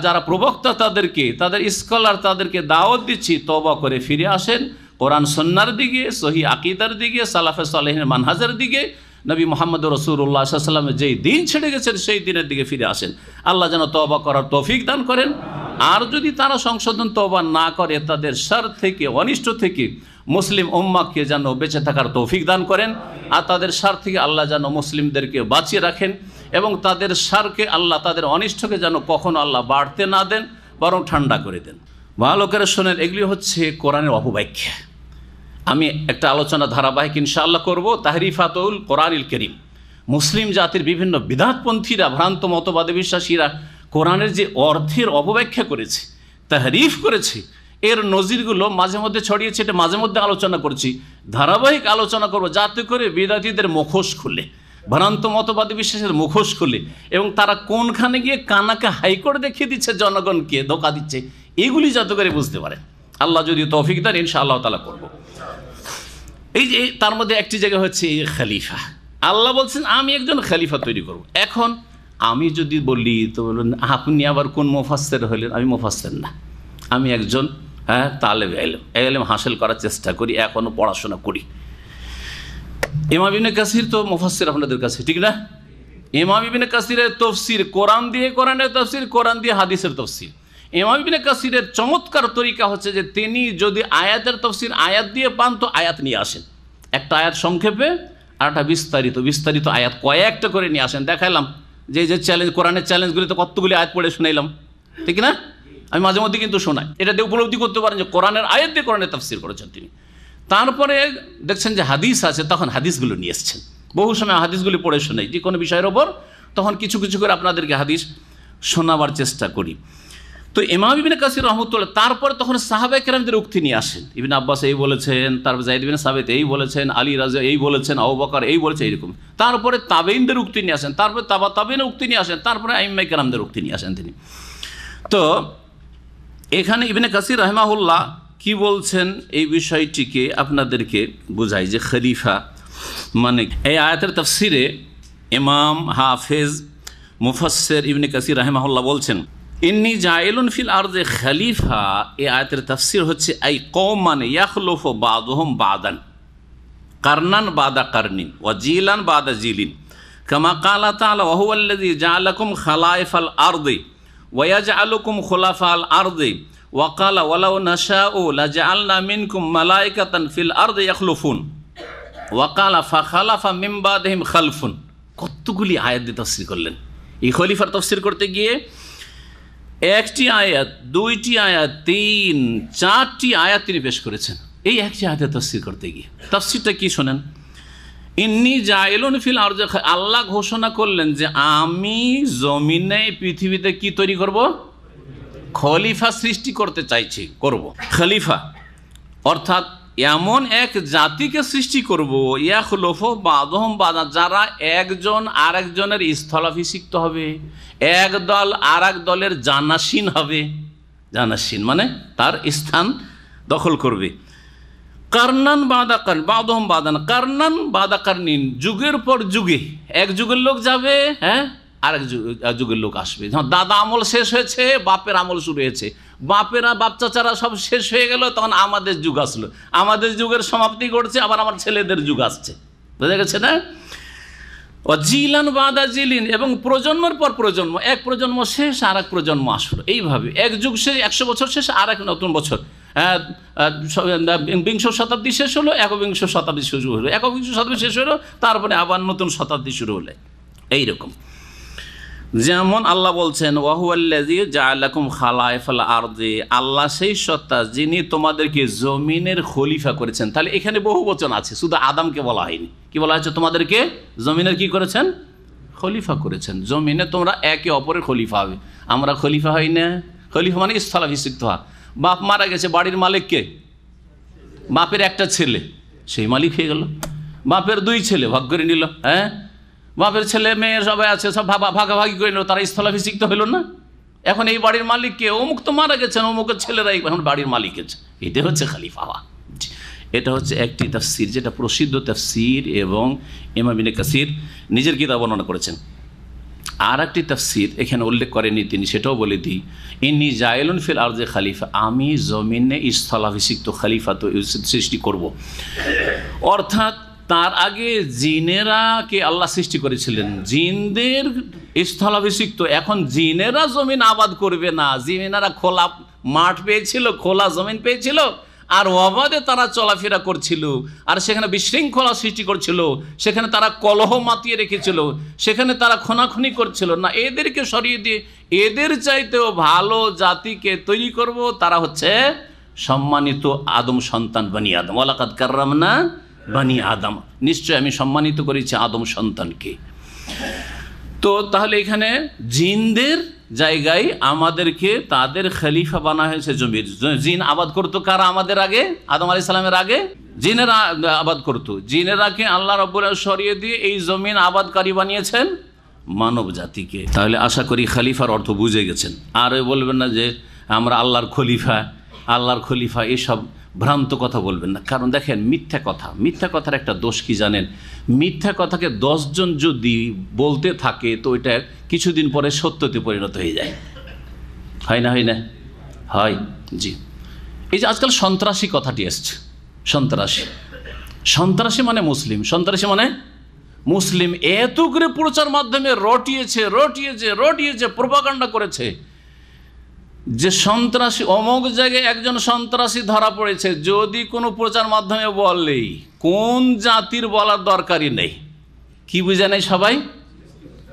যারা প্রবক্তা তাদেরকে তাদের স্কলার তাদেরকে দাওয়াত দিচ্ছি তবা করে ফিরে আসেন কোরআন সন্ন্যার দিকে সহি আকিদার দিকে সালাফে সালেহের মানহাজের দিকে নবী মোহাম্মদ রসুল্লাহ সাল্লামের যেই দিন ছেড়ে গেছেন সেই দিনের দিকে ফিরে আসেন আল্লাহ যেন তবা করার তৌফিক দান করেন আর যদি তারা সংশোধন তবা না করে তাদের সার থেকে অনিষ্ট থেকে মুসলিম উম্মাকে যেন বেঁচে থাকার তৌফিক দান করেন আর তাদের সার থেকে আল্লাহ যেন মুসলিমদেরকে বাঁচিয়ে রাখেন এবং তাদের সারকে আল্লাহ তাদের অনিষ্টকে যেন কখনো আল্লাহ বাড়তে না দেন বরং ঠান্ডা করে দেন ভালো করে শোনেন এগুলি হচ্ছে কোরআনের অপব্যাখ্যা আমি একটা আলোচনা ধারাবাহিক ইনশাআল্লাহ করব তাহরিফাতুল কোরআনিল করিম মুসলিম জাতির বিভিন্ন বিধাতপন্থীরা ভ্রান্ত মতবাদে বিশ্বাসীরা কোরআনের যে অর্থের অপব্যাখ্যা করেছে তাহরিফ করেছে এর নজিরগুলো মাঝে মধ্যে ছড়িয়েছে এটা মাঝে মধ্যে আলোচনা করছি ধারাবাহিক আলোচনা করব যাতে করে বিদাতীদের মুখোশ খুলে ভ্রান্ত মতবাদী বিশ্বাসের মুখোশ খুলে এবং তারা কোনখানে গিয়ে কানাকে হাইকোর্ট দেখিয়ে দিচ্ছে জনগণকে ধোকা দিচ্ছে এগুলি যাতে করে বুঝতে পারে আল্লাহ যদি তৌফিক দেন ইনশা আল্লাহ তালা করবো এই যে তার মধ্যে একটি জায়গা হচ্ছে খালিফা আল্লাহ বলছেন আমি একজন খালিফা তৈরি করব এখন আমি যদি বলি তো বলুন আপনি আবার কোন মোফাসের হলেন আমি মোফাসের না আমি একজন হ্যাঁ তালেব এলম এলেম হাসিল করার চেষ্টা করি এখনও পড়াশোনা করি ইমাম কাসির তো মোফাসের আপনাদের কাছে ঠিক না ইমাম কাসিরের তফসির কোরআন দিয়ে কোরআনের তফসির কোরআন দিয়ে হাদিসের তফসির ইমামিবিন কাসিরের চমৎকার তরিকা হচ্ছে যে তিনি যদি আয়াতের তফসির আয়াত দিয়ে পান তো আয়াত নিয়ে আসেন একটা আয়াত সংক্ষেপে আর একটা বিস্তারিত বিস্তারিত আয়াত কয়েকটা করে নিয়ে আসেন দেখালাম যে যে চ্যালেঞ্জ কোরআনের তো কতগুলি আয়াত পড়ে শুনাইলাম ঠিক না আমি মাঝে মধ্যে কিন্তু শোনাই এটা দিয়ে উপলব্ধি করতে পারেন যে কোরআনের আয়াত দিয়ে কোরআনের তফসির করেছেন তিনি তারপরে দেখছেন যে হাদিস আছে তখন হাদিসগুলো নিয়ে এসছেন বহু সময় হাদিসগুলি পড়ে শোনাই যে কোনো বিষয়ের ওপর তখন কিছু কিছু করে আপনাদেরকে হাদিস শোনাবার চেষ্টা করি তো ইমাম ইবিন কাসির রহমতুল্লাহ তারপরে তখন সাহাবা কেরামদের উক্তি নিয়ে আসেন ইবিন আব্বাস এই বলেছেন তারপর জাহিদ বিন সাবেদ এই বলেছেন আলী রাজা এই বলেছেন আবাকার এই বলেছে এইরকম তারপরে তাবেইনদের উক্তি নিয়ে আসেন তারপরে তাবা তাবেইনের উক্তি নিয়ে আসেন তারপরে আইম্মাই কেরামদের উক্তি নিয়ে আসেন তিনি তো এখানে ইবিন কাসির রহমাহুল্লাহ কি বলছেন এই বিষয়টিকে আপনাদেরকে বোঝাই যে খলিফা মানে এই আয়াতের তফসিরে ইমাম হাফেজ মুফাসের ইবনে কাসির রাহেমাহুল্লাহ বলছেন ইন্নি জায়েলুন ফিল আরদে খালিফা এ আয়তের তাফসির হচ্ছে এই কম মানে ইয়াখলোফ বাদহম বাদান কার্নান বাদা কার্নিন ওয়াজিলান বাদা জিলিন কামা কালা তালা ওহুয়াল্লাদি জালাকুম খালাইফ আল আরদে ওয়াজ আলুকুম খোলাফা আল আরদে ওয়াকালা ওয়ালাউ নাশা ও লাজা আল্লা মিনকুম মালাইকাতান ফিল আরদে ইয়াখলুফুন ওয়াকালা ফা খালাফা মিম্বাদহিম খালফুন কতগুলি আয়াত দিয়ে তফসির করলেন এই খলিফার তফসির করতে গিয়ে একটি আয়াত দুইটি আয়াত তিন চারটি আয়াত তিনি পেশ করেছেন এই একটি আয়াতে তফসির করতে গিয়ে তফসিরটা কি শোনেন ইন্নি জাইলুন ফিল আর আল্লাহ ঘোষণা করলেন যে আমি জমিনে পৃথিবীতে কি তৈরি করব খলিফা সৃষ্টি করতে চাইছি করব খলিফা অর্থাৎ এমন এক জাতিকে সৃষ্টি করবো ইয়াখলোফ বাদহম বাদা যারা একজন আর একজনের স্থলাভিষিক্ত হবে এক দল আর এক দলের জানাসীন হবে জানাসীন মানে তার স্থান দখল করবে কার্নান বাদা কার বাদহম বাদান কার্নান বাদা কার্নিন যুগের পর যুগে এক যুগের লোক যাবে হ্যাঁ আরেক যুগের লোক আসবে দাদা আমল শেষ হয়েছে বাপের আমল শুরু হয়েছে বাপেরা বাপ চাচারা সব শেষ হয়ে গেল তখন আমাদের যুগ আসলো আমাদের যুগের সমাপ্তি ঘটছে আবার আমার ছেলেদের যুগ আসছে বুঝা গেছে না হ্যাঁ? জিলান বাদা জিলিন এবং প্রজন্মের পর প্রজন্ম এক প্রজন্ম শেষ আর এক প্রজন্ম আসলো এইভাবে এক যুগ শেষ একশো বছর শেষ আর এক নতুন বছর হ্যাঁ, বিংশ শতাব্দী শেষ হলো একবিংশ শতাব্দী শুরু হলো একবিংশ শতাব্দী শেষ হলো তারপরে আবার নতুন শতাব্দী শুরু হলে এইরকম যেমন আল্লাহ বলছেন আল্লাহ সেই সত্তা যিনি তোমাদেরকে জমিনের খলিফা করেছেন তাহলে এখানে বহু বচন আছে শুধু আদামকে বলা হয়নি কি বলা হয়েছে তোমাদেরকে জমিনের কি করেছেন খলিফা করেছেন জমিনে তোমরা একে অপরের খলিফা হবে আমরা খলিফা হই না খলিফা মানে স্থলাভিষিক্ত হওয়া বাপ মারা গেছে বাড়ির মালিককে বাপের একটা ছেলে সেই মালিক হয়ে গেল বাপের দুই ছেলে ভাগ করে নিল হ্যাঁ বাপের ছেলে মেয়ে সবাই আছে সব ভাবা ভাগাভাগি করে নিল তারা স্থলাভিষিক্ত হইল না এখন এই বাড়ির মালিক কে অমুক তো মারা গেছেন অমুকের ছেলেরা এখন বাড়ির মালিক আছে এটা হচ্ছে খালিফা এটা হচ্ছে একটি তাফসির যেটা প্রসিদ্ধ তাফসির এবং ইমামিনে কাসির নিজের কিতাব বর্ণনা করেছেন আর একটি তাফসির এখানে উল্লেখ করেনি তিনি সেটাও বলে দিই ইনি জায়লুন ফিল আর যে খালিফা আমি জমিনে স্থলাভিষিক্ত খালিফা তো সৃষ্টি করব অর্থাৎ তার আগে জিনেরা কে আল্লাহ সৃষ্টি করেছিলেন হ্যাঁ। জিনদের স্থলাভিষিক্ত এখন জিনেরা জমিন আবাদ করবে না জিনেরা খোলা মাঠ পেয়েছিল খোলা জমিন পেয়েছিল আর অবাধে তারা চলাফেরা করছিল আর সেখানে বিশৃঙ্খলা সৃষ্টি করছিল সেখানে তারা কলহ মাতিয়ে রেখেছিল সেখানে তারা খোনাখুনি করছিল না এদেরকে সরিয়ে দিয়ে এদের চাইতেও ভালো জাতিকে তৈরি করব তারা হচ্ছে সম্মানিত আদম সন্তান বানিয়ে আদম আলাকাত কার্রাম না বানি আদম নিশ্চয় আমি সম্মানিত করেছি আদম সন্তানকে তো তাহলে এখানে জিনদের জায়গায় আমাদেরকে তাদের খলিফা বানা হয়েছে জমির জিন আবাদ করতো কারা আমাদের আগে আদম আলি সালামের আগে জিনেরা আবাদ করতো জিনেরাকে আল্লাহ রব্বুল সরিয়ে দিয়ে এই জমিন আবাদকারী বানিয়েছেন মানব জাতিকে তাহলে আশা করি খালিফার অর্থ বুঝে গেছেন আর বলবেন না যে আমরা আল্লাহর খলিফা আল্লাহর খলিফা এসব ভ্রান্ত কথা বলবেন না কারণ দেখেন মিথ্যা কথা মিথ্যা কথার একটা দোষ কি জানেন মিথ্যা কথাকে দশজন যদি বলতে থাকে তো এটা কিছুদিন পরে সত্যতে পরিণত হয়ে যায় হয় না হয় না হয় জি এই যে আজকাল সন্ত্রাসী কথাটি এসছে সন্ত্রাসী সন্ত্রাসী মানে মুসলিম সন্ত্রাসী মানে মুসলিম এত করে প্রচার মাধ্যমে রটিয়েছে রটিয়েছে রটিয়েছে প্রভাকাণ্ডা করেছে যে সন্ত্রাসী অমুক জায়গায় একজন সন্ত্রাসী ধরা পড়েছে যদি কোনো প্রচার মাধ্যমে বলেই কোন জাতির বলার দরকারই নেই কি বুঝে নেই সবাই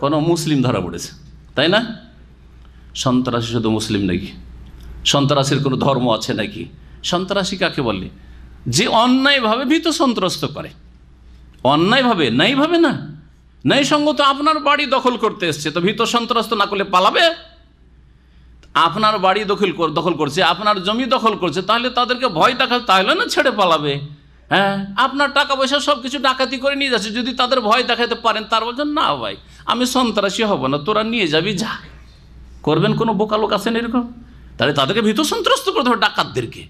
কোনো মুসলিম ধরা পড়েছে তাই না সন্ত্রাসী শুধু মুসলিম নাকি সন্ত্রাসীর কোনো ধর্ম আছে নাকি সন্ত্রাসী কাকে বলে যে অন্যায়ভাবে ভীত সন্ত্রস্ত করে অন্যায়ভাবে নাইভাবে না সঙ্গত আপনার বাড়ি দখল করতে এসছে তো ভীত সন্ত্রস্ত না করলে পালাবে আপনার বাড়ি দখল দখল করছে আপনার জমি দখল করছে তাহলে তাদেরকে ভয় দেখা তাহলে না ছেড়ে পালাবে হ্যাঁ আপনার টাকা পয়সা সব কিছু ডাকাতি করে নিয়ে যাচ্ছে যদি তাদের ভয় দেখাতে পারেন তার বলছেন না ভাই আমি সন্ত্রাসী হব না তোরা নিয়ে যাবি যা করবেন কোনো বোকা লোক আছেন এরকম তাহলে তাদেরকে ভীত সন্ত্রস্ত করতে হবে ডাকাতদেরকে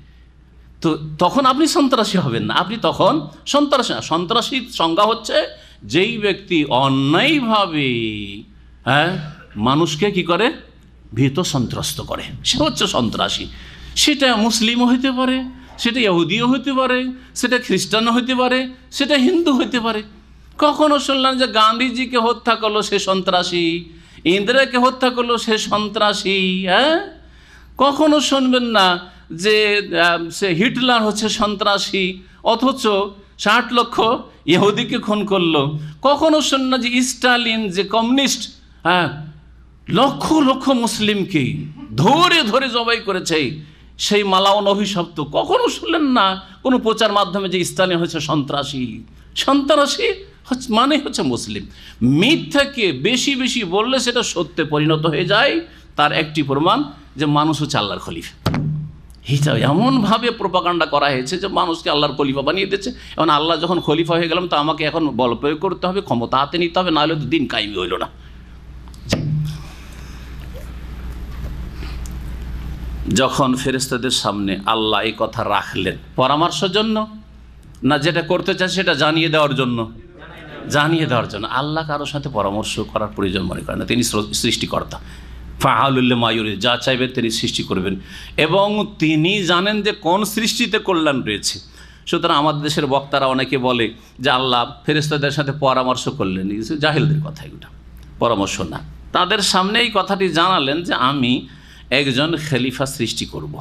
তো তখন আপনি সন্ত্রাসী হবেন না আপনি তখন সন্ত্রাসী না সন্ত্রাসীর সংজ্ঞা হচ্ছে যেই ব্যক্তি অন্যায়ভাবে হ্যাঁ মানুষকে কি করে ভীত সন্ত্রস্ত করে সে হচ্ছে সন্ত্রাসী সেটা মুসলিমও হইতে পারে সেটা ইহুদিও হইতে পারে সেটা খ্রিস্টানও হইতে পারে সেটা হিন্দু হইতে পারে কখনো শুনলাম যে গান্ধীজিকে হত্যা করলো সে সন্ত্রাসী ইন্দিরাকে হত্যা করলো সে সন্ত্রাসী হ্যাঁ কখনো শুনবেন না যে সে হিটলার হচ্ছে সন্ত্রাসী অথচ ষাট লক্ষ ইহুদিকে খুন করলো কখনো শুনলাম না যে স্টালিন যে কমিউনিস্ট হ্যাঁ লক্ষ লক্ষ মুসলিমকে ধরে ধরে জবাই করেছে সেই মালাউন অভিশপ্ত কখনো শুনলেন না কোনো প্রচার মাধ্যমে যে স্থানীয় হয়েছে সন্ত্রাসী সন্ত্রাসী মানে হচ্ছে মুসলিম মিথ্যাকে বেশি বেশি বললে সেটা সত্যে পরিণত হয়ে যায় তার একটি প্রমাণ যে মানুষ হচ্ছে আল্লাহর খলিফা হিসাব এমনভাবে প্রোপাকাণ্ডা করা হয়েছে যে মানুষকে আল্লাহর খলিফা বানিয়ে দিচ্ছে এবং আল্লাহ যখন খলিফা হয়ে গেলাম তো আমাকে এখন বল প্রয়োগ করতে হবে ক্ষমতা হাতে নিতে হবে নাহলে তো দিন কায়েমি হইল না যখন ফেরেস্তাদের সামনে আল্লাহ এই কথা রাখলেন পরামর্শের জন্য না যেটা করতে চান সেটা জানিয়ে দেওয়ার জন্য জানিয়ে দেওয়ার জন্য আল্লাহ কারোর সাথে পরামর্শ করার প্রয়োজন মনে করেন না তিনি সৃষ্টিকর্তা ফাহালুল্লাহ মায়ুরে যা চাইবেন তিনি সৃষ্টি করবেন এবং তিনি জানেন যে কোন সৃষ্টিতে কল্যাণ রয়েছে সুতরাং আমাদের দেশের বক্তারা অনেকে বলে যে আল্লাহ ফেরেস্তাদের সাথে পরামর্শ করলেন জাহিলদের কথা এগুলো পরামর্শ না তাদের সামনে এই কথাটি জানালেন যে আমি একজন খেলিফা সৃষ্টি করব।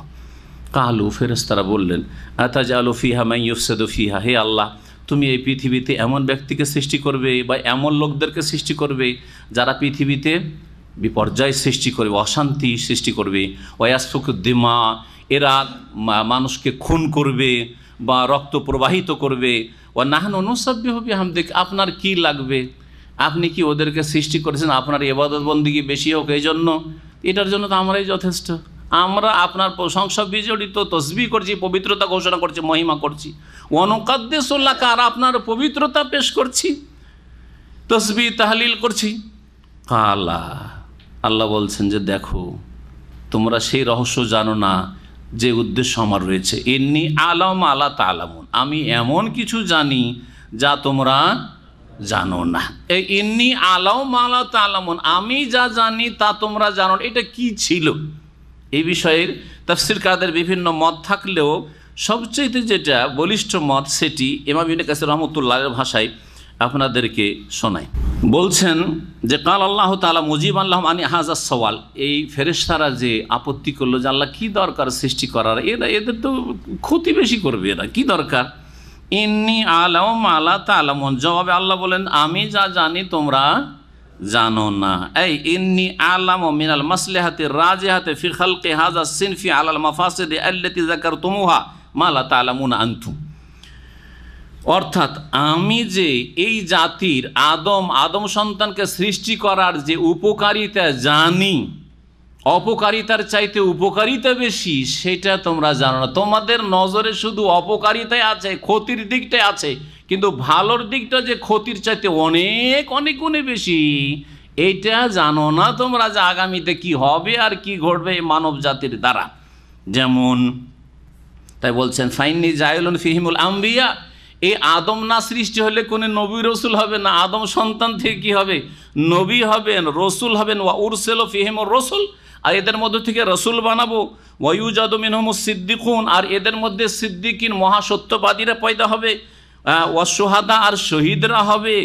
কালু ফেরেস্তারা বললেন আতাজ আলু ফিহা মাই ইউফসেদু ফিহা হে আল্লাহ তুমি এই পৃথিবীতে এমন ব্যক্তিকে সৃষ্টি করবে বা এমন লোকদেরকে সৃষ্টি করবে যারা পৃথিবীতে বিপর্যয় সৃষ্টি করবে অশান্তি সৃষ্টি করবে ওয়াসফুক দিমা এরা মানুষকে খুন করবে বা রক্ত প্রবাহিত করবে ও নাহান অনুসাব্য হবে হামদেক আপনার কি লাগবে আপনি কি ওদেরকে সৃষ্টি করেছেন আপনার এবাদতবন্দিকে বেশি হোক এই জন্য এটার জন্য তো আমরাই যথেষ্ট আমরা আপনার প্রশংসা বিজড়িত তসবি করছি পবিত্রতা ঘোষণা করছি মহিমা করছি আর আপনার পবিত্রতা পেশ করছি তসবি তাহলিল করছি কালা আল্লাহ বলছেন যে দেখো তোমরা সেই রহস্য জানো না যে উদ্দেশ্য আমার রয়েছে এমনি আলম আলা তালামুন আমি এমন কিছু জানি যা তোমরা জানো না ইন্নি আলাও মালা তালামন আমি যা জানি তা তোমরা জানো এটা কি ছিল এই বিষয়ের তফসির কাদের বিভিন্ন মত থাকলেও সবচেয়ে যেটা বলিষ্ঠ মত সেটি ইমামিন কাছে রহমতুল্লাহ ভাষায় আপনাদেরকে শোনায় বলছেন যে কাল আল্লাহ তালা মুজিব আল্লাহ আনি হাজার সওয়াল এই ফেরেস্তারা যে আপত্তি করলো যে আল্লাহ কী দরকার সৃষ্টি করার এরা এদের তো ক্ষতি বেশি করবে এরা কী দরকার ইন্নি আলম মালা তালামন জবাবে আল্লাহ বলেন আমি যা জানি তোমরা জানো না এই ইন্নি আলাম ও মিনাল মাসলে হাতে রাজে হাতে ফিখাল হাজা সিনফি আলাল মাফাসেদে আল্লাতি জাকার তুমুহা মালা তালামুন আন্থু অর্থাৎ আমি যে এই জাতির আদম আদম সন্তানকে সৃষ্টি করার যে উপকারিতা জানি অপকারিতার চাইতে উপকারিতা বেশি সেটা তোমরা জানো না তোমাদের নজরে শুধু অপকারিতাই আছে ক্ষতির দিকটাই আছে কিন্তু ভালোর দিকটা যে ক্ষতির চাইতে অনেক অনেক গুণে বেশি এইটা জানো না তোমরা যে আগামীতে কি হবে আর কি ঘটবে এই মানব জাতির দ্বারা যেমন তাই বলছেন ফাইনি জায়লুন ফিহিমুল আম্বিয়া এই আদম না সৃষ্টি হলে কোনো নবী রসুল হবে না আদম সন্তান থেকে কি হবে নবী হবেন রসুল হবেন ওয়া উরসেল ফিহিমুর রসুল আর এদের মধ্যে থেকে রসুল বানাবো ওয়ুজাদ মিনহম সিদ্দিকুন আর এদের মধ্যে সিদ্দিকিন মহাসত্যবাদীরা পয়দা হবে অসহাদা আর শহীদরা হবে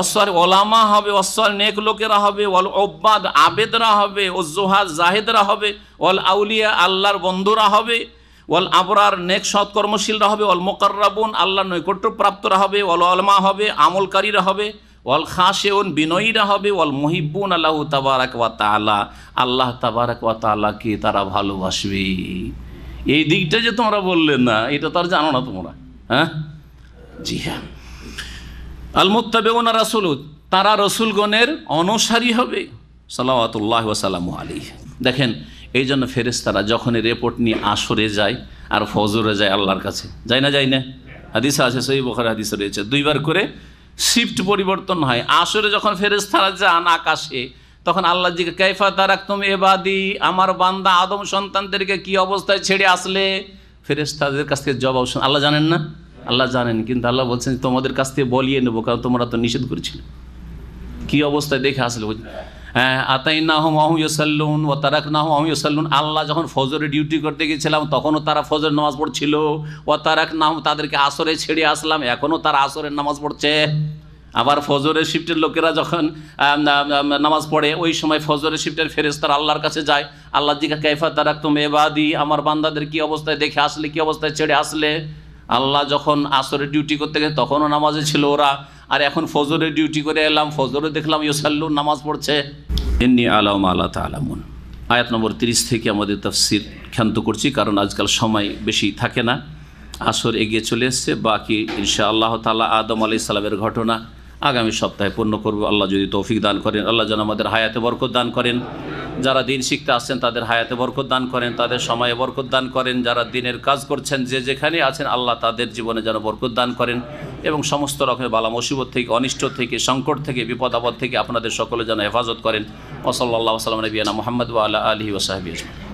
অসর ওলামা হবে অসর নেক লোকেরা হবে অল অব্বাদ আবেদরা হবে ওজোহা জাহেদরা হবে অল আউলিয়া আল্লাহর বন্ধুরা হবে অল আবরার নেক সৎকর্মশীলরা হবে অল মোকাররাবুন আল্লাহ নৈকট্যপ্রাপ্তরা হবে অল আলমা হবে আমলকারীরা হবে ওয়াল খাসেউন বিনয়ীরা হবে ওয়াল মহিব্বুন আল্লাহ তাবারাক ওয়া তালা আল্লাহ তাবারাক ওয়া তালাকে তারা ভালোবাসবে এই দিকটা যে তোমরা বললে না এটা তার জানো না তোমরা হ্যাঁ জি হ্যাঁ আল রাসুল তারা রসুলগণের অনুসারী হবে সালাওয়াতুল্লাহ সালাম আলী দেখেন এই জন্য ফেরেস্তারা যখন রেপোর্ট নিয়ে আসরে যায় আর ফজরে যায় আল্লাহর কাছে যায় না যায় না হাদিসা আছে সই বখার হাদিসা রয়েছে দুইবার করে শিফট পরিবর্তন হয় আসরে যখন থারা যান আকাশে তখন আল্লাহ জিকে কাইফা তারাক তুমি এবাদি আমার বান্দা আদম সন্তানদেরকে কি অবস্থায় ছেড়ে আসলে তাদের কাছ থেকে জবাব শুন আল্লাহ জানেন না আল্লাহ জানেন কিন্তু আল্লাহ বলছেন তোমাদের কাছ থেকে বলিয়ে নেবো কারণ তোমরা তো নিষেধ করেছিলে কি অবস্থায় দেখে আসলে আতাই না হোম আহমিয়সাল্লুন ও তারাক না হোম আহমিয়সাল্লুন আল্লাহ যখন ফজরে ডিউটি করতে গেছিলাম তখনও তারা ফজর নামাজ পড়ছিল ও তারাক না তাদেরকে আসরে ছেড়ে আসলাম এখনও তারা আসরের নামাজ পড়ছে আবার ফজরের শিফটের লোকেরা যখন নামাজ পড়ে ওই সময় ফজরের শিফটের ফেরেস্তার আল্লাহর কাছে যায় আল্লাহ দিকে কাইফা তারাক তুমি এবাদি আমার বান্দাদের কি অবস্থায় দেখে আসলে কি অবস্থায় ছেড়ে আসলে আল্লাহ যখন আসরে ডিউটি করতে গেছে তখনও নামাজে ছিল ওরা আর এখন ফজরের ডিউটি করে এলাম ফজরে দেখলাম ইউসাল্লুন নামাজ পড়ছে এমনি আলাম আল্লাহ তালামুন আয়াত নম্বর তিরিশ থেকে আমাদের তাফসির ক্ষান্ত করছি কারণ আজকাল সময় বেশি থাকে না আসর এগিয়ে চলে এসছে বাকি ইনশা আল্লাহ তালা আদম আলি সালামের ঘটনা আগামী সপ্তাহে পূর্ণ করব আল্লাহ যদি তৌফিক দান করেন আল্লাহ যেন আমাদের হায়াতে বরকত দান করেন যারা দিন শিখতে আসছেন তাদের হায়াতে বরকত দান করেন তাদের সময়ে বরকত দান করেন যারা দিনের কাজ করছেন যে যেখানে আছেন আল্লাহ তাদের জীবনে যেন বরকত দান করেন এবং সমস্ত রকমের বালা মুসিবত থেকে অনিষ্ট থেকে সংকট থেকে বিপদ আপদ থেকে আপনাদের সকলে যেন হেফাজত করেন ওসল্লা সালাম নবীনা মোহাম্মদ আল্লাহ আলহি ওসাহাবি